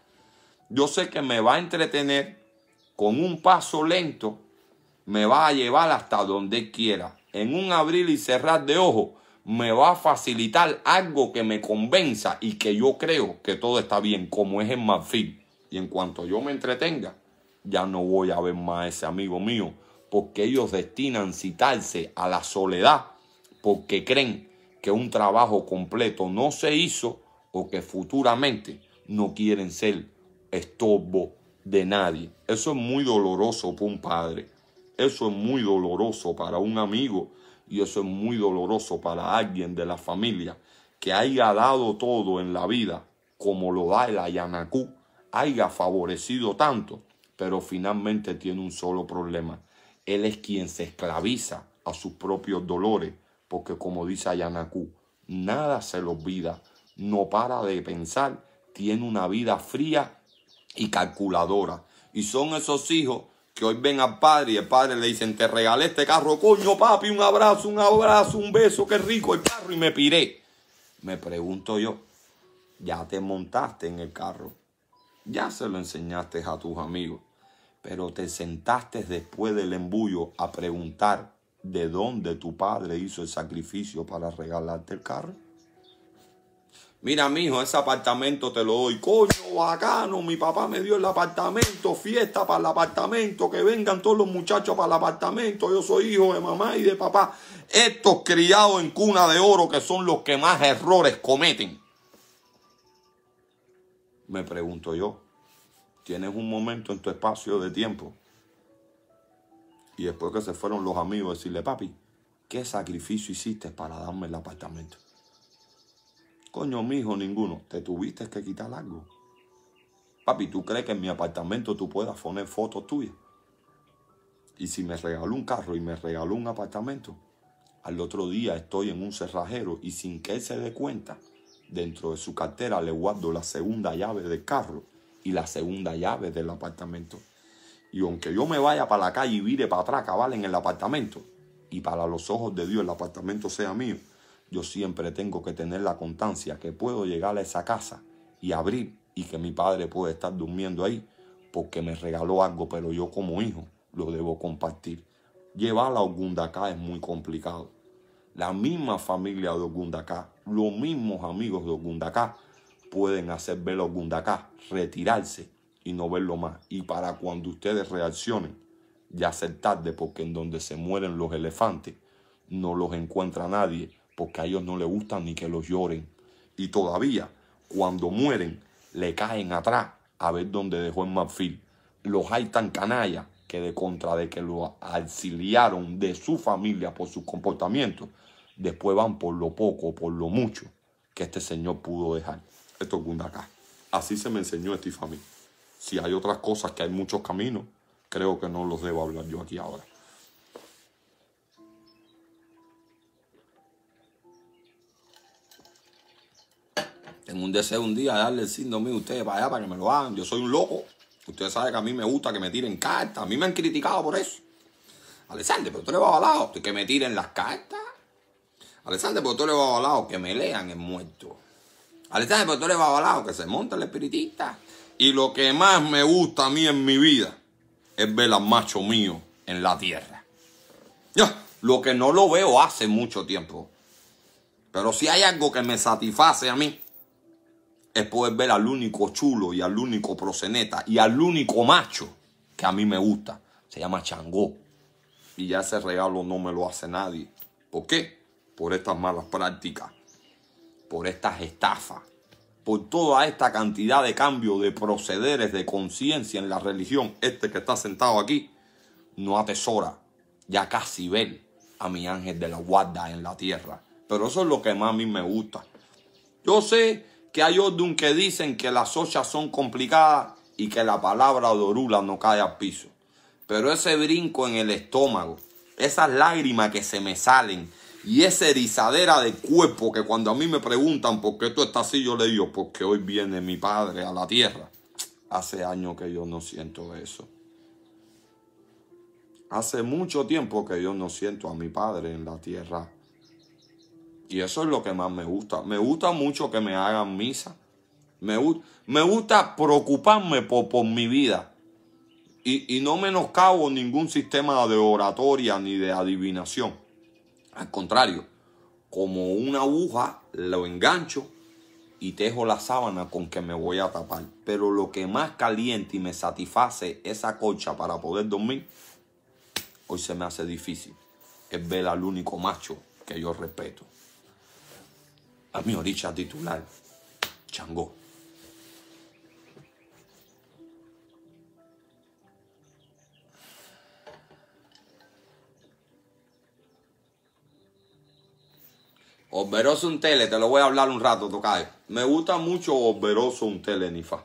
Yo sé que me va a entretener con un paso lento, me va a llevar hasta donde quiera. En un abrir y cerrar de ojo me va a facilitar algo que me convenza y que yo creo que todo está bien, como es en marfil. Y en cuanto yo me entretenga, ya no voy a ver más a ese amigo mío, porque ellos destinan citarse a la soledad, porque creen que un trabajo completo no se hizo o que futuramente no quieren ser estorbo de nadie. Eso es muy doloroso para un padre, eso es muy doloroso para un amigo y eso es muy doloroso para alguien de la familia que haya dado todo en la vida como lo da el Ayanacú, haya favorecido tanto pero finalmente tiene un solo problema. Él es quien se esclaviza a sus propios dolores, porque como dice Yanacú, nada se lo olvida, no para de pensar, tiene una vida fría y calculadora. Y son esos hijos que hoy ven al padre y el padre le dicen, te regalé este carro, coño papi, un abrazo, un abrazo, un beso, qué rico el carro y me piré. Me pregunto yo, ya te montaste en el carro, ya se lo enseñaste a tus amigos, pero te sentaste después del embullo a preguntar de dónde tu padre hizo el sacrificio para regalarte el carro. Mira, mijo, ese apartamento te lo doy. Coño, bacano, mi papá me dio el apartamento, fiesta para el apartamento, que vengan todos los muchachos para el apartamento. Yo soy hijo de mamá y de papá. Estos criados en cuna de oro que son los que más errores cometen. Me pregunto yo. Tienes un momento en tu espacio de tiempo. Y después que se fueron los amigos, decirle, papi, ¿qué sacrificio hiciste para darme el apartamento? Coño, mijo, ninguno. Te tuviste que quitar algo. Papi, ¿tú crees que en mi apartamento tú puedas poner fotos tuyas? Y si me regaló un carro y me regaló un apartamento, al otro día estoy en un cerrajero y sin que él se dé cuenta, dentro de su cartera le guardo la segunda llave del carro y la segunda llave del apartamento. Y aunque yo me vaya para la calle y vire para atrás, cabal, en el apartamento, y para los ojos de Dios el apartamento sea mío, yo siempre tengo que tener la constancia que puedo llegar a esa casa y abrir y que mi padre puede estar durmiendo ahí porque me regaló algo, pero yo como hijo lo debo compartir. Llevar a Ogundacá es muy complicado. La misma familia de Ogundacá, los mismos amigos de Ogundacá pueden hacer ver los retirarse y no verlo más. Y para cuando ustedes reaccionen, ya ser tarde, porque en donde se mueren los elefantes no los encuentra nadie, porque a ellos no les gustan ni que los lloren. Y todavía, cuando mueren, le caen atrás a ver dónde dejó el marfil. Los hay tan canallas que de contra de que lo auxiliaron de su familia por sus comportamientos, después van por lo poco, por lo mucho que este señor pudo dejar esto es bundacá. Así se me enseñó este a mí. Si hay otras cosas, que hay muchos caminos, creo que no los debo hablar yo aquí ahora. Tengo un deseo un día de darle el síndrome a ustedes para allá, para que me lo hagan. Yo soy un loco. Ustedes saben que a mí me gusta que me tiren cartas. A mí me han criticado por eso. Alexander, pero tú le vas usted Que me tiren las cartas. Alexander, pero tú le vas hablar. Que me lean el muerto. Al pero tú eres babalao, que se monta el espiritista. Y lo que más me gusta a mí en mi vida es ver al macho mío en la tierra. Yo, lo que no lo veo hace mucho tiempo. Pero si hay algo que me satisface a mí, es poder ver al único chulo y al único proseneta y al único macho que a mí me gusta. Se llama Changó. Y ya ese regalo no me lo hace nadie. ¿Por qué? Por estas malas prácticas por estas estafas, por toda esta cantidad de cambios de procederes, de conciencia en la religión, este que está sentado aquí, no atesora, ya casi ve a mi ángel de la guarda en la tierra. Pero eso es lo que más a mí me gusta. Yo sé que hay otros que dicen que las ochas son complicadas y que la palabra dorula no cae al piso. Pero ese brinco en el estómago, esas lágrimas que se me salen, y esa erizadera de cuerpo que cuando a mí me preguntan por qué tú estás así, yo le digo, porque hoy viene mi padre a la tierra. Hace años que yo no siento eso. Hace mucho tiempo que yo no siento a mi padre en la tierra. Y eso es lo que más me gusta. Me gusta mucho que me hagan misa. Me, me gusta preocuparme por, mi vida. Y, y no menoscabo ningún sistema de oratoria ni de adivinación. Al contrario, como una aguja lo engancho y tejo la sábana con que me voy a tapar. Pero lo que más caliente y me satisface esa cocha para poder dormir, hoy se me hace difícil. Es ver al único macho que yo respeto. A mi orilla titular, Changó. Oberoso un tele, te lo voy a hablar un rato, tocayo. Me gusta mucho Oberoso un tele, Nifa.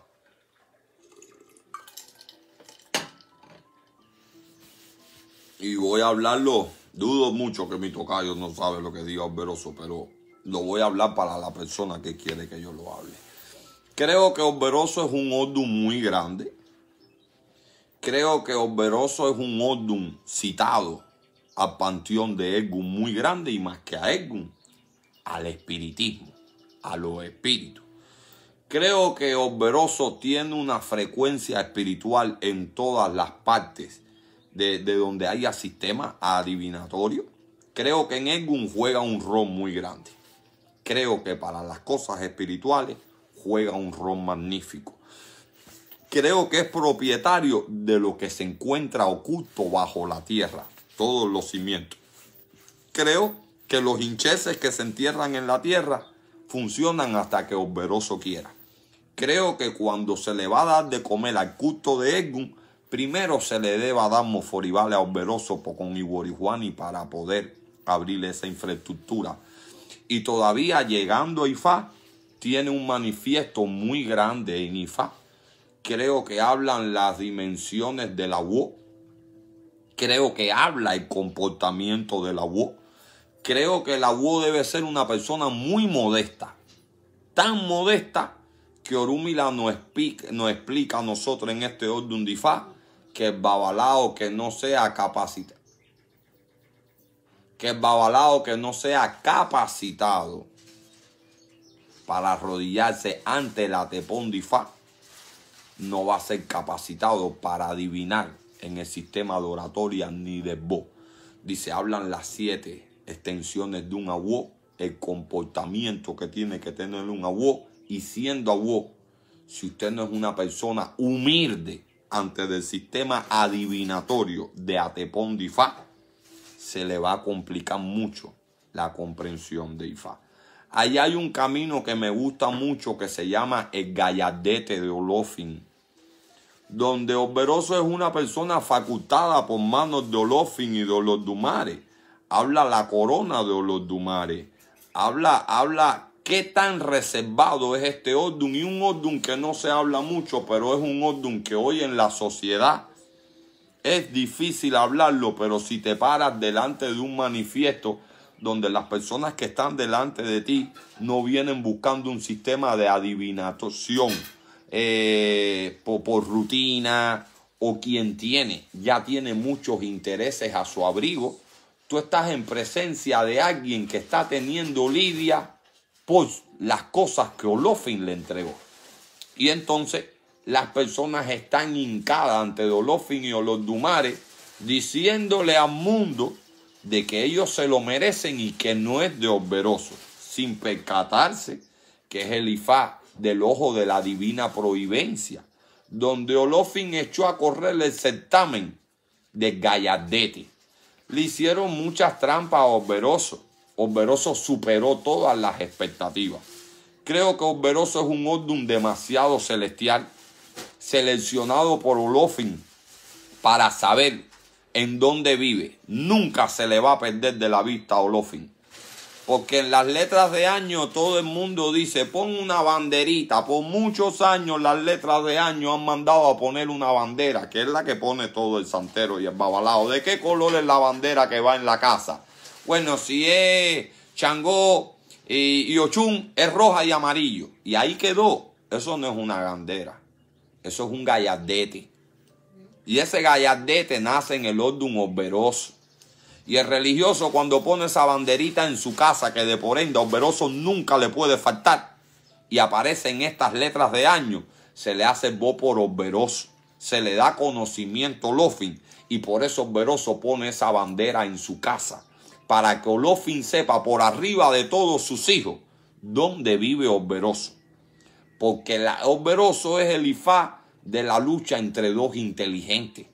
Y voy a hablarlo. Dudo mucho que mi tocayo no sabe lo que diga Oberoso, pero lo voy a hablar para la persona que quiere que yo lo hable. Creo que Oberoso es un ordum muy grande. Creo que Oberoso es un ordum citado al panteón de Edgun muy grande y más que a Edgun al espiritismo, a los espíritus. Creo que Oberoso tiene una frecuencia espiritual en todas las partes de, donde haya sistema adivinatorio. Creo que en Edgun juega un rol muy grande. Creo que para las cosas espirituales juega un rol magnífico. Creo que es propietario de lo que se encuentra oculto bajo la tierra, todos los cimientos. Creo que los hincheses que se entierran en la tierra funcionan hasta que Osberoso quiera. Creo que cuando se le va a dar de comer al culto de Egun, primero se le deba dar moforibales a por con Iborijuani para poder abrir esa infraestructura. Y todavía llegando a Ifá, tiene un manifiesto muy grande en Ifá. Creo que hablan las dimensiones de la UO. Creo que habla el comportamiento de la UO creo que la UO debe ser una persona muy modesta. Tan modesta que Orúmila nos explica, a nosotros en este orden difá que el babalao que no sea capacitado. Que el babalao que no sea capacitado para arrodillarse ante la tepondifá no va a ser capacitado para adivinar en el sistema de oratoria ni de voz. Dice, hablan las siete extensiones de un agua el comportamiento que tiene que tener un agua y siendo agua si usted no es una persona humilde ante el sistema adivinatorio de Atepón de Ifá, se le va a complicar mucho la comprensión de Ifá. Ahí hay un camino que me gusta mucho que se llama el gallardete de Olofin, donde Oberoso es una persona facultada por manos de Olofin y de los Dumares habla la corona de Dumare, habla, habla qué tan reservado es este Ordum. y un Ordum que no se habla mucho, pero es un Ordum que hoy en la sociedad es difícil hablarlo, pero si te paras delante de un manifiesto donde las personas que están delante de ti no vienen buscando un sistema de adivinación eh, por rutina o quien tiene, ya tiene muchos intereses a su abrigo Tú estás en presencia de alguien que está teniendo lidia por las cosas que Olofin le entregó. Y entonces las personas están hincadas ante Olofin y Olodumare diciéndole al mundo de que ellos se lo merecen y que no es de osberoso sin percatarse que es el Ifá del ojo de la divina providencia, donde Olofin echó a correr el certamen de Galladete le hicieron muchas trampas a Osberoso. Osberoso superó todas las expectativas. Creo que Osberoso es un Ordum demasiado celestial, seleccionado por Olofin para saber en dónde vive. Nunca se le va a perder de la vista a Olofin. Porque en las letras de año todo el mundo dice, pon una banderita. Por muchos años las letras de año han mandado a poner una bandera, que es la que pone todo el santero y el babalao. ¿De qué color es la bandera que va en la casa? Bueno, si es Changó y, y es roja y amarillo. Y ahí quedó. Eso no es una bandera. Eso es un gallardete. Y ese gallardete nace en el orden oberoso. Y el religioso cuando pone esa banderita en su casa, que de por ende a Oberoso nunca le puede faltar, y aparece en estas letras de año, se le hace voz por Oberoso, se le da conocimiento Lofin y por eso Oberoso pone esa bandera en su casa, para que Olofin sepa por arriba de todos sus hijos dónde vive Oberoso. Porque la, Oberoso es el Ifá de la lucha entre dos inteligentes,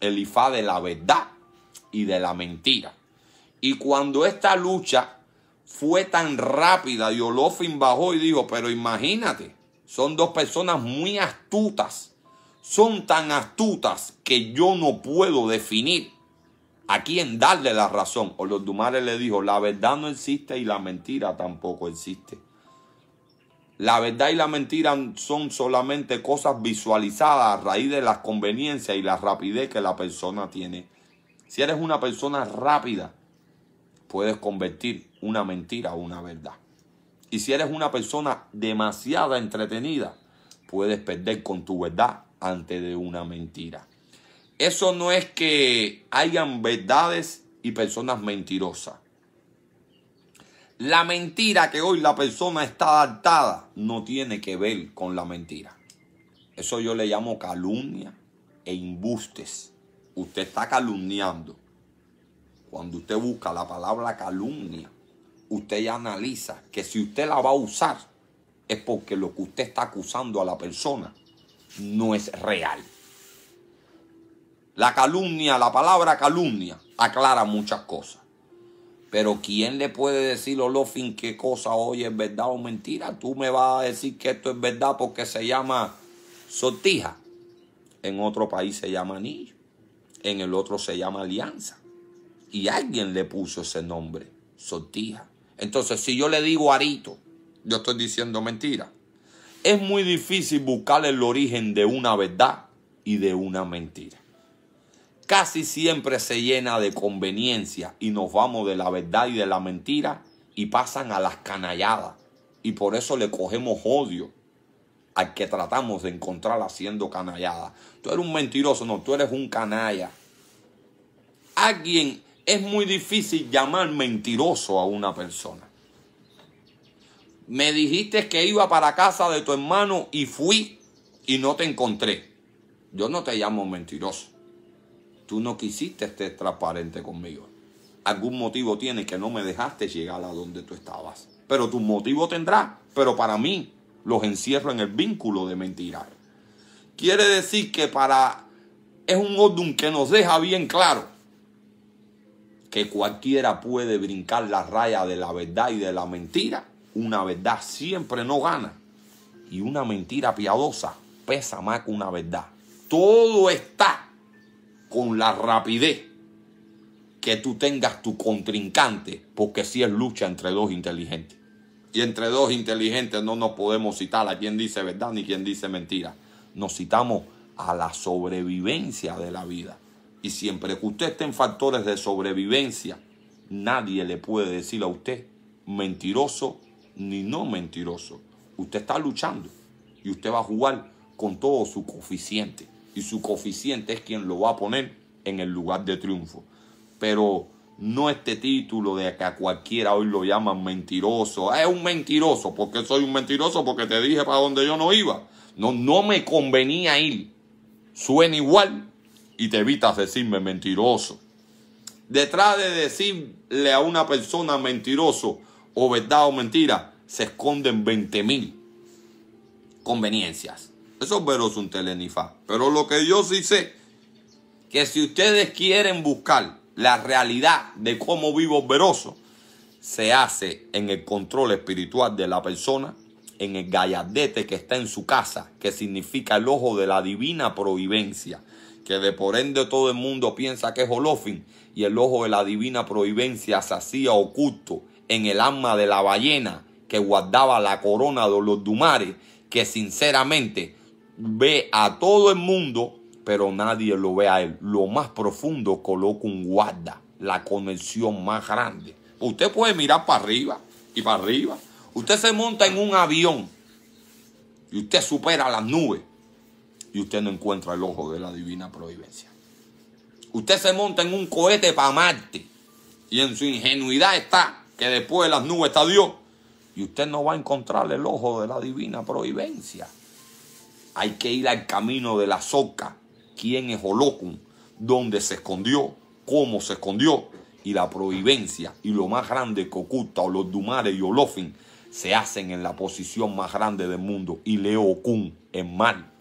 el Ifá de la verdad y de la mentira. Y cuando esta lucha fue tan rápida, Yolofin bajó y dijo, pero imagínate, son dos personas muy astutas, son tan astutas que yo no puedo definir a quién darle la razón. O los Dumares le dijo, la verdad no existe y la mentira tampoco existe. La verdad y la mentira son solamente cosas visualizadas a raíz de las conveniencias y la rapidez que la persona tiene si eres una persona rápida, puedes convertir una mentira en una verdad. Y si eres una persona demasiado entretenida, puedes perder con tu verdad antes de una mentira. Eso no es que hayan verdades y personas mentirosas. La mentira que hoy la persona está adaptada no tiene que ver con la mentira. Eso yo le llamo calumnia e embustes usted está calumniando. Cuando usted busca la palabra calumnia, usted ya analiza que si usted la va a usar es porque lo que usted está acusando a la persona no es real. La calumnia, la palabra calumnia, aclara muchas cosas. Pero ¿quién le puede decir Olofin qué cosa hoy es verdad o mentira? Tú me vas a decir que esto es verdad porque se llama sortija. En otro país se llama anillo. En el otro se llama alianza. Y alguien le puso ese nombre, sortija. Entonces, si yo le digo arito, yo estoy diciendo mentira. Es muy difícil buscar el origen de una verdad y de una mentira. Casi siempre se llena de conveniencia y nos vamos de la verdad y de la mentira y pasan a las canalladas. Y por eso le cogemos odio al que tratamos de encontrar haciendo canallada. Tú eres un mentiroso, no, tú eres un canalla. Alguien es muy difícil llamar mentiroso a una persona. Me dijiste que iba para casa de tu hermano y fui y no te encontré. Yo no te llamo mentiroso. Tú no quisiste ser este transparente conmigo. Algún motivo tiene que no me dejaste llegar a donde tú estabas. Pero tu motivo tendrá. Pero para mí los encierro en el vínculo de mentira. Quiere decir que para es un orden que nos deja bien claro que cualquiera puede brincar la raya de la verdad y de la mentira. Una verdad siempre no gana y una mentira piadosa pesa más que una verdad. Todo está con la rapidez que tú tengas tu contrincante, porque si es lucha entre dos inteligentes. Y entre dos inteligentes no nos podemos citar a quien dice verdad ni quien dice mentira. Nos citamos a la sobrevivencia de la vida. Y siempre que usted esté en factores de sobrevivencia, nadie le puede decir a usted mentiroso ni no mentiroso. Usted está luchando y usted va a jugar con todo su coeficiente. Y su coeficiente es quien lo va a poner en el lugar de triunfo. Pero no este título de que a cualquiera hoy lo llaman mentiroso. Ah, es un mentiroso, porque soy un mentiroso, porque te dije para donde yo no iba. No, no me convenía ir. Suena igual y te evitas decirme mentiroso. Detrás de decirle a una persona mentiroso o verdad o mentira, se esconden 20 mil conveniencias. Eso es veros un telenifá. Pero lo que yo sí sé, que si ustedes quieren buscar la realidad de cómo vivo Veroso se hace en el control espiritual de la persona, en el gallardete que está en su casa, que significa el ojo de la divina providencia, que de por ende todo el mundo piensa que es Holofin, y el ojo de la divina providencia se hacía oculto en el alma de la ballena que guardaba la corona de los dumares, que sinceramente ve a todo el mundo pero nadie lo ve a él. Lo más profundo coloca un guarda, la conexión más grande. Usted puede mirar para arriba y para arriba. Usted se monta en un avión y usted supera las nubes y usted no encuentra el ojo de la divina providencia. Usted se monta en un cohete para Marte y en su ingenuidad está que después de las nubes está Dios y usted no va a encontrar el ojo de la divina providencia. Hay que ir al camino de la soca quién es Holocum, dónde se escondió, cómo se escondió y la providencia y lo más grande que oculta o los Dumares y Olofin se hacen en la posición más grande del mundo y Leocum en Mar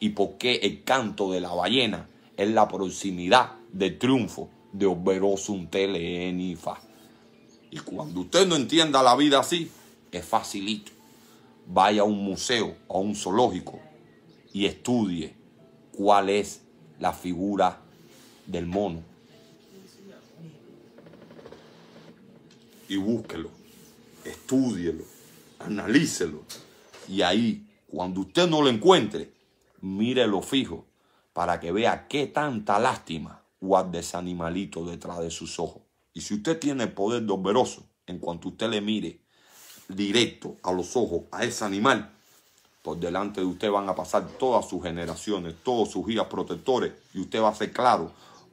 Y por qué el canto de la ballena es la proximidad del triunfo de Oberosum Telenifa. Y cuando usted no entienda la vida así, es facilito. Vaya a un museo, a un zoológico y estudie cuál es la figura del mono. Y búsquelo, estudielo, analícelo. Y ahí, cuando usted no lo encuentre, mírelo fijo para que vea qué tanta lástima guarda ese animalito detrás de sus ojos. Y si usted tiene poder doloroso, en cuanto usted le mire directo a los ojos a ese animal, por delante de usted van a pasar todas sus generaciones, todos sus guías protectores. Y usted va a ser claro,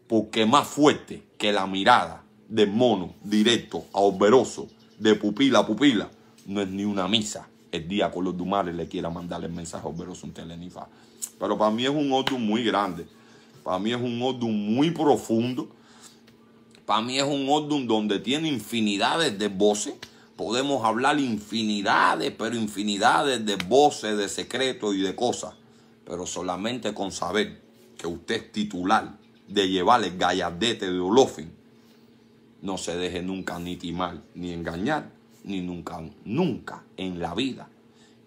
porque más fuerte que la mirada de mono directo a oberoso, de pupila a pupila, no es ni una misa. El día con los Dumares le quiera mandar el mensaje a oberoso un telenifa. Pero para mí es un odum muy grande. Para mí es un odum muy profundo. Para mí es un odum donde tiene infinidades de voces podemos hablar infinidades, pero infinidades de voces, de secretos y de cosas. Pero solamente con saber que usted es titular de llevar el gallardete de Olofin, no se deje nunca ni timar, ni engañar, ni nunca, nunca en la vida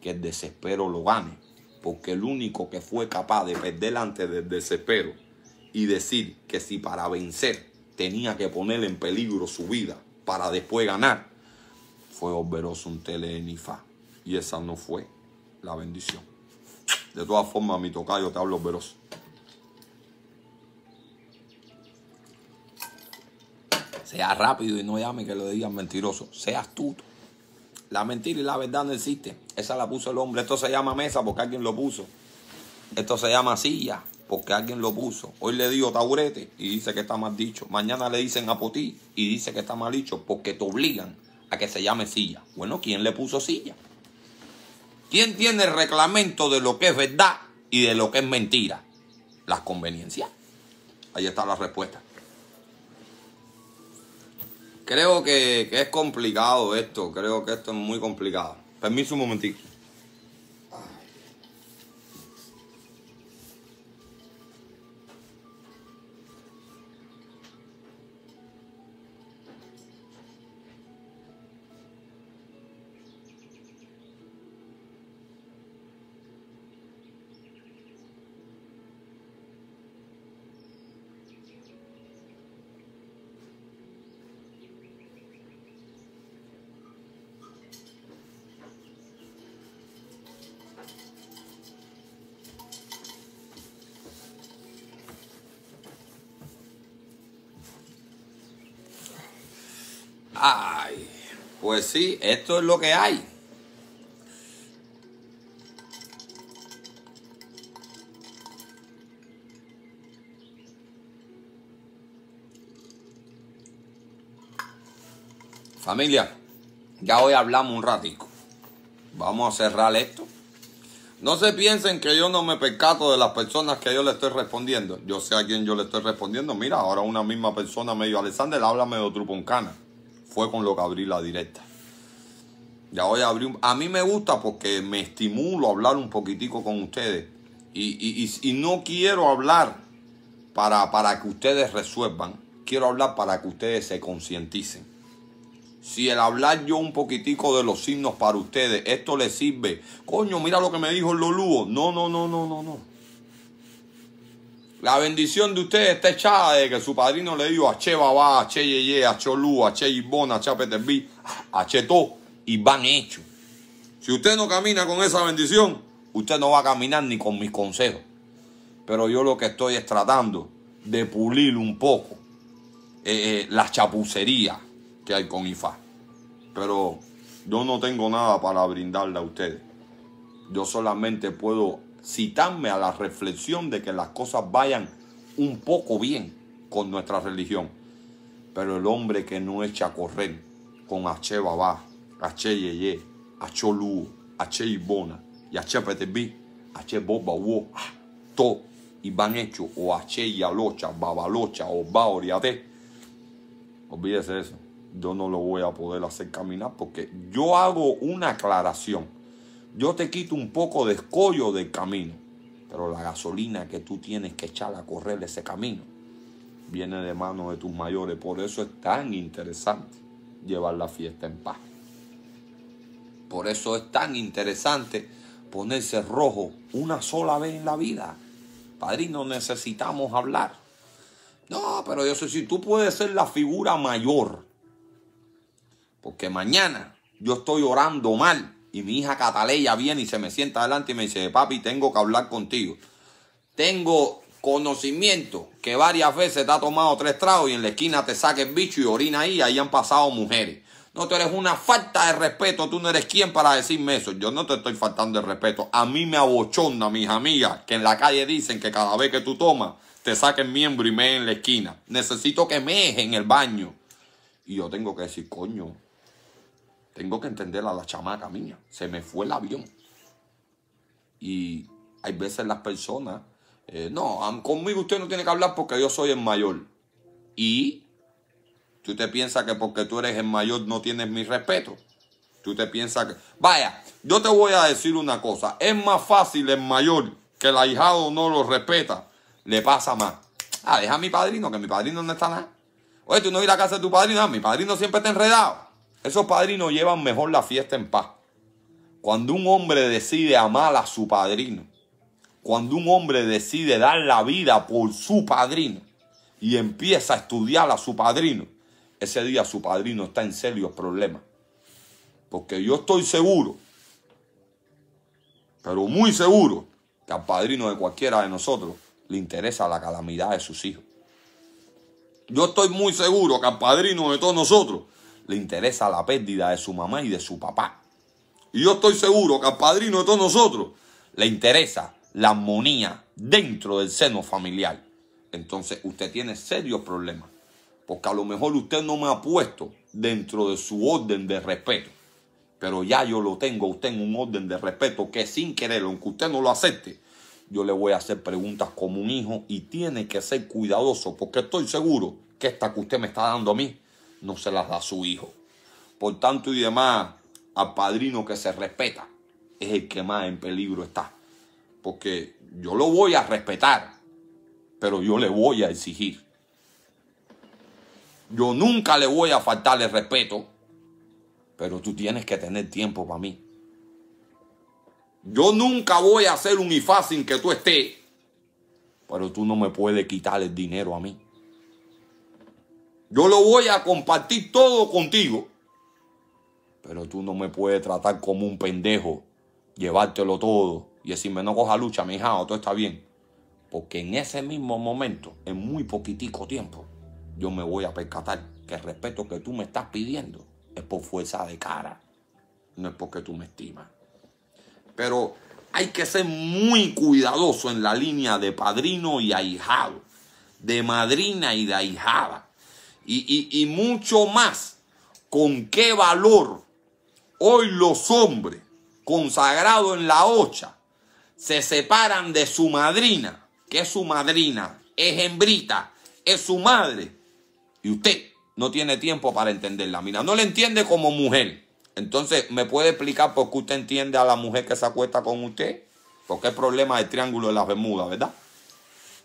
que el desespero lo gane. Porque el único que fue capaz de perder antes del desespero y decir que si para vencer tenía que poner en peligro su vida para después ganar, fue un Telenifa. Y esa no fue la bendición. De todas formas, mi tocayo te hablo veros. Sea rápido y no llame que lo digan mentiroso. Sea astuto. La mentira y la verdad no existen. Esa la puso el hombre. Esto se llama mesa porque alguien lo puso. Esto se llama silla porque alguien lo puso. Hoy le digo taburete y dice que está mal dicho. Mañana le dicen apotí y dice que está mal dicho porque te obligan a que se llame silla. Bueno, ¿quién le puso silla? ¿Quién tiene el reglamento de lo que es verdad y de lo que es mentira? Las conveniencias. Ahí está la respuesta. Creo que, que es complicado esto, creo que esto es muy complicado. Permiso un momentito. Pues sí, esto es lo que hay. Familia, ya hoy hablamos un ratico. Vamos a cerrar esto. No se piensen que yo no me percato de las personas que yo le estoy respondiendo. Yo sé a quién yo le estoy respondiendo. Mira, ahora una misma persona medio Alexander, habla medio Truponcana fue con lo que abrí la directa. Ya voy a A mí me gusta porque me estimulo a hablar un poquitico con ustedes. Y, no quiero hablar para, para que ustedes resuelvan. Quiero hablar para que ustedes se concienticen. Si el hablar yo un poquitico de los signos para ustedes, esto les sirve. Coño, mira lo que me dijo el No, no, no, no, no, no. La bendición de ustedes está echada de que su padrino le dio a Che Babá, a Che Yeye, a Cholú, a Che Ibona, a Che a Che y van hechos. Si usted no camina con esa bendición, usted no va a caminar ni con mis consejos. Pero yo lo que estoy es tratando de pulir un poco eh, eh, la chapucería que hay con IFA. Pero yo no tengo nada para brindarle a ustedes. Yo solamente puedo citarme a la reflexión de que las cosas vayan un poco bien con nuestra religión. Pero el hombre que no echa a correr con H. Babá, H. Yeye, H. Lugo, H. Ibona y H. Petebí, H. Boba Uo, ah, To van hechos o H. Yalocha, Babalocha o Baoriate. Olvídese eso. Yo no lo voy a poder hacer caminar porque yo hago una aclaración yo te quito un poco de escollo del camino, pero la gasolina que tú tienes que echar a correr ese camino viene de manos de tus mayores. Por eso es tan interesante llevar la fiesta en paz. Por eso es tan interesante ponerse rojo una sola vez en la vida. Padrino, necesitamos hablar. No, pero yo sé si tú puedes ser la figura mayor. Porque mañana yo estoy orando mal y mi hija Cataleya viene y se me sienta adelante y me dice, papi, tengo que hablar contigo. Tengo conocimiento que varias veces te ha tomado tres tragos y en la esquina te saquen bicho y orina ahí, ahí han pasado mujeres. No, tú eres una falta de respeto, tú no eres quien para decirme eso. Yo no te estoy faltando de respeto. A mí me abochonda, mis amigas, que en la calle dicen que cada vez que tú tomas, te saquen miembro y me en la esquina. Necesito que me en el baño. Y yo tengo que decir, coño, tengo que entender a la chamaca mía. Se me fue el avión. Y hay veces las personas, eh, no, conmigo usted no tiene que hablar porque yo soy el mayor. Y tú te piensas que porque tú eres el mayor no tienes mi respeto. Tú te piensas que... Vaya, yo te voy a decir una cosa. Es más fácil el mayor que el ahijado no lo respeta. Le pasa más. Ah, deja a mi padrino, que mi padrino no está nada. Oye, tú no ir a casa de tu padrino. Ah, mi padrino siempre está enredado. Esos padrinos llevan mejor la fiesta en paz. Cuando un hombre decide amar a su padrino, cuando un hombre decide dar la vida por su padrino y empieza a estudiar a su padrino, ese día su padrino está en serios problemas. Porque yo estoy seguro, pero muy seguro, que al padrino de cualquiera de nosotros le interesa la calamidad de sus hijos. Yo estoy muy seguro que al padrino de todos nosotros le interesa la pérdida de su mamá y de su papá. Y yo estoy seguro que al padrino de todos nosotros le interesa la armonía dentro del seno familiar. Entonces usted tiene serios problemas, porque a lo mejor usted no me ha puesto dentro de su orden de respeto, pero ya yo lo tengo usted en un orden de respeto que sin quererlo, aunque usted no lo acepte, yo le voy a hacer preguntas como un hijo y tiene que ser cuidadoso, porque estoy seguro que esta que usted me está dando a mí no se las da su hijo. Por tanto y demás, al padrino que se respeta es el que más en peligro está. Porque yo lo voy a respetar, pero yo le voy a exigir. Yo nunca le voy a faltar el respeto, pero tú tienes que tener tiempo para mí. Yo nunca voy a hacer un IFA sin que tú estés, pero tú no me puedes quitar el dinero a mí. Yo lo voy a compartir todo contigo. Pero tú no me puedes tratar como un pendejo, llevártelo todo y decirme no coja lucha, mi hija, todo está bien. Porque en ese mismo momento, en muy poquitico tiempo, yo me voy a percatar que el respeto que tú me estás pidiendo es por fuerza de cara, no es porque tú me estimas. Pero hay que ser muy cuidadoso en la línea de padrino y ahijado, de madrina y de ahijada y, mucho más, con qué valor hoy los hombres consagrados en la ocha se separan de su madrina, que es su madrina, es hembrita, es su madre, y usted no tiene tiempo para entenderla. Mira, no la entiende como mujer. Entonces, ¿me puede explicar por qué usted entiende a la mujer que se acuesta con usted? Porque el problema del triángulo de las Bermudas, ¿verdad?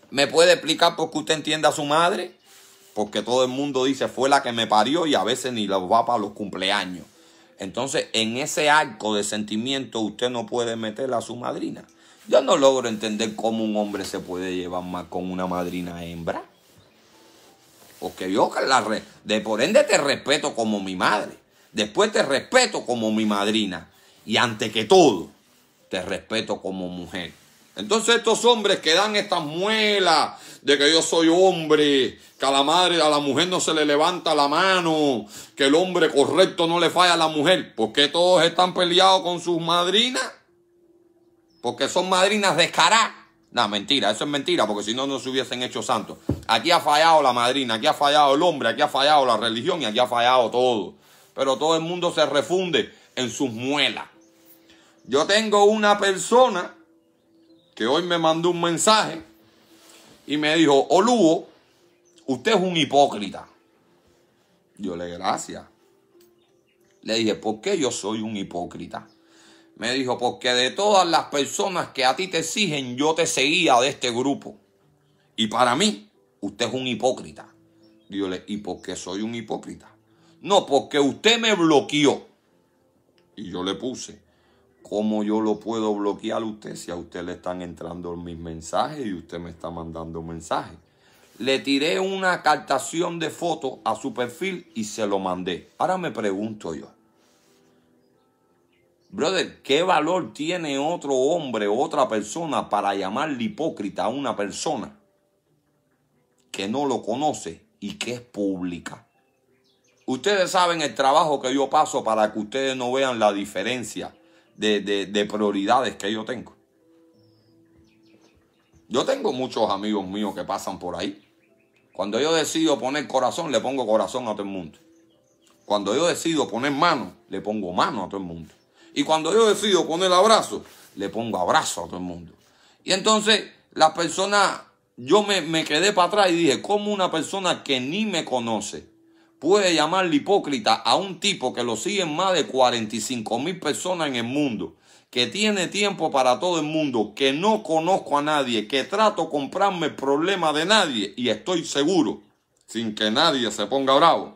¿Me puede explicar por qué usted entiende a su madre? porque todo el mundo dice fue la que me parió y a veces ni la va para los cumpleaños. Entonces, en ese arco de sentimiento usted no puede meter a su madrina. Yo no logro entender cómo un hombre se puede llevar más con una madrina hembra. Porque yo la de por ende te respeto como mi madre. Después te respeto como mi madrina. Y ante que todo, te respeto como mujer. Entonces estos hombres que dan estas muelas de que yo soy hombre, que a la madre, a la mujer no se le levanta la mano, que el hombre correcto no le falla a la mujer, porque todos están peleados con sus madrinas, porque son madrinas de descaradas. No, mentira, eso es mentira, porque si no, no se hubiesen hecho santos. Aquí ha fallado la madrina, aquí ha fallado el hombre, aquí ha fallado la religión y aquí ha fallado todo. Pero todo el mundo se refunde en sus muelas. Yo tengo una persona que hoy me mandó un mensaje y me dijo, Olugo, oh, usted es un hipócrita. Yo le gracias. Le dije, ¿por qué yo soy un hipócrita? Me dijo, porque de todas las personas que a ti te exigen, yo te seguía de este grupo. Y para mí, usted es un hipócrita. Yo ¿y por qué soy un hipócrita? No, porque usted me bloqueó. Y yo le puse, ¿Cómo yo lo puedo bloquear a usted si a usted le están entrando mis mensajes y usted me está mandando mensajes? Le tiré una captación de fotos a su perfil y se lo mandé. Ahora me pregunto yo. Brother, ¿qué valor tiene otro hombre o otra persona para llamarle hipócrita a una persona que no lo conoce y que es pública? Ustedes saben el trabajo que yo paso para que ustedes no vean la diferencia de, prioridades que yo tengo. Yo tengo muchos amigos míos que pasan por ahí. Cuando yo decido poner corazón, le pongo corazón a todo el mundo. Cuando yo decido poner mano, le pongo mano a todo el mundo. Y cuando yo decido poner abrazo, le pongo abrazo a todo el mundo. Y entonces la persona, yo me, me quedé para atrás y dije, ¿cómo una persona que ni me conoce puede llamarle hipócrita a un tipo que lo siguen más de 45 mil personas en el mundo, que tiene tiempo para todo el mundo, que no conozco a nadie, que trato comprarme el problema de nadie y estoy seguro, sin que nadie se ponga bravo,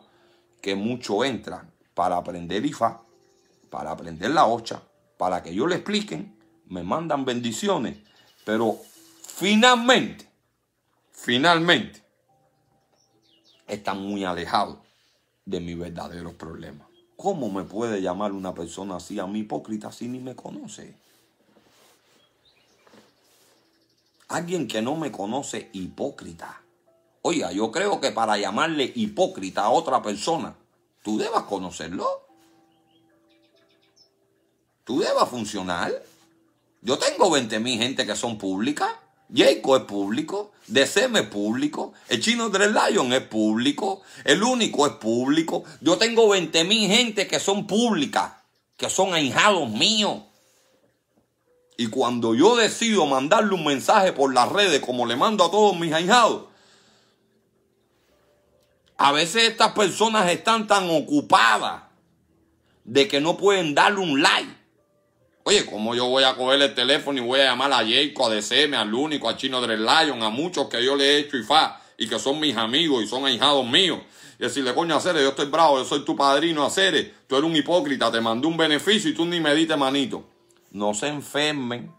que muchos entran para aprender IFA, para aprender la OCHA, para que yo le expliquen, me mandan bendiciones, pero finalmente, finalmente, están muy alejados de mi verdadero problema. ¿Cómo me puede llamar una persona así a mí hipócrita si ni me conoce? Alguien que no me conoce hipócrita. Oiga, yo creo que para llamarle hipócrita a otra persona, tú debas conocerlo. Tú debas funcionar. Yo tengo 20.000 gente que son públicas. Jaco es público, DCM es público, el chino Dread Lion es público, el único es público. Yo tengo 20 mil gente que son públicas, que son ahijados míos. Y cuando yo decido mandarle un mensaje por las redes, como le mando a todos mis ahijados, a veces estas personas están tan ocupadas de que no pueden darle un like Oye, ¿cómo yo voy a coger el teléfono y voy a llamar a Jayco, a DCM, al Único, a Chino Dres Lion, a muchos que yo le he hecho y fa, y que son mis amigos y son ahijados míos? Y decirle, coño, Aceres, yo estoy bravo, yo soy tu padrino, Aceres, tú eres un hipócrita, te mandé un beneficio y tú ni me diste manito. No se enfermen,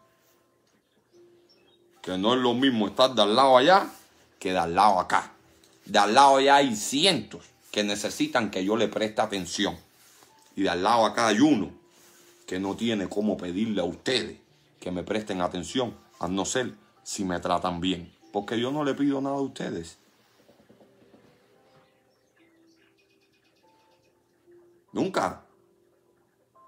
que no es lo mismo estar de al lado allá que de al lado acá. De al lado allá hay cientos que necesitan que yo le preste atención. Y de al lado acá hay uno que no tiene cómo pedirle a ustedes que me presten atención, a no ser si me tratan bien, porque yo no le pido nada a ustedes. Nunca.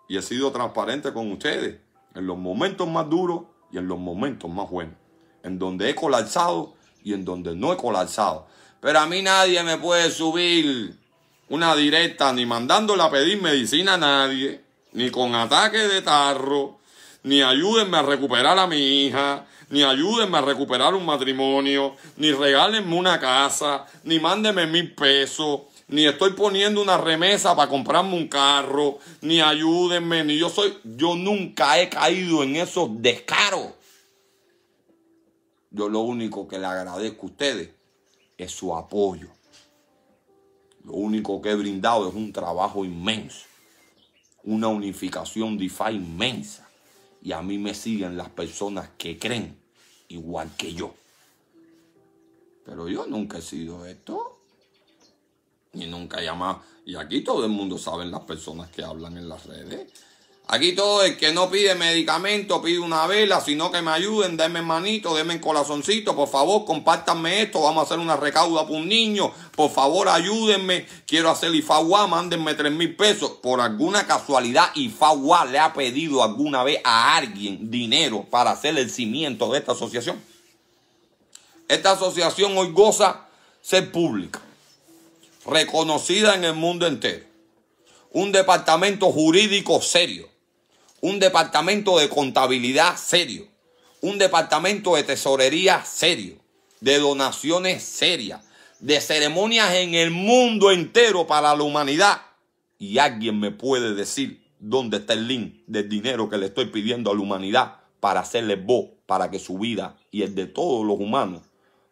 Y he sido transparente con ustedes en los momentos más duros y en los momentos más buenos, en donde he colapsado y en donde no he colapsado. Pero a mí nadie me puede subir una directa ni mandándole a pedir medicina a nadie ni con ataque de tarro, ni ayúdenme a recuperar a mi hija, ni ayúdenme a recuperar un matrimonio, ni regálenme una casa, ni mándenme mil pesos, ni estoy poniendo una remesa para comprarme un carro, ni ayúdenme, ni yo soy, yo nunca he caído en esos descaros. Yo lo único que le agradezco a ustedes es su apoyo. Lo único que he brindado es un trabajo inmenso una unificación DeFi inmensa. Y a mí me siguen las personas que creen igual que yo. Pero yo nunca he sido esto. Y nunca he más. Y aquí todo el mundo sabe las personas que hablan en las redes Aquí todo el que no pide medicamento pide una vela, sino que me ayuden, denme manito, denme corazoncito, por favor, compártanme esto, vamos a hacer una recauda para un niño, por favor, ayúdenme, quiero hacer IFAWA, mándenme tres mil pesos. Por alguna casualidad, IFAWA le ha pedido alguna vez a alguien dinero para hacer el cimiento de esta asociación. Esta asociación hoy goza ser pública, reconocida en el mundo entero, un departamento jurídico serio un departamento de contabilidad serio, un departamento de tesorería serio, de donaciones serias, de ceremonias en el mundo entero para la humanidad. Y alguien me puede decir dónde está el link del dinero que le estoy pidiendo a la humanidad para hacerle voz, para que su vida y el de todos los humanos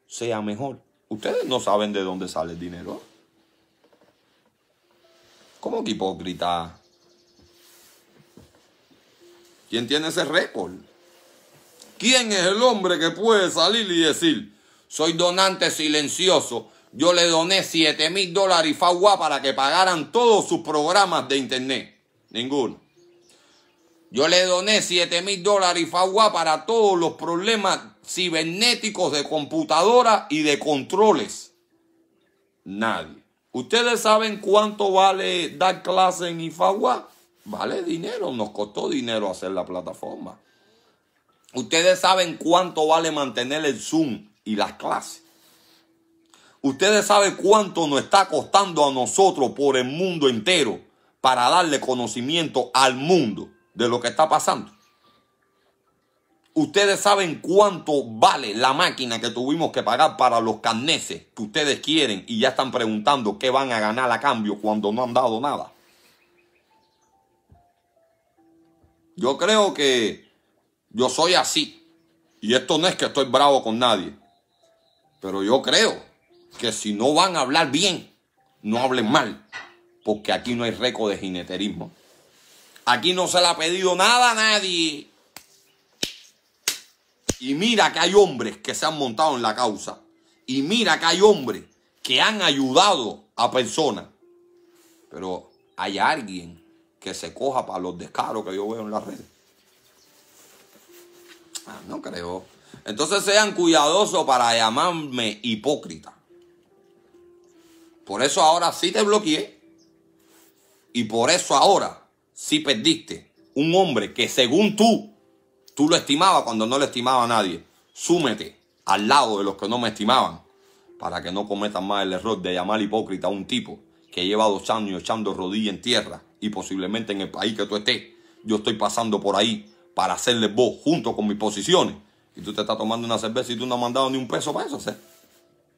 sea mejor. Ustedes no saben de dónde sale el dinero. ¿Cómo que hipócrita? ¿Quién tiene ese récord? ¿Quién es el hombre que puede salir y decir, soy donante silencioso, yo le doné 7 mil dólares y Fagua para que pagaran todos sus programas de internet? Ninguno. Yo le doné 7 mil dólares y Fagua para todos los problemas cibernéticos de computadora y de controles. Nadie. ¿Ustedes saben cuánto vale dar clase en Ifagua? Vale dinero, nos costó dinero hacer la plataforma. Ustedes saben cuánto vale mantener el Zoom y las clases. Ustedes saben cuánto nos está costando a nosotros por el mundo entero para darle conocimiento al mundo de lo que está pasando. Ustedes saben cuánto vale la máquina que tuvimos que pagar para los carneses que ustedes quieren y ya están preguntando qué van a ganar a cambio cuando no han dado nada. Yo creo que yo soy así. Y esto no es que estoy bravo con nadie. Pero yo creo que si no van a hablar bien, no hablen mal. Porque aquí no hay récord de jineterismo. Aquí no se le ha pedido nada a nadie. Y mira que hay hombres que se han montado en la causa. Y mira que hay hombres que han ayudado a personas. Pero hay alguien que se coja para los descaros que yo veo en las redes. Ah, no creo. Entonces sean cuidadosos para llamarme hipócrita. Por eso ahora sí te bloqueé. Y por eso ahora sí perdiste un hombre que según tú, tú lo estimabas cuando no lo estimaba a nadie. Súmete al lado de los que no me estimaban para que no cometan más el error de llamar hipócrita a un tipo que lleva dos años echando rodilla en tierra y posiblemente en el país que tú estés, yo estoy pasando por ahí para hacerle voz junto con mis posiciones. Y tú te estás tomando una cerveza y tú no has mandado ni un peso para eso.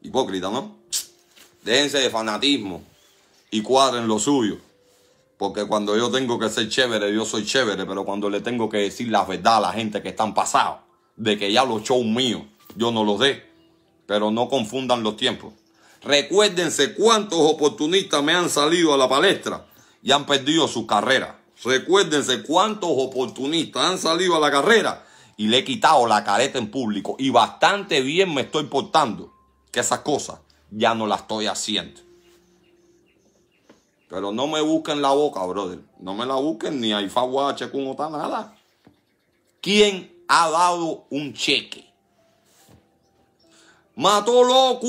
Hipócrita, ¿no? Déjense de fanatismo y cuadren lo suyo. Porque cuando yo tengo que ser chévere, yo soy chévere. Pero cuando le tengo que decir la verdad a la gente que están pasados, de que ya los shows míos, yo no los dé. Pero no confundan los tiempos. Recuérdense cuántos oportunistas me han salido a la palestra y han perdido su carrera. Recuérdense cuántos oportunistas han salido a la carrera y le he quitado la careta en público y bastante bien me estoy portando, que esas cosas ya no las estoy haciendo. Pero no me busquen la boca, brother. No me la busquen ni a Ifagua, con nada. ¿Quién ha dado un cheque? Mató loco!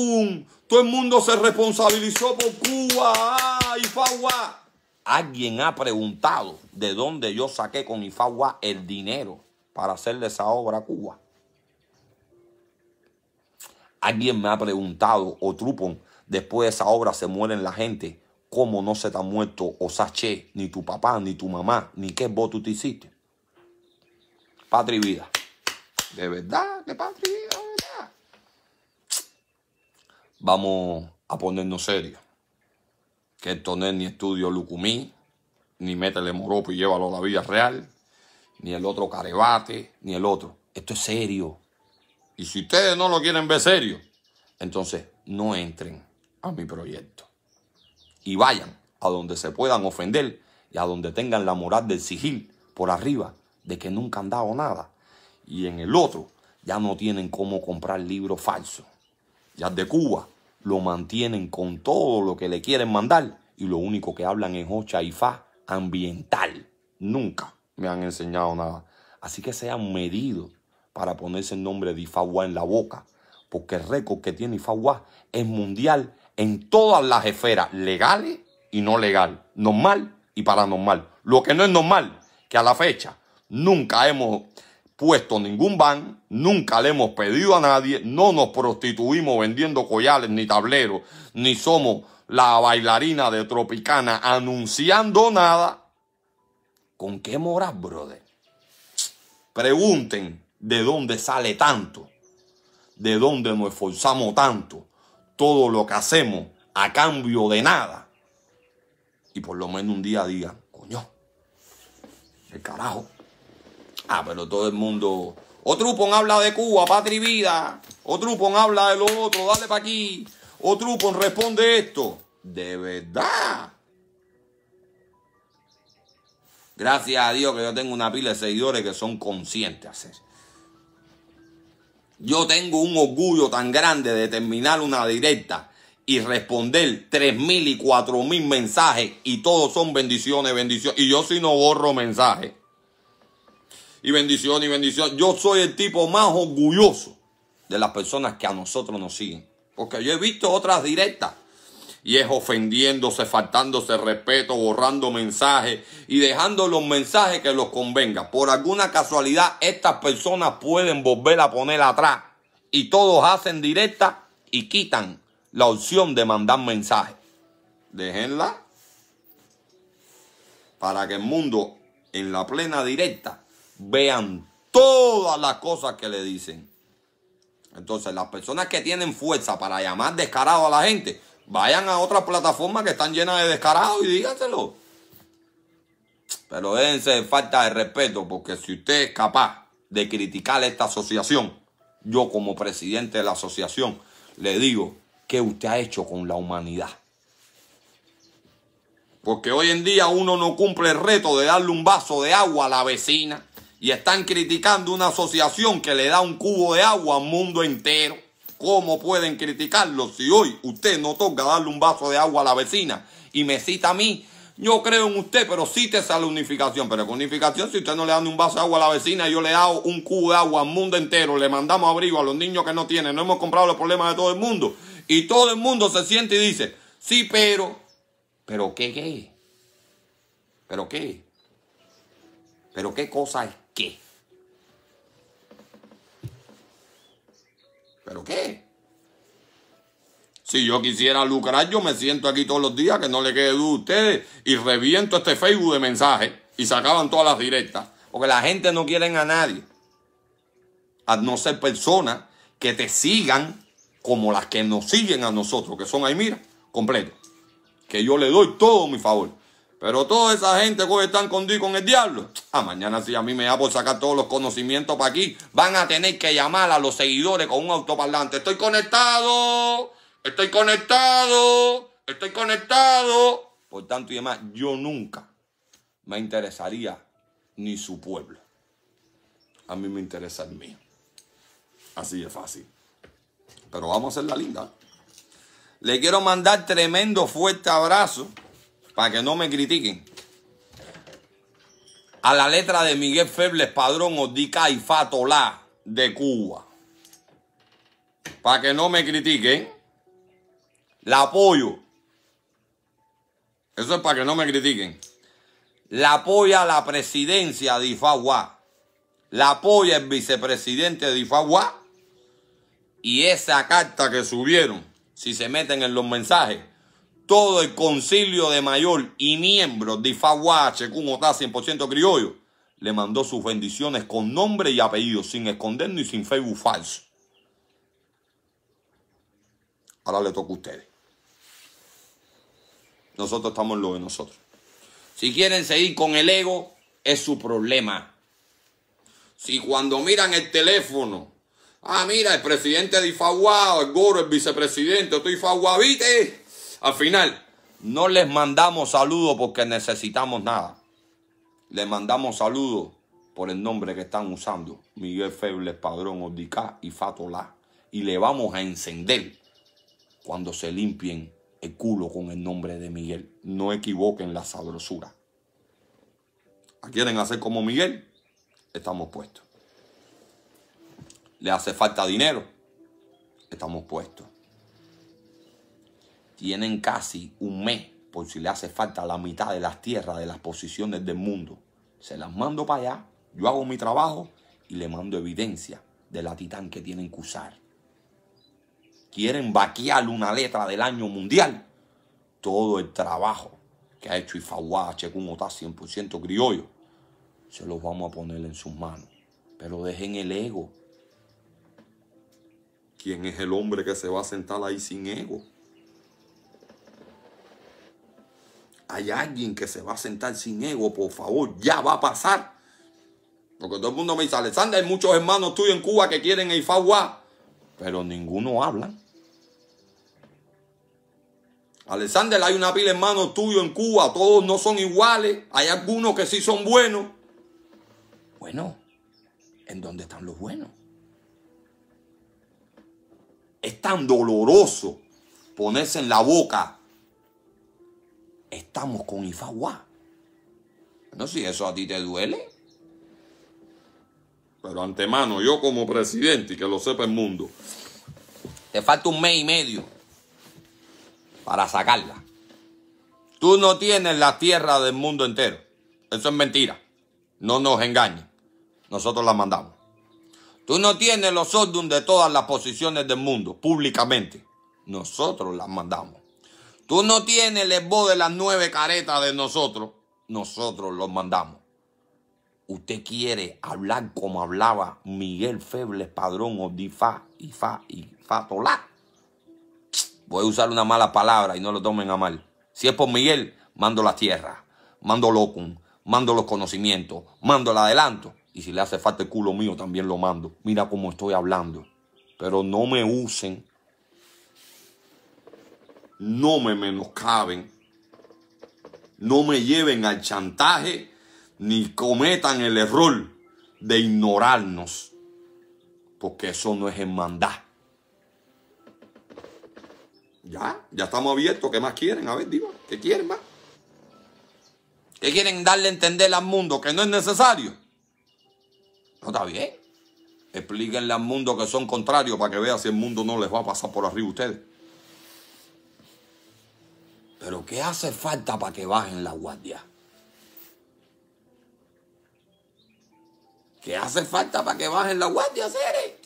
Todo el mundo se responsabilizó por Cuba. ¡Ah, Ifagua! Alguien ha preguntado de dónde yo saqué con Ifagua el dinero para hacerle esa obra a Cuba. Alguien me ha preguntado, o oh, Trupon, después de esa obra se mueren la gente. ¿Cómo no se te ha muerto Osache, ni tu papá, ni tu mamá, ni qué voto te hiciste? Patria vida. De verdad, que patria y vida, de verdad. Vamos a ponernos serios que el Tonel ni Estudio Lucumí, ni Métele Moropo y llévalo a la vida Real, ni el otro Carebate, ni el otro. Esto es serio. Y si ustedes no lo quieren ver serio, entonces no entren a mi proyecto. Y vayan a donde se puedan ofender y a donde tengan la moral del sigil por arriba de que nunca han dado nada. Y en el otro ya no tienen cómo comprar libros falsos. Ya de Cuba lo mantienen con todo lo que le quieren mandar y lo único que hablan es hocha y fa ambiental. Nunca me han enseñado nada. Así que sean medidos para ponerse el nombre de Ifagua en la boca, porque el récord que tiene Ifagua es mundial en todas las esferas, legales y no legal, normal y paranormal. Lo que no es normal, que a la fecha nunca hemos puesto ningún ban, nunca le hemos pedido a nadie, no nos prostituimos vendiendo collares ni tableros, ni somos la bailarina de Tropicana anunciando nada. ¿Con qué moras, brother? Pregunten de dónde sale tanto, de dónde nos esforzamos tanto, todo lo que hacemos a cambio de nada. Y por lo menos un día digan, coño, el carajo. Ah, pero todo el mundo. Otrupon habla de Cuba, patria y vida. Otrupon habla de lo otro, dale para aquí. Otrupon responde esto. De verdad. Gracias a Dios que yo tengo una pila de seguidores que son conscientes. Yo tengo un orgullo tan grande de terminar una directa y responder 3.000 y 4.000 mensajes y todos son bendiciones, bendiciones. Y yo si no borro mensajes y bendición y bendición. Yo soy el tipo más orgulloso de las personas que a nosotros nos siguen. Porque yo he visto otras directas. Y es ofendiéndose, faltándose respeto, borrando mensajes y dejando los mensajes que los convenga. Por alguna casualidad, estas personas pueden volver a poner atrás. Y todos hacen directa y quitan la opción de mandar mensajes. Déjenla para que el mundo en la plena directa vean todas las cosas que le dicen. Entonces, las personas que tienen fuerza para llamar descarado a la gente, vayan a otras plataformas que están llenas de descarados y díganselo. Pero déjense de falta de respeto, porque si usted es capaz de criticar esta asociación, yo como presidente de la asociación le digo, ¿qué usted ha hecho con la humanidad? Porque hoy en día uno no cumple el reto de darle un vaso de agua a la vecina y están criticando una asociación que le da un cubo de agua al mundo entero. ¿Cómo pueden criticarlo si hoy usted no toca darle un vaso de agua a la vecina y me cita a mí? Yo creo en usted, pero sí te sale unificación. Pero con unificación, si usted no le da un vaso de agua a la vecina, yo le dado un cubo de agua al mundo entero. Le mandamos abrigo a los niños que no tienen. No hemos comprado los problemas de todo el mundo. Y todo el mundo se siente y dice, sí, pero, pero qué, qué, pero qué, pero qué cosa es qué? ¿Pero qué? Si yo quisiera lucrar, yo me siento aquí todos los días, que no le quede duda a ustedes, y reviento este Facebook de mensajes y sacaban todas las directas. Porque la gente no quiere a nadie. A no ser personas que te sigan como las que nos siguen a nosotros, que son ahí, mira, completo. Que yo le doy todo mi favor. Pero toda esa gente que hoy están contigo con el diablo, a ah, mañana si a mí me da por sacar todos los conocimientos para aquí, van a tener que llamar a los seguidores con un autoparlante. Estoy conectado, estoy conectado, estoy conectado. Por tanto y demás, yo nunca me interesaría ni su pueblo. A mí me interesa el mío. Así de fácil. Pero vamos a hacer la linda. Le quiero mandar tremendo fuerte abrazo para que no me critiquen. A la letra de Miguel Febles Padrón Odica y Fatolá de Cuba. Para que no me critiquen. La apoyo. Eso es para que no me critiquen. La apoya la presidencia de Ifagua. La apoya el vicepresidente de Ifagua. Y esa carta que subieron, si se meten en los mensajes, todo el concilio de mayor y miembros de Ifaguache, como está 100% criollo, le mandó sus bendiciones con nombre y apellido, sin escondernos y sin Facebook falso. Ahora le toca a ustedes. Nosotros estamos en lo de nosotros. Si quieren seguir con el ego, es su problema. Si cuando miran el teléfono, ah, mira, el presidente de Ifaguá, el Goro, el vicepresidente, estoy Ifaguá, al final, no les mandamos saludos porque necesitamos nada. Les mandamos saludos por el nombre que están usando. Miguel Febles, Padrón, Odicá y Fatolá. Y le vamos a encender cuando se limpien el culo con el nombre de Miguel. No equivoquen la sabrosura. ¿Quieren hacer como Miguel? Estamos puestos. ¿Le hace falta dinero? Estamos puestos tienen casi un mes, por si le hace falta la mitad de las tierras, de las posiciones del mundo. Se las mando para allá, yo hago mi trabajo y le mando evidencia de la titán que tienen que usar. Quieren vaquear una letra del año mundial. Todo el trabajo que ha hecho Ifaguá, Checún Otá, 100% criollo, se los vamos a poner en sus manos. Pero dejen el ego. ¿Quién es el hombre que se va a sentar ahí sin ego? hay alguien que se va a sentar sin ego, por favor, ya va a pasar. Porque todo el mundo me dice, Alexander, hay muchos hermanos tuyos en Cuba que quieren el pero ninguno habla. Alexander, hay una pila de hermanos tuyos en Cuba, todos no son iguales, hay algunos que sí son buenos. Bueno, ¿en dónde están los buenos? Es tan doloroso ponerse en la boca estamos con Ifaguá. No, si eso a ti te duele. Pero antemano, yo como presidente, y que lo sepa el mundo, te falta un mes y medio para sacarla. Tú no tienes la tierra del mundo entero. Eso es mentira. No nos engañes. Nosotros la mandamos. Tú no tienes los órdenes de todas las posiciones del mundo públicamente. Nosotros las mandamos. Tú no tienes el esbo de las nueve caretas de nosotros. Nosotros los mandamos. Usted quiere hablar como hablaba Miguel Febles Padrón o y fa tola. Voy a usar una mala palabra y no lo tomen a mal. Si es por Miguel, mando la tierra, mando locum, mando los conocimientos, mando el adelanto. Y si le hace falta el culo mío, también lo mando. Mira cómo estoy hablando. Pero no me usen no me menoscaben, no me lleven al chantaje, ni cometan el error de ignorarnos, porque eso no es hermandad. Ya, ya estamos abiertos. ¿Qué más quieren? A ver, digo, ¿qué quieren más? ¿Qué quieren darle a entender al mundo? Que no es necesario. No está bien. Explíquenle al mundo que son contrarios para que vean si el mundo no les va a pasar por arriba a ustedes. Pero ¿qué hace falta para que bajen la guardia? ¿Qué hace falta para que bajen la guardia, Cere?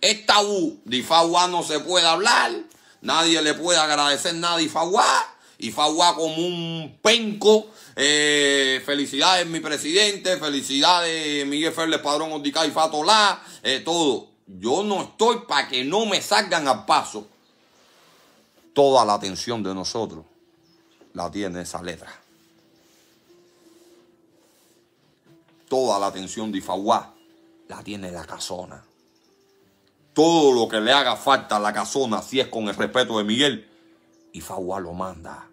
Es tabú. Difaguá no se puede hablar. Nadie le puede agradecer nada a y fagua como un penco. Eh, felicidades, mi presidente. Felicidades, Miguel Ferles Padrón y Fatolá. Eh, todo. Yo no estoy para que no me salgan al paso toda la atención de nosotros la tiene esa letra. Toda la atención de Ifaguá la tiene la casona. Todo lo que le haga falta a la casona, si es con el respeto de Miguel, Ifaguá lo manda.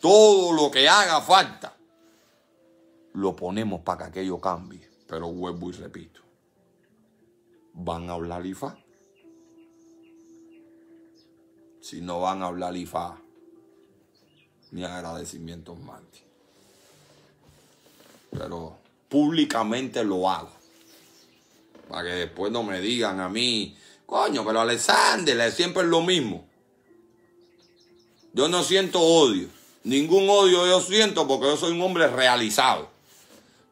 Todo lo que haga falta, lo ponemos para que aquello cambie. Pero vuelvo y repito, ¿van a hablar Ifa? Si no van a hablar Ifa mis agradecimientos, más. Pero públicamente lo hago. Para que después no me digan a mí, coño, pero Alexander siempre es lo mismo. Yo no siento odio. Ningún odio yo siento porque yo soy un hombre realizado.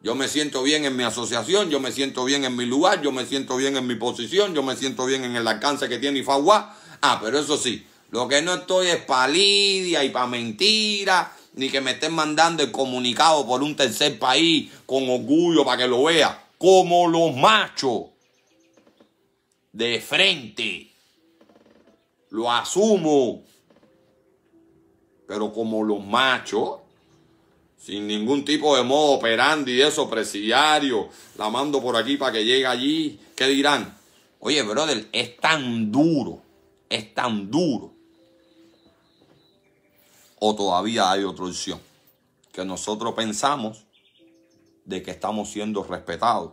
Yo me siento bien en mi asociación, yo me siento bien en mi lugar, yo me siento bien en mi posición, yo me siento bien en el alcance que tiene Ifaguá. Ah, pero eso sí, lo que no estoy es para y para mentira ni que me estén mandando el comunicado por un tercer país con orgullo para que lo vea. Como los machos. De frente. Lo asumo. Pero como los machos sin ningún tipo de modo operandi, eso, presidiario, la mando por aquí para que llegue allí. ¿Qué dirán? Oye, brother, es tan duro, es tan duro o todavía hay otra opción. Que nosotros pensamos de que estamos siendo respetados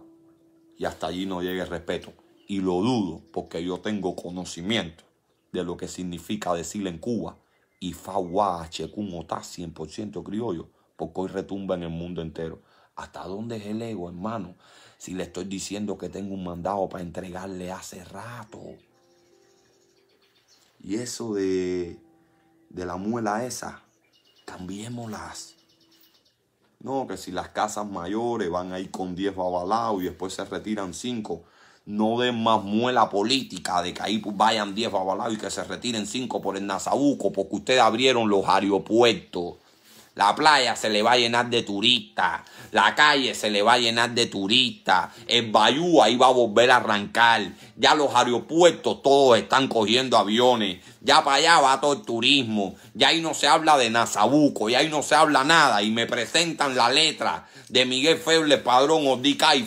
y hasta allí no llega el respeto. Y lo dudo porque yo tengo conocimiento de lo que significa decirle en Cuba y Fawa Checún Otá 100% criollo, porque hoy retumba en el mundo entero. ¿Hasta dónde es el ego, hermano? Si le estoy diciendo que tengo un mandado para entregarle hace rato. Y eso de de la muela esa, cambiémoslas. No, que si las casas mayores van ahí con 10 babalao y después se retiran 5, no den más muela política de que ahí pues vayan 10 babalao y que se retiren 5 por el Nazabuco, porque ustedes abrieron los aeropuertos. La playa se le va a llenar de turistas. La calle se le va a llenar de turistas. El Bayú ahí va a volver a arrancar. Ya los aeropuertos todos están cogiendo aviones. Ya para allá va todo el turismo. Ya ahí no se habla de Nazabuco. Ya ahí no se habla nada. Y me presentan la letra de Miguel Feble Padrón Ordica y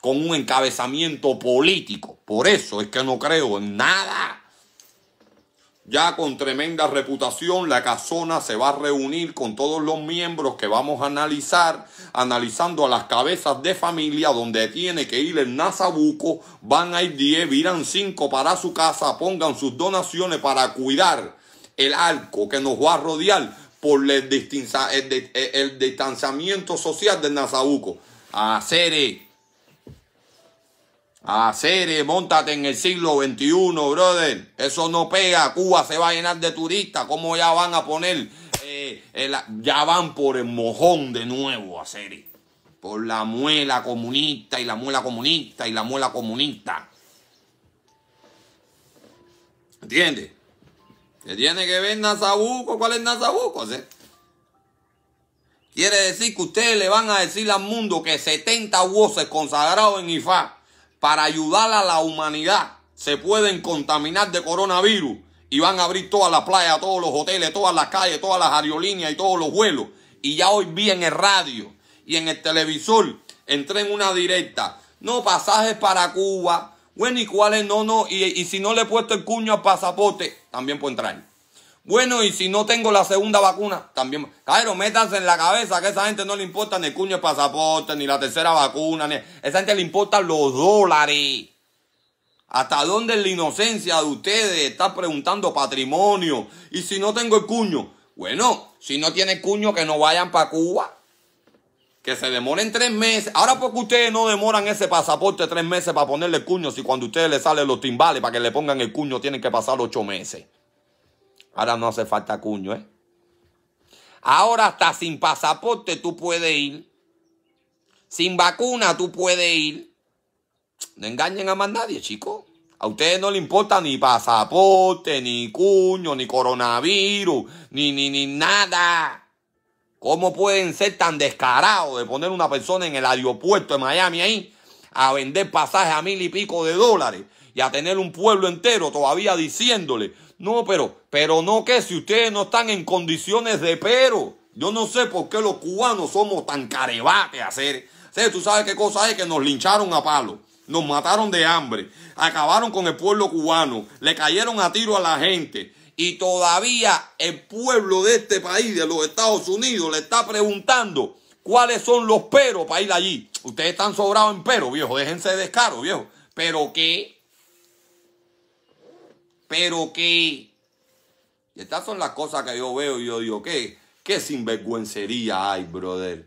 con un encabezamiento político. Por eso es que no creo en nada ya con tremenda reputación, la casona se va a reunir con todos los miembros que vamos a analizar, analizando a las cabezas de familia donde tiene que ir el Nazabuco, van a ir 10, irán 5 para su casa, pongan sus donaciones para cuidar el arco que nos va a rodear por el, distanciamiento social del Nazabuco. Hacer a serie, montate en el siglo XXI, brother. Eso no pega. Cuba se va a llenar de turistas. ¿Cómo ya van a poner? Eh, ya van por el mojón de nuevo a serie. Por la muela comunista y la muela comunista y la muela comunista. ¿Entiendes? Que tiene que ver Nazabuco. ¿Cuál es Nazabuco? Quiere decir que ustedes le van a decir al mundo que 70 voces consagrados en IFA para ayudar a la humanidad se pueden contaminar de coronavirus y van a abrir todas las playas, todos los hoteles, todas las calles, todas las aerolíneas y todos los vuelos. Y ya hoy vi en el radio y en el televisor, entré en una directa. No, pasajes para Cuba. Bueno, ¿y cuáles no? No, y, y si no le he puesto el cuño al pasaporte, también puedo entrar. Bueno, y si no tengo la segunda vacuna, también. Claro, métanse en la cabeza que a esa gente no le importa ni el cuño pasaporte, ni la tercera vacuna, ni. esa gente le importan los dólares. ¿Hasta dónde es la inocencia de ustedes? está preguntando patrimonio. Y si no tengo el cuño, bueno, si no tiene cuño, que no vayan para Cuba. Que se demoren tres meses. Ahora porque ustedes no demoran ese pasaporte tres meses para ponerle el cuño, si cuando a ustedes les salen los timbales para que le pongan el cuño tienen que pasar ocho meses. Ahora no hace falta cuño, ¿eh? Ahora hasta sin pasaporte tú puedes ir. Sin vacuna tú puedes ir. No engañen a más nadie, chicos. A ustedes no le importa ni pasaporte, ni cuño, ni coronavirus, ni, ni, ni nada. ¿Cómo pueden ser tan descarados de poner una persona en el aeropuerto de Miami ahí a vender pasajes a mil y pico de dólares y a tener un pueblo entero todavía diciéndole no, pero, pero no que si ustedes no están en condiciones de pero. Yo no sé por qué los cubanos somos tan carebates a hacer. Tú sabes qué cosa es que nos lincharon a palo. Nos mataron de hambre. Acabaron con el pueblo cubano. Le cayeron a tiro a la gente. Y todavía el pueblo de este país, de los Estados Unidos, le está preguntando cuáles son los peros para ir allí. Ustedes están sobrados en pero, viejo. Déjense de descaro, viejo. ¿Pero qué? Pero qué? Y estas son las cosas que yo veo y yo digo, ¿qué? ¿Qué sinvergüencería hay, brother?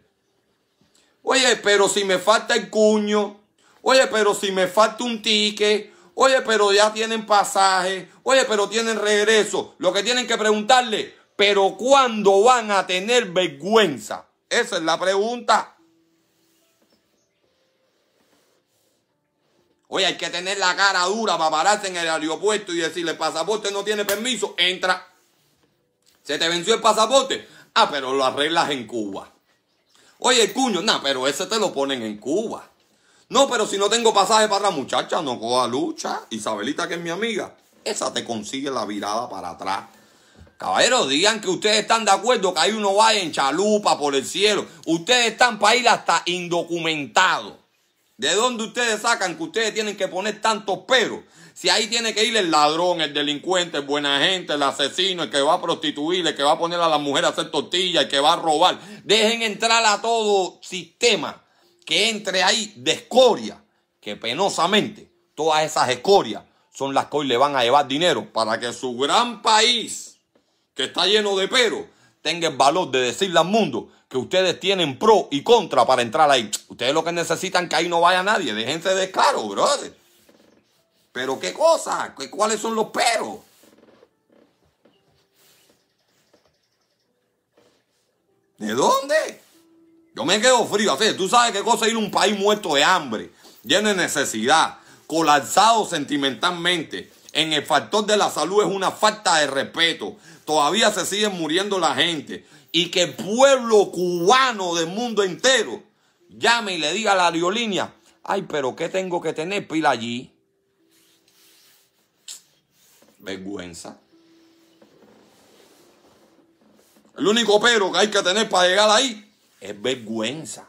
Oye, pero si me falta el cuño. Oye, pero si me falta un ticket. Oye, pero ya tienen pasaje. Oye, pero tienen regreso. Lo que tienen que preguntarle, pero ¿cuándo van a tener vergüenza? Esa es la pregunta. Oye, hay que tener la cara dura para pararse en el aeropuerto y decirle, pasaporte no tiene permiso, entra. ¿Se te venció el pasaporte? Ah, pero lo arreglas en Cuba. Oye, el cuño, no, pero ese te lo ponen en Cuba. No, pero si no tengo pasaje para la muchacha, no coja lucha. Isabelita, que es mi amiga, esa te consigue la virada para atrás. Caballeros, digan que ustedes están de acuerdo que ahí uno va en chalupa por el cielo. Ustedes están para ir hasta indocumentados. ¿De dónde ustedes sacan que ustedes tienen que poner tantos peros? Si ahí tiene que ir el ladrón, el delincuente, el buena gente, el asesino, el que va a prostituir, el que va a poner a la mujer a hacer tortillas, el que va a robar. Dejen entrar a todo sistema que entre ahí de escoria, que penosamente todas esas escorias son las que hoy le van a llevar dinero para que su gran país, que está lleno de peros, tenga el valor de decirle al mundo que ustedes tienen pro y contra para entrar ahí. Ustedes lo que necesitan que ahí no vaya nadie. Déjense de claro, brother. Pero qué cosa, cuáles son los peros. ¿De dónde? Yo me quedo frío. Así, tú sabes qué cosa ir a un país muerto de hambre, lleno de necesidad, colapsado sentimentalmente. En el factor de la salud es una falta de respeto todavía se siguen muriendo la gente y que el pueblo cubano del mundo entero llame y le diga a la aerolínea, ay, pero ¿qué tengo que tener pila allí? Vergüenza. El único pero que hay que tener para llegar ahí es vergüenza.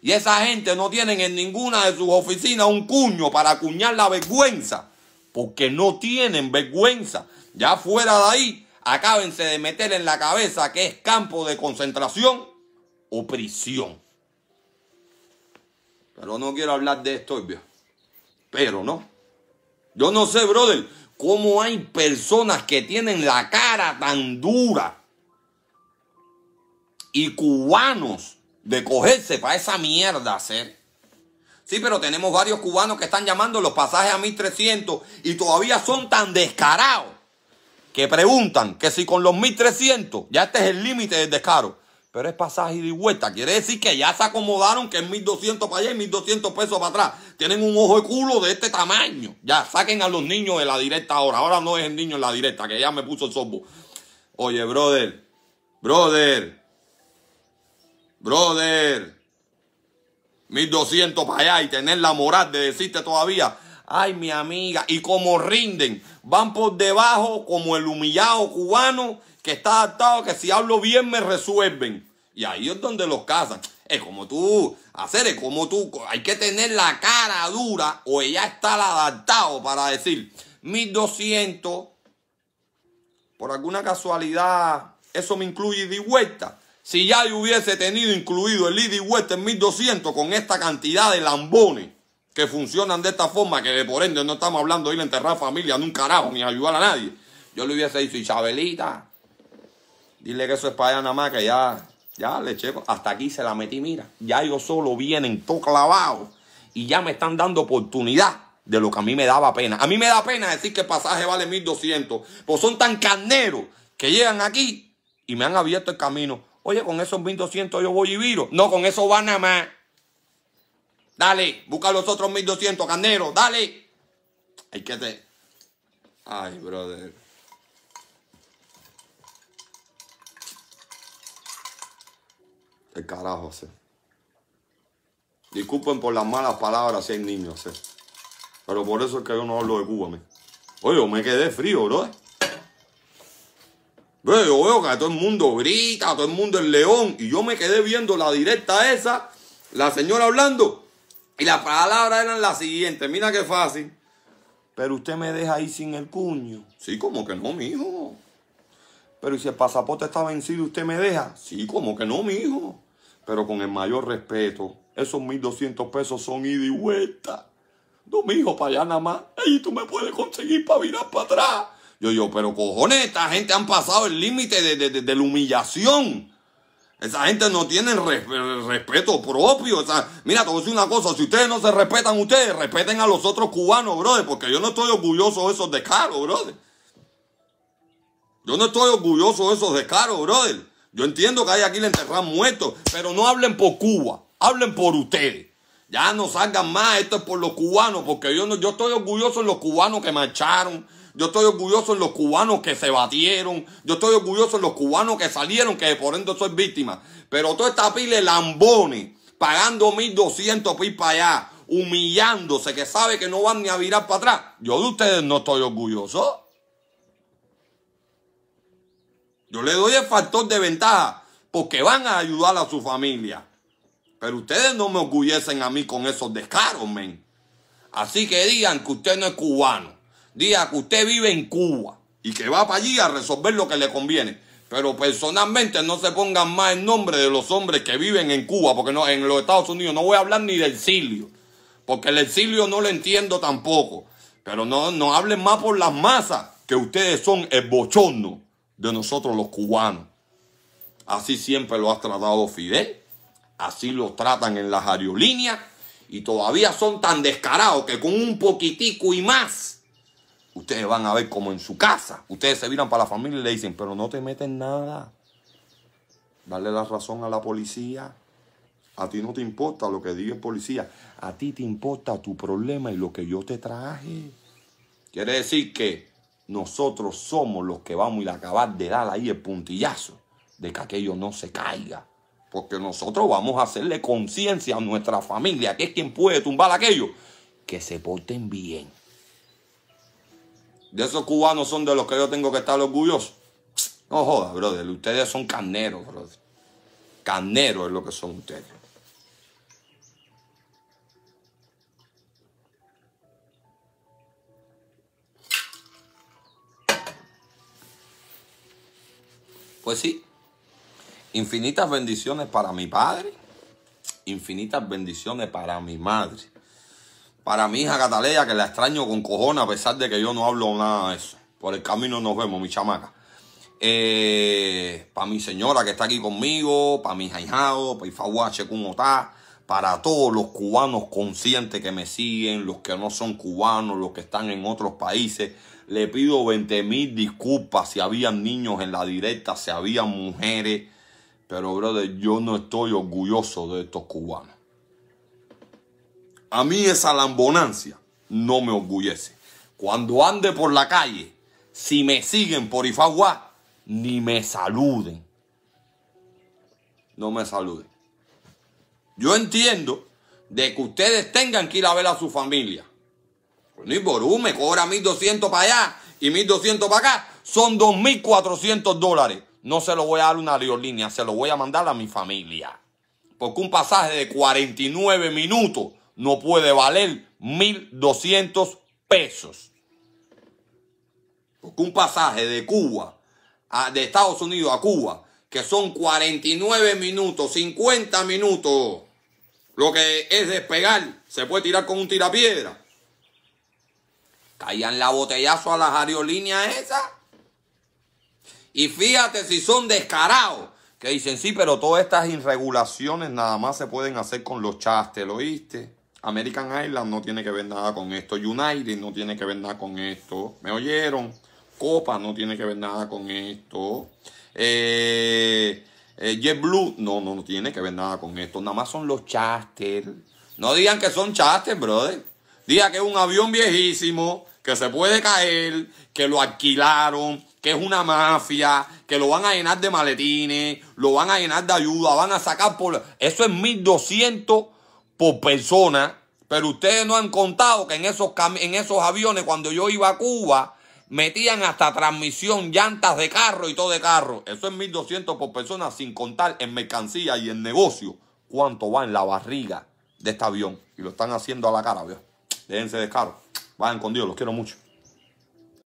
Y esa gente no tienen en ninguna de sus oficinas un cuño para acuñar la vergüenza, porque no tienen vergüenza. Ya fuera de ahí, acábense de meter en la cabeza que es campo de concentración o prisión. Pero no quiero hablar de esto, obvio. Pero no. Yo no sé, brother, cómo hay personas que tienen la cara tan dura y cubanos de cogerse para esa mierda hacer. Sí, pero tenemos varios cubanos que están llamando los pasajes a 1300 y todavía son tan descarados que preguntan que si con los 1300, ya este es el límite del descaro, pero es pasaje y vuelta. Quiere decir que ya se acomodaron que es 1200 para allá y 1200 pesos para atrás. Tienen un ojo de culo de este tamaño. Ya, saquen a los niños de la directa ahora. Ahora no es el niño en la directa, que ya me puso el zombo Oye, brother, brother, brother, 1200 para allá y tener la moral de decirte todavía ay mi amiga, y como rinden, van por debajo como el humillado cubano que está adaptado, que si hablo bien me resuelven. Y ahí es donde los casan. Es como tú, hacer es como tú, hay que tener la cara dura o ella está adaptado para decir 1200, por alguna casualidad, eso me incluye de vuelta. Si ya hubiese tenido incluido el ID y vuelta en 1200 con esta cantidad de lambones, que funcionan de esta forma, que por ende no estamos hablando de ir a enterrar familia ni un carajo, ni ayudar a nadie. Yo le hubiese dicho, Isabelita, dile que eso es para allá nada más, que ya, ya le checo. Hasta aquí se la metí, mira. Ya ellos solo vienen todo clavado y ya me están dando oportunidad de lo que a mí me daba pena. A mí me da pena decir que el pasaje vale 1200, pues son tan carneros que llegan aquí y me han abierto el camino. Oye, con esos 1200 yo voy y viro. No, con eso va nada más. Dale, busca los otros 1200, caneros dale. Hay que te. Ay, brother. El carajo, sé. Disculpen por las malas palabras si hay niños, sé. Pero por eso es que yo no hablo de Cuba, me. Oye, yo me quedé frío, brother. Bro, yo veo que todo el mundo grita, todo el mundo es león. Y yo me quedé viendo la directa esa, la señora hablando. Y las palabras eran las siguientes, mira qué fácil. Pero usted me deja ahí sin el cuño. Sí, como que no, mijo. Pero si el pasaporte está vencido, usted me deja? Sí, como que no, mijo. Pero con el mayor respeto, esos 1.200 pesos son ida y vuelta. No, mijo, para allá nada más. Y tú me puedes conseguir para virar para atrás. Yo, yo, pero cojones, esta gente han pasado el límite de la humillación. Esa gente no tiene respeto propio. mira, te voy a decir una cosa. Si ustedes no se respetan ustedes, respeten a los otros cubanos, brother. Porque yo no estoy orgulloso de esos descaros, brother. Yo no estoy orgulloso de esos caro, brother. Yo entiendo que hay aquí le enterran muertos. Pero no hablen por Cuba. Hablen por ustedes. Ya no salgan más. Esto es por los cubanos. Porque yo, yo estoy orgulloso de los cubanos que marcharon yo estoy orgulloso en los cubanos que se batieron. Yo estoy orgulloso de los cubanos que salieron, que por ende soy víctima. Pero toda esta pile lamboni lambones, pagando 1200 pis para allá, humillándose, que sabe que no van ni a virar para atrás. Yo de ustedes no estoy orgulloso. Yo le doy el factor de ventaja porque van a ayudar a su familia. Pero ustedes no me orgullecen a mí con esos descaros, men. Así que digan que usted no es cubano diga que usted vive en Cuba y que va para allí a resolver lo que le conviene. Pero personalmente no se pongan más en nombre de los hombres que viven en Cuba, porque no, en los Estados Unidos no voy a hablar ni del exilio, porque el exilio no lo entiendo tampoco. Pero no, no hablen más por las masas, que ustedes son el bochorno de nosotros los cubanos. Así siempre lo ha tratado Fidel, así lo tratan en las aerolíneas y todavía son tan descarados que con un poquitico y más Ustedes van a ver como en su casa. Ustedes se viran para la familia y le dicen, pero no te meten nada. Dale la razón a la policía. A ti no te importa lo que diga el policía. A ti te importa tu problema y lo que yo te traje. Quiere decir que nosotros somos los que vamos y acabar de dar ahí el puntillazo de que aquello no se caiga. Porque nosotros vamos a hacerle conciencia a nuestra familia, que es quien puede tumbar aquello, que se porten bien. De esos cubanos son de los que yo tengo que estar orgulloso. No joda, brother. Ustedes son carneros, brother. Carneros es lo que son ustedes. Pues sí, infinitas bendiciones para mi padre, infinitas bendiciones para mi madre. Para mi hija Catalea, que la extraño con cojones, a pesar de que yo no hablo nada de eso. Por el camino nos vemos, mi chamaca. Eh, para mi señora que está aquí conmigo, para mi ahijados, para Ifaguache para todos los cubanos conscientes que me siguen, los que no son cubanos, los que están en otros países. Le pido 20.000 mil disculpas si habían niños en la directa, si habían mujeres. Pero, brother, yo no estoy orgulloso de estos cubanos. A mí esa lambonancia no me orgullece. Cuando ande por la calle, si me siguen por Ifaguá, ni me saluden. No me saluden. Yo entiendo de que ustedes tengan que ir a ver a su familia. Pues ni por un, me cobra 1.200 para allá y 1.200 para acá. Son 2.400 dólares. No se lo voy a dar una aerolínea, se lo voy a mandar a mi familia. Porque un pasaje de 49 minutos no puede valer 1.200 pesos. Porque un pasaje de Cuba, de Estados Unidos a Cuba, que son 49 minutos, 50 minutos, lo que es despegar, se puede tirar con un tirapiedra. Caían la botellazo a las aerolíneas esas. Y fíjate si son descarados, que dicen, sí, pero todas estas irregulaciones nada más se pueden hacer con los chastes, ¿lo oíste? American Island no tiene que ver nada con esto. United no tiene que ver nada con esto. ¿Me oyeron? Copa no tiene que ver nada con esto. Eh, eh JetBlue no, no, no tiene que ver nada con esto. Nada más son los chasters. No digan que son chasters, brother. Diga que es un avión viejísimo, que se puede caer, que lo alquilaron, que es una mafia, que lo van a llenar de maletines, lo van a llenar de ayuda, van a sacar por... Eso es 1200 por persona, pero ustedes no han contado que en esos, en esos aviones cuando yo iba a Cuba metían hasta transmisión, llantas de carro y todo de carro. Eso es 1.200 por persona sin contar en mercancía y en negocio cuánto va en la barriga de este avión. Y lo están haciendo a la cara, Déjense de caro. Vayan con Dios, los quiero mucho.